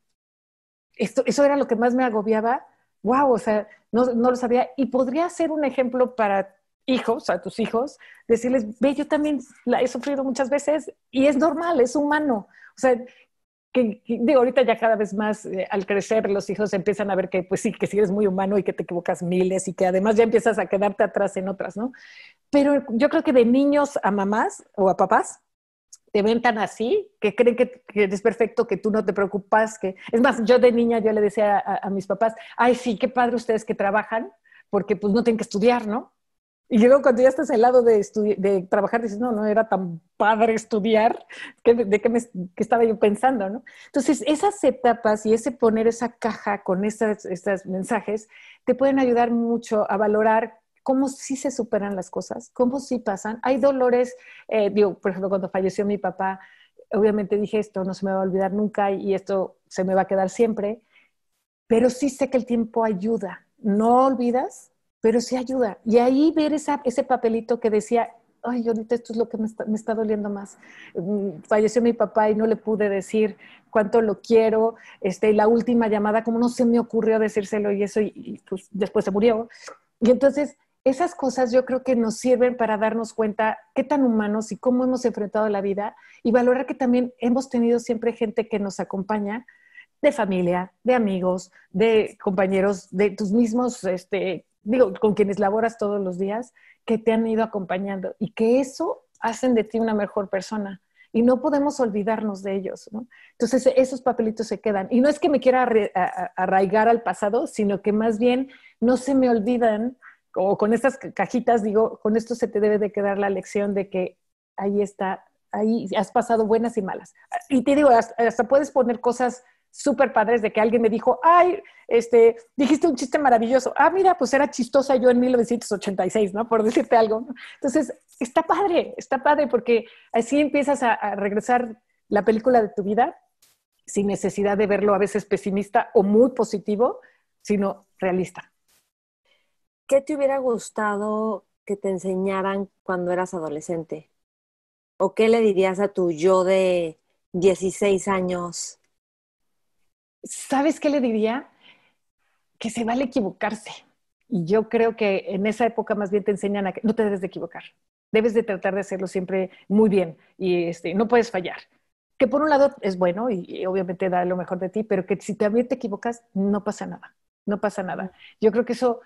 esto, eso era lo que más me agobiaba, wow, o sea, no, lo sabía. Y podría ser un ejemplo para hijos, a tus hijos, decirles, ve, yo también la he sufrido muchas veces y es normal, es humano. O sea, que, ahorita ya cada vez más eh, al crecer los hijos empiezan a ver que, pues sí, que sí eres muy humano y que te equivocas miles y que además ya empiezas a quedarte atrás en otras, ¿no? Pero yo creo que de niños a mamás o a papás, te ven tan así, que creen que, que, eres perfecto, que tú no te preocupas, que... Es más, yo de niña yo le decía a, mis papás, ay, sí, qué padre ustedes que trabajan, porque pues no tienen que estudiar, ¿no? Y luego cuando ya estás al lado de, de trabajar, dices, no, no era tan padre estudiar, ¿de qué, me, estaba yo pensando? ¿no? Entonces, esas etapas y ese poner esa caja con estos mensajes te pueden ayudar mucho a valorar cómo sí se superan las cosas, cómo sí pasan. Hay dolores, eh, digo, por ejemplo, cuando falleció mi papá, obviamente dije esto no se me va a olvidar nunca y esto se me va a quedar siempre, pero sí sé que el tiempo ayuda, no olvidas, pero sí ayuda. Y ahí ver esa, ese papelito que decía, ay, ahorita esto es lo que me está, doliendo más. Mm, falleció mi papá y no le pude decir cuánto lo quiero. Este, la última llamada, como no se me ocurrió decírselo y eso, y, pues, después se murió. Y entonces esas cosas yo creo que nos sirven para darnos cuenta qué tan humanos y cómo hemos enfrentado la vida y valorar que también hemos tenido siempre gente que nos acompaña de familia, de amigos, de compañeros, de tus mismos, este, digo, con quienes laboras todos los días, que te han ido acompañando y que eso hacen de ti una mejor persona y no podemos olvidarnos de ellos. Entonces, esos papelitos se quedan. Y no es que me quiera arraigar al pasado, sino que más bien no se me olvidan o con estas cajitas, digo, con esto se te debe de quedar la lección de que ahí está, ahí has pasado buenas y malas. Y te digo, hasta, puedes poner cosas súper padres de que alguien me dijo, ay, este, dijiste un chiste maravilloso. Ah, mira, pues era chistosa yo en 1986, ¿no? Por decirte algo. Entonces, está padre, está padre, porque así empiezas a regresar la película de tu vida sin necesidad de verlo a veces pesimista o muy positivo, sino realista. ¿qué te hubiera gustado que te enseñaran cuando eras adolescente? ¿O qué le dirías a tu yo de 16 años? ¿Sabes qué le diría? Que se vale equivocarse. Y yo creo que en esa época más bien te enseñan a que no te debes de equivocar. Debes de tratar de hacerlo siempre muy bien y este, no puedes fallar. Que por un lado es bueno y, y obviamente da lo mejor de ti, pero que si también te equivocas, no pasa nada. No pasa nada. Yo creo que eso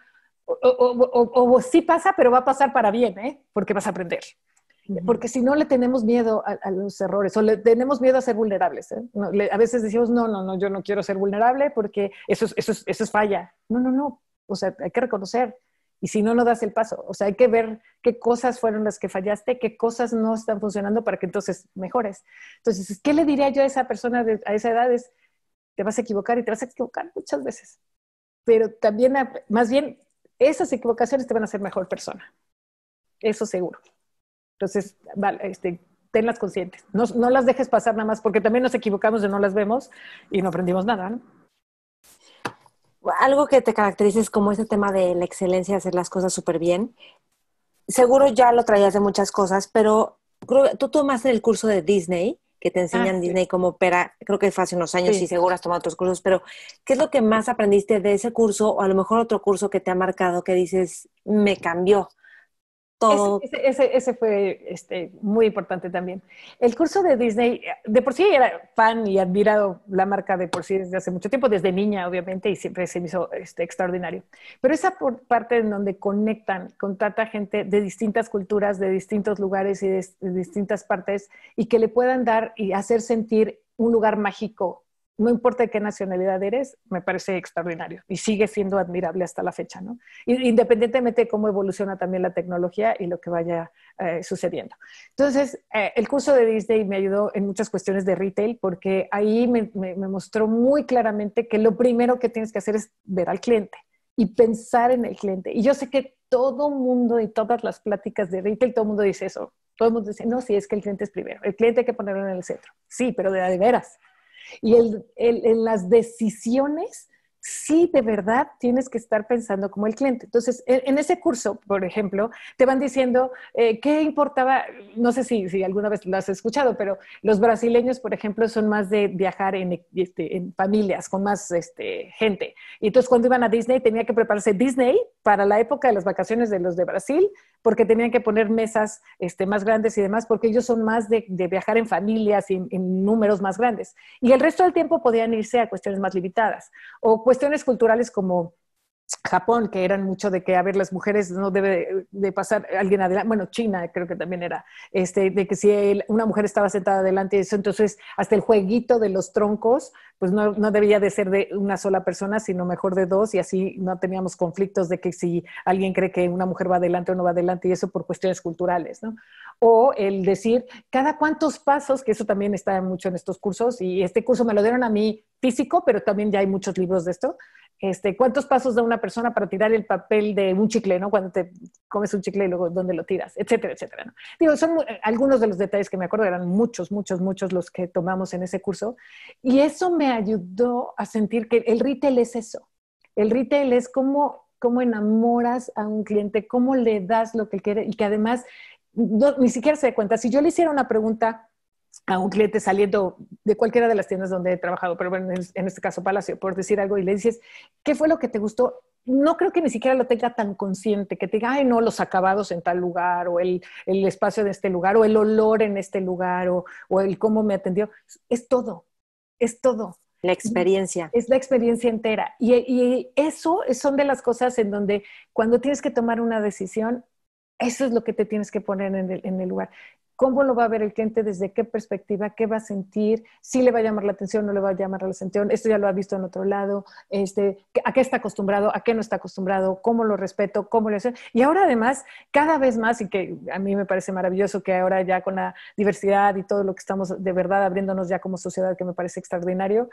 o, sí pasa, pero va a pasar para bien, ¿eh? Porque vas a aprender. Porque si no le tenemos miedo a, los errores o le tenemos miedo a ser vulnerables. ¿eh? a veces decimos, no, no, no, yo no quiero ser vulnerable porque eso es, eso, eso es falla. No, no, no. O sea, hay que reconocer. Y si no, no das el paso. O sea, hay que ver qué cosas fueron las que fallaste, qué cosas no están funcionando para que entonces mejores. Entonces, ¿qué le diría yo a esa persona de, a esa edad? Es, te vas a equivocar y te vas a equivocar muchas veces. Pero también, más bien, esas equivocaciones te van a hacer mejor persona. Eso seguro. Entonces, este, tenlas conscientes. No, las dejes pasar nada más, porque también nos equivocamos y no las vemos y no aprendimos nada. Algo que te caracteriza es como ese tema de la excelencia, hacer las cosas súper bien. Seguro ya lo traías de muchas cosas, pero tú tomaste el curso de Disney que te ah, enseñan Disney como opera, creo que fue hace unos años y seguro has tomado otros cursos, pero ¿qué es lo que más aprendiste de ese curso o a lo mejor otro curso que te ha marcado que dices, me cambió? Ese, fue este, muy importante también. El curso de Disney, de por sí era fan y admirado la marca de por sí desde hace mucho tiempo, desde niña obviamente, y siempre se me hizo este, extraordinario. Pero esa parte en donde conectan con tanta gente de distintas culturas, de distintos lugares y de distintas partes, y que le puedan dar y hacer sentir un lugar mágico no importa de qué nacionalidad eres, me parece extraordinario y sigue siendo admirable hasta la fecha, ¿no? Independientemente de cómo evoluciona también la tecnología y lo que vaya eh, sucediendo. Entonces, eh, el curso de Disney me ayudó en muchas cuestiones de retail porque ahí me, mostró muy claramente que lo primero que tienes que hacer es ver al cliente y pensar en el cliente. Y yo sé que todo mundo y todas las pláticas de retail, todo mundo dice eso. Todo el mundo dice, no, sí, es que el cliente es primero. El cliente hay que ponerlo en el centro. Sí, pero de veras y en las decisiones, sí de verdad tienes que estar pensando como el cliente. Entonces, en, ese curso, por ejemplo, te van diciendo eh, qué importaba, no sé si, alguna vez lo has escuchado, pero los brasileños, por ejemplo, son más de viajar en, este, familias, con más este, gente. Y entonces cuando iban a Disney tenía que prepararse Disney para la época de las vacaciones de los de Brasil, porque tenían que poner mesas este, más grandes y demás, porque ellos son más de, viajar en familias y en, números más grandes. Y el resto del tiempo podían irse a cuestiones más limitadas o cuestiones culturales como Japón, que eran mucho de que, a ver, las mujeres no debe de pasar alguien adelante, bueno, China creo que también era, este, de que si una mujer estaba sentada adelante, eso, entonces hasta el jueguito de los troncos, pues no, no, debía de ser de una sola persona, sino mejor de dos, y así no teníamos conflictos de que si alguien cree que una mujer va adelante o no va adelante, y eso por cuestiones culturales, ¿no? O el decir, cada cuántos pasos, que eso también está mucho en estos cursos, y este curso me lo dieron a mí físico, pero también ya hay muchos libros de esto, este, ¿Cuántos pasos da una persona para tirar el papel de un chicle, ¿no? Cuando te comes un chicle y luego dónde lo tiras, etcétera, etcétera. Digo, son eh, algunos de los detalles que me acuerdo, eran muchos, muchos, muchos los que tomamos en ese curso. Y eso me ayudó a sentir que el retail es eso. El retail es cómo, cómo enamoras a un cliente, cómo le das lo que quiere y que además ni siquiera se da cuenta. Si yo le hiciera una pregunta a un cliente saliendo de cualquiera de las tiendas donde he trabajado, pero bueno, en este caso Palacio, por decir algo, y le dices, ¿qué fue lo que te gustó? No creo que ni siquiera lo tenga tan consciente, que te diga, ay, no, los acabados en tal lugar, o el, espacio de este lugar, o el olor en este lugar, o, el cómo me atendió. Es todo, es todo. La experiencia. Es la experiencia entera. Y, eso son de las cosas en donde cuando tienes que tomar una decisión, eso es lo que te tienes que poner en en el lugar cómo lo va a ver el cliente, desde qué perspectiva, qué va a sentir, si le va a llamar la atención, no le va a llamar la atención, esto ya lo ha visto en otro lado, este, a qué está acostumbrado, a qué no está acostumbrado, cómo lo respeto, cómo lo hace. Y ahora además, cada vez más, y que a mí me parece maravilloso que ahora ya con la diversidad y todo lo que estamos de verdad abriéndonos ya como sociedad, que me parece extraordinario,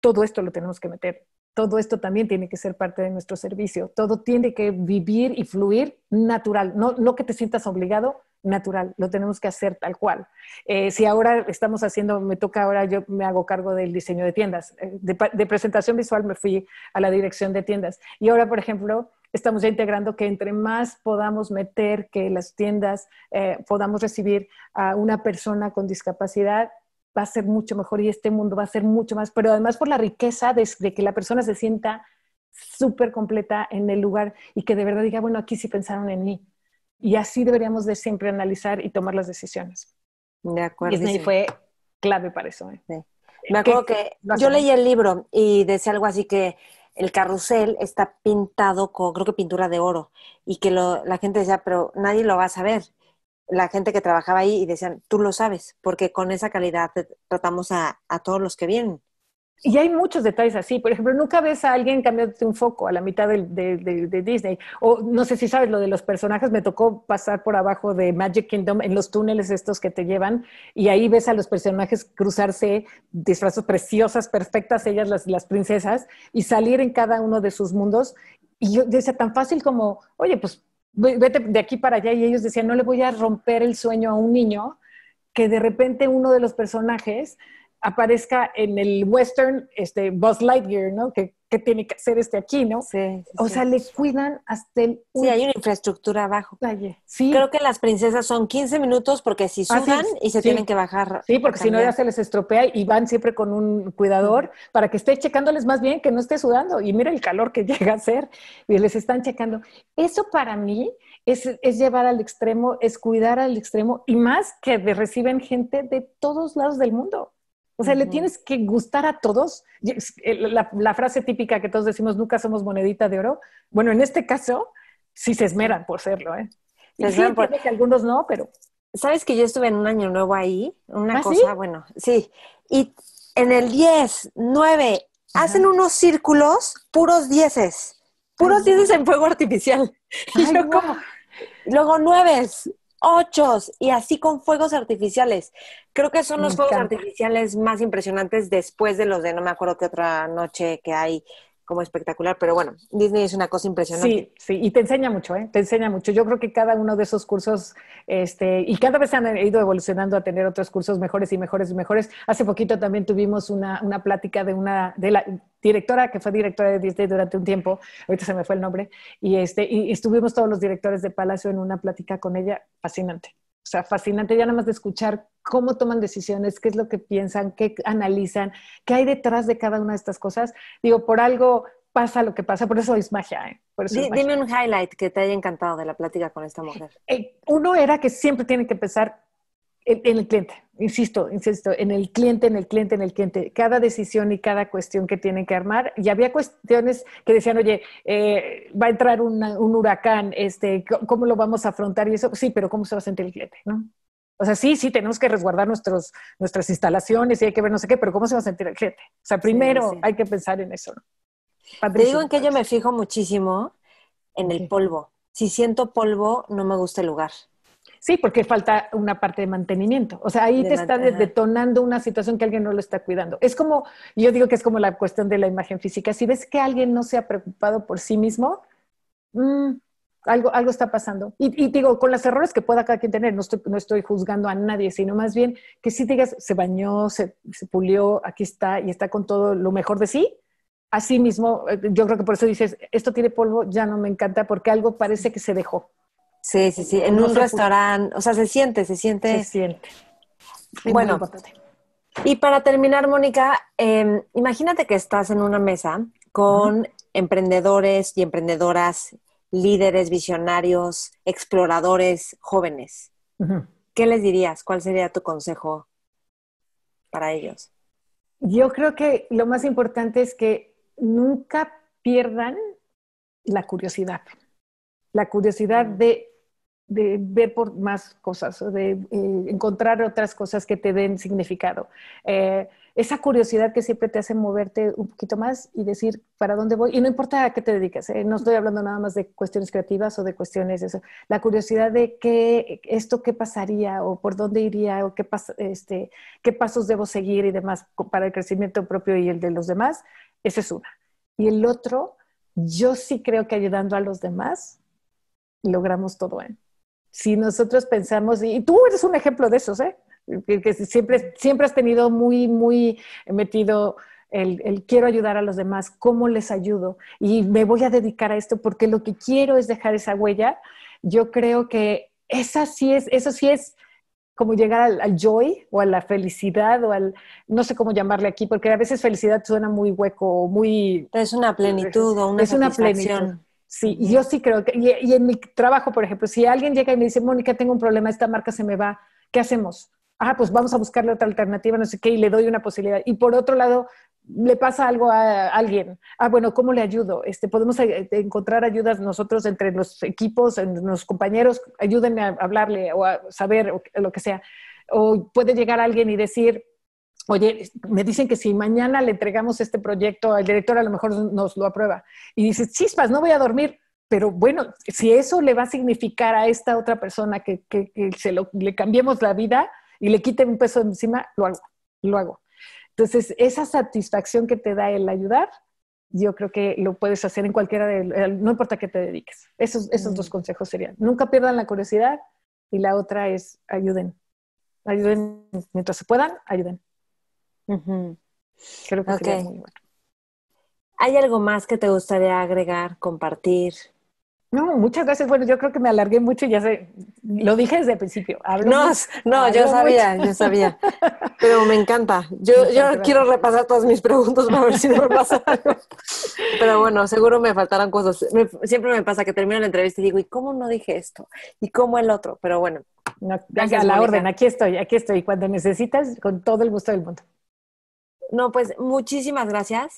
todo esto lo tenemos que meter. Todo esto también tiene que ser parte de nuestro servicio. Todo tiene que vivir y fluir natural, no, no que te sientas obligado, natural, lo tenemos que hacer tal cual. Eh, si ahora estamos haciendo, me toca ahora, yo me hago cargo del diseño de tiendas, eh, de, presentación visual me fui a la dirección de tiendas y ahora, por ejemplo, estamos ya integrando que entre más podamos meter que las tiendas eh, podamos recibir a una persona con discapacidad, va a ser mucho mejor y este mundo va a ser mucho más, pero además por la riqueza de, de que la persona se sienta súper completa en el lugar y que de verdad diga, bueno, aquí sí pensaron en mí, y así deberíamos de siempre analizar y tomar las decisiones. De acuerdo. Disney fue clave para eso. ¿eh? Eh, Me acuerdo que yo leí el libro y decía algo así que el carrusel está pintado con, creo que pintura de oro, y que la gente decía, pero nadie lo va a saber. La gente que trabajaba ahí y decían, tú lo sabes, porque con esa calidad tratamos a, a todos los que vienen y hay muchos detalles así. Por ejemplo, nunca ves a alguien cambiándote un foco a la mitad de, Disney. O no sé si sabes lo de los personajes. Me tocó pasar por abajo de Magic Kingdom en los túneles estos que te llevan. Y ahí ves a los personajes cruzarse, disfrazos preciosas, perfectas, ellas las, las princesas, y salir en cada uno de sus mundos. Y yo decía, tan fácil como, oye, pues vete de aquí para allá. Y ellos decían, no le voy a romper el sueño a un niño que de repente uno de los personajes aparezca en el western este, Buzz Lightyear, ¿no? Que, que tiene que hacer este aquí, ¿no? Sí. o sea, les le cuidan hasta el... Sí, hay una infraestructura abajo. Calle. Sí. Creo que las princesas son 15 minutos porque si sudan y se tienen que bajar. Sí, porque si no ya se les estropea y van siempre con un cuidador para que esté checándoles más bien, que no esté sudando. Y mira el calor que llega a ser y les están checando. Eso para mí es, es llevar al extremo, es cuidar al extremo y más que reciben gente de todos lados del mundo. O sea, le tienes que gustar a todos. Eh, la, frase típica que todos decimos, nunca somos monedita de oro. Bueno, en este caso, sí se esmeran por serlo, ¿eh? sí, que algunos no, pero... ¿Sabes que yo estuve en un año nuevo ahí? Una ¿Ah, cosa, bueno, sí. Y en el 10, 9, hacen unos círculos puros dieces. Puros dieces en fuego artificial. y yo Luego nueves, ochos y así con fuegos artificiales. Creo que son los fuegos artificiales más impresionantes después de los de no me acuerdo qué otra noche que hay como espectacular, pero bueno, Disney es una cosa impresionante. Sí, sí, y te enseña mucho, ¿eh? te enseña mucho. Yo creo que cada uno de esos cursos, este, y cada vez se han ido evolucionando a tener otros cursos mejores y mejores y mejores. Hace poquito también tuvimos una, una plática de una, de la directora que fue directora de Disney durante un tiempo, ahorita se me fue el nombre, y, este, y estuvimos todos los directores de Palacio en una plática con ella, fascinante sea, fascinante ya nada más de escuchar cómo toman decisiones, qué es lo que piensan, qué analizan, qué hay detrás de cada una de estas cosas. Digo, por algo pasa lo que pasa, por eso es magia. ¿eh? Por eso Dime un highlight que te haya encantado de la plática con esta mujer. Eh, uno era que siempre tiene que pensar en el cliente insisto, insisto, en el cliente, en el cliente, en el cliente, cada decisión y cada cuestión que tienen que armar. Y había cuestiones que decían, oye, eh, va a entrar un huracán, este, ¿cómo lo vamos a afrontar? Y eso, sí, pero ¿cómo se va a sentir el cliente? ¿no? O sea, sí, sí, tenemos que resguardar nuestros, nuestras instalaciones y hay que ver no sé qué, pero ¿cómo se va a sentir el cliente? O sea, primero hay que pensar en eso. ¿no? Te digo en que yo me fijo muchísimo en el polvo. Si siento polvo, no me gusta el lugar. Sí, porque falta una parte de mantenimiento. O sea, ahí te está detonando una situación que alguien no lo está cuidando. Es como, yo digo que es como la cuestión de la imagen física. Si ves que alguien no se ha preocupado por sí mismo, mm, algo, algo está pasando. Y, digo, con los errores que pueda cada quien tener, no estoy, juzgando a nadie, sino más bien que si digas, se bañó, se, se pulió, aquí está y está con todo lo mejor de sí, así mismo, eh, yo creo que por eso dices, esto tiene polvo, ya no me encanta, porque algo parece que se dejó. Sí, sí, sí, en un restaurante, o sea, se siente, se siente. Se siente. bueno, y para terminar, Mónica, em, imagínate que estás en una mesa con emprendedores y emprendedoras, líderes, visionarios, exploradores, jóvenes. ¿Qué les dirías? ¿Cuál sería tu consejo para ellos? Yo creo que lo más importante es que nunca pierdan la curiosidad. La curiosidad mm. de de ver por más cosas, de eh, encontrar otras cosas que te den significado. Eh, esa curiosidad que siempre te hace moverte un poquito más y decir para dónde voy. Y no importa a qué te dedicas, eh, no estoy hablando nada más de cuestiones creativas o de cuestiones de eso. La curiosidad de qué, esto qué pasaría o por dónde iría o qué, este, qué pasos debo seguir y demás para el crecimiento propio y el de los demás, esa es una. Y el otro, yo sí creo que ayudando a los demás, logramos todo. ¿eh? si nosotros pensamos, y tú eres un ejemplo de esos, ¿eh? que, siempre, siempre has tenido muy, muy metido el, quiero ayudar a los demás, cómo les ayudo y me voy a dedicar a esto porque lo que quiero es dejar esa huella. Yo creo que esa sí es, eso sí es como llegar al, joy o a la felicidad o al, no sé cómo llamarle aquí, porque a veces felicidad suena muy hueco, muy... Es una plenitud o una Es una plenitud. Sí, yo sí creo que, y, en mi trabajo, por ejemplo, si alguien llega y me dice, Mónica, tengo un problema, esta marca se me va, ¿qué hacemos? Ah, pues vamos a buscarle otra alternativa, no sé qué, y le doy una posibilidad. Y por otro lado, le pasa algo a alguien. Ah, bueno, ¿cómo le ayudo? Este, podemos eh, encontrar ayudas nosotros entre los equipos, entre los compañeros, ayúdenme a hablarle o a saber o lo que sea. O puede llegar alguien y decir, oye, me dicen que si mañana le entregamos este proyecto, al director a lo mejor nos lo aprueba. Y dices, chispas, no voy a dormir. Pero bueno, si eso le va a significar a esta otra persona que, se le cambiemos la vida y le quiten un peso encima, lo hago, lo hago. Entonces, esa satisfacción que te da el ayudar, yo creo que lo puedes hacer en cualquiera de, no importa qué te dediques. Esos, esos dos mm. consejos serían, nunca pierdan la curiosidad y la otra es ayuden. Ayuden mientras se puedan, ayuden. Creo que okay. muy bueno. ¿Hay algo más que te gustaría agregar, compartir? No, muchas gracias. Bueno, yo creo que me alargué mucho y ya sé, lo dije desde el principio. no, no yo sabía, yo sabía. Pero me encanta. Yo, quiero repasar todas mis preguntas para ver si no me pasa algo. Pero bueno, seguro me faltarán cosas. siempre me pasa que termino la entrevista y digo, ¿y cómo no dije esto? ¿Y cómo el otro? Pero bueno. a la orden, aquí estoy, aquí estoy. Cuando necesitas, con todo el gusto del mundo. No, pues muchísimas gracias.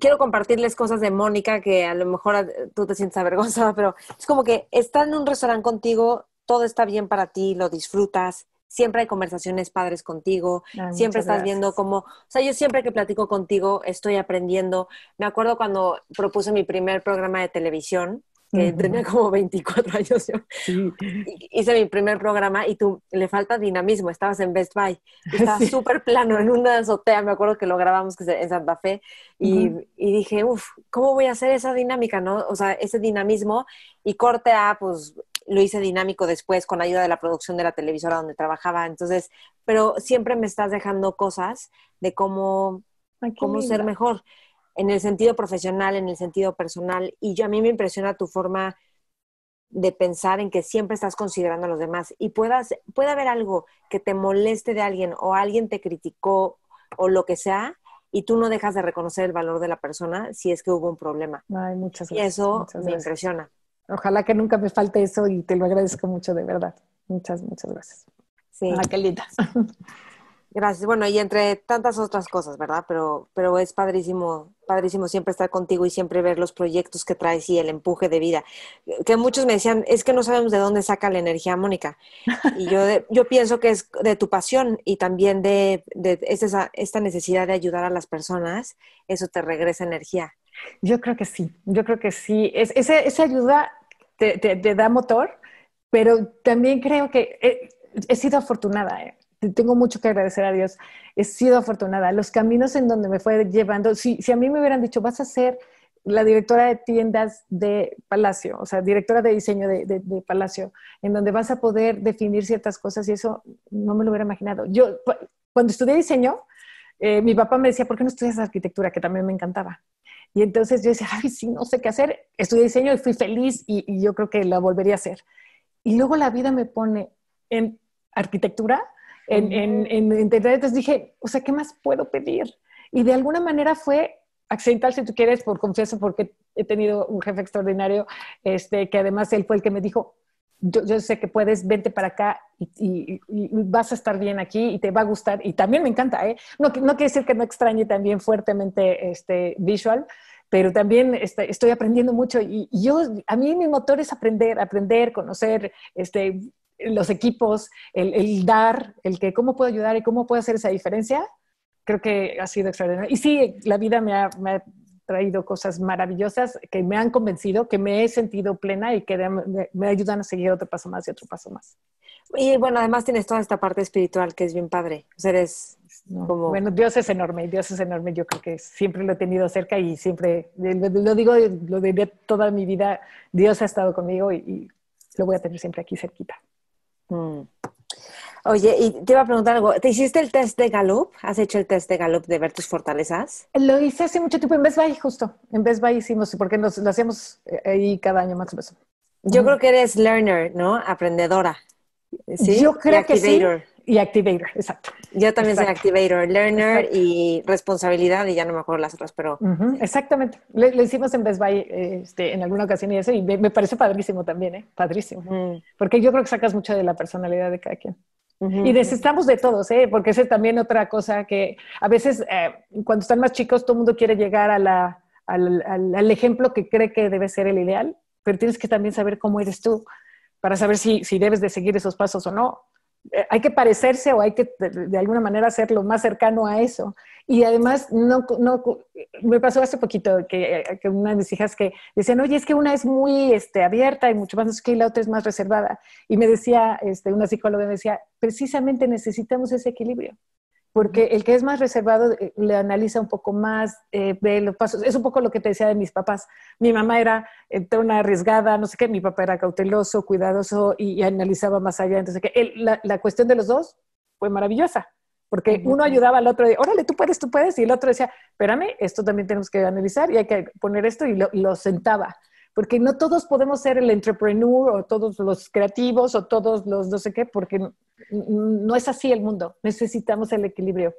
Quiero compartirles cosas de Mónica que a lo mejor tú te sientes avergonzada, pero es como que estar en un restaurante contigo, todo está bien para ti, lo disfrutas, siempre hay conversaciones padres contigo, siempre estás viendo cómo, o sea, yo siempre que platico contigo estoy aprendiendo. Me acuerdo cuando propuse mi primer programa de televisión, que tenía como 24 años Hice mi primer programa y tú, le falta dinamismo, estabas en Best Buy, estaba súper plano en una azotea, me acuerdo que lo grabamos en Santa Fe y, dije, uff, ¿cómo voy a hacer esa dinámica, no? O sea, ese dinamismo y corte a, pues, lo hice dinámico después con ayuda de la producción de la televisora donde trabajaba, entonces, pero siempre me estás dejando cosas de cómo, cómo ser mejor en el sentido profesional, en el sentido personal. Y yo, a mí me impresiona tu forma de pensar en que siempre estás considerando a los demás y puedas, puede haber algo que te moleste de alguien o alguien te criticó o lo que sea y tú no dejas de reconocer el valor de la persona si es que hubo un problema. muchas Y eso me impresiona. Ojalá que nunca me falte eso y te lo agradezco mucho de verdad. Muchas, muchas gracias. Sí. linda. Gracias. Bueno, y entre tantas otras cosas, ¿verdad? Pero, pero es padrísimo, padrísimo siempre estar contigo y siempre ver los proyectos que traes y el empuje de vida. Que muchos me decían, es que no sabemos de dónde saca la energía Mónica. Y yo, yo pienso que es de tu pasión y también de, de esta, esta necesidad de ayudar a las personas, eso te regresa energía. Yo creo que sí, yo creo que sí. Es, esa, ayuda te, da motor, pero también creo que he, he sido afortunada. ¿eh? tengo mucho que agradecer a Dios. He sido afortunada. Los caminos en donde me fue llevando, si, si a mí me hubieran dicho, vas a ser la directora de tiendas de Palacio, o sea, directora de diseño de, Palacio, en donde vas a poder definir ciertas cosas y eso no me lo hubiera imaginado. Yo, cuando estudié diseño, eh, mi papá me decía, ¿por qué no estudias arquitectura? Que también me encantaba. Y entonces yo decía, ay, sí, no sé qué hacer. Estudié diseño y fui feliz y, y yo creo que la volvería a hacer. Y luego la vida me pone en arquitectura en, en, internet. Entonces dije, o sea, ¿qué más puedo pedir? Y de alguna manera fue accidental, si tú quieres, por confieso, porque he tenido un jefe extraordinario, este, que además él fue el que me dijo, yo, sé que puedes, vente para acá y, vas a estar bien aquí y te va a gustar. Y también me encanta, ¿eh? No, no quiere decir que no extrañe también fuertemente este visual, pero también este, estoy aprendiendo mucho y, y, yo, a mí mi motor es aprender, aprender, conocer, este, los equipos, el, dar, el que cómo puedo ayudar y cómo puedo hacer esa diferencia, creo que ha sido extraordinario. Y sí, la vida me ha, me traído cosas maravillosas que me han convencido, que me he sentido plena y que me ayudan a seguir otro paso más y otro paso más. Y bueno, además tienes toda esta parte espiritual que es bien padre. O sea, eres como... Bueno, Dios es enorme, Dios es enorme. Yo creo que siempre lo he tenido cerca y siempre, eh, lo digo, lo diré toda mi vida, Dios ha estado conmigo y, y lo voy a tener siempre aquí cerquita. Mm. Oye, y te iba a preguntar algo. ¿Te hiciste el test de Gallup? ¿Has hecho el test de Gallup de ver tus fortalezas? Lo hice hace mucho tiempo en Best Buy, justo. En Best Buy hicimos, porque nos, lo hacíamos eh, ahí cada año más o menos. Yo creo que eres learner, ¿no? Aprendedora. ¿Sí? Yo creo que sí y Activator, exacto. Yo también soy Activator, Learner y Responsabilidad, y ya no me acuerdo las otras, pero... Exactamente. Le, lo hicimos en Best Buy este, en alguna ocasión y eso, y me, parece padrísimo también, ¿eh? Padrísimo. Porque yo creo que sacas mucho de la personalidad de cada quien. Y desestamos de todos, ¿eh? porque esa es también otra cosa que a veces eh, cuando están más chicos todo el mundo quiere llegar al, ejemplo que cree que debe ser el ideal, pero tienes que también saber cómo eres tú para saber si, si debes de seguir esos pasos o no. Eh, hay que parecerse o hay que de, alguna manera lo más cercano a eso. Y además, no, no, me pasó hace poquito que, eh, una de mis hijas que decían, oye, es que una es muy este, abierta y mucho más que la otra es más reservada. Y me decía, este, una psicóloga me decía, precisamente necesitamos ese equilibrio porque el que es más reservado eh, le analiza un poco más, eh, ve los pasos. Es un poco lo que te decía de mis papás. Mi mamá era eh, una arriesgada, no sé qué, mi papá era cauteloso, cuidadoso y, analizaba más allá. Entonces, que la, cuestión de los dos fue maravillosa, porque uno ayudaba al otro, de, órale, tú puedes, tú puedes, y el otro decía, espérame, esto también tenemos que analizar y hay que poner esto y lo, lo sentaba porque no todos podemos ser el entrepreneur o todos los creativos o todos los no sé qué, porque no es así el mundo. Necesitamos el equilibrio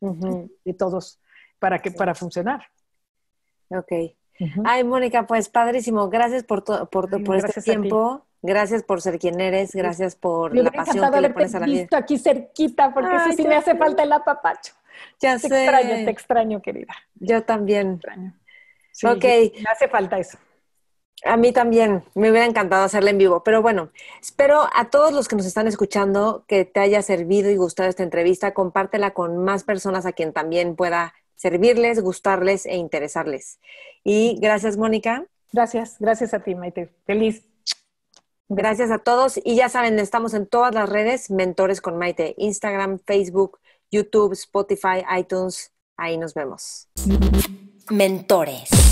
de todos para, que, para funcionar. Ok. Ay, Mónica, pues padrísimo. Gracias por, todo por, por este tiempo. Gracias por ser quien eres. Gracias por la pasión que le pones a la vida. aquí cerquita, porque Ay, sí me hace falta el apapacho. Ya te extraño, te extraño, querida. Yo también. ok. Me hace falta eso. A mí también, me hubiera encantado hacerla en vivo, pero bueno, espero a todos los que nos están escuchando que te haya servido y gustado esta entrevista, compártela con más personas a quien también pueda servirles, gustarles e interesarles. Y gracias, Mónica. Gracias, gracias a ti, Maite. Feliz. Gracias a todos y ya saben, estamos en todas las redes, Mentores con Maite, Instagram, Facebook, YouTube, Spotify, iTunes, ahí nos vemos. Mentores.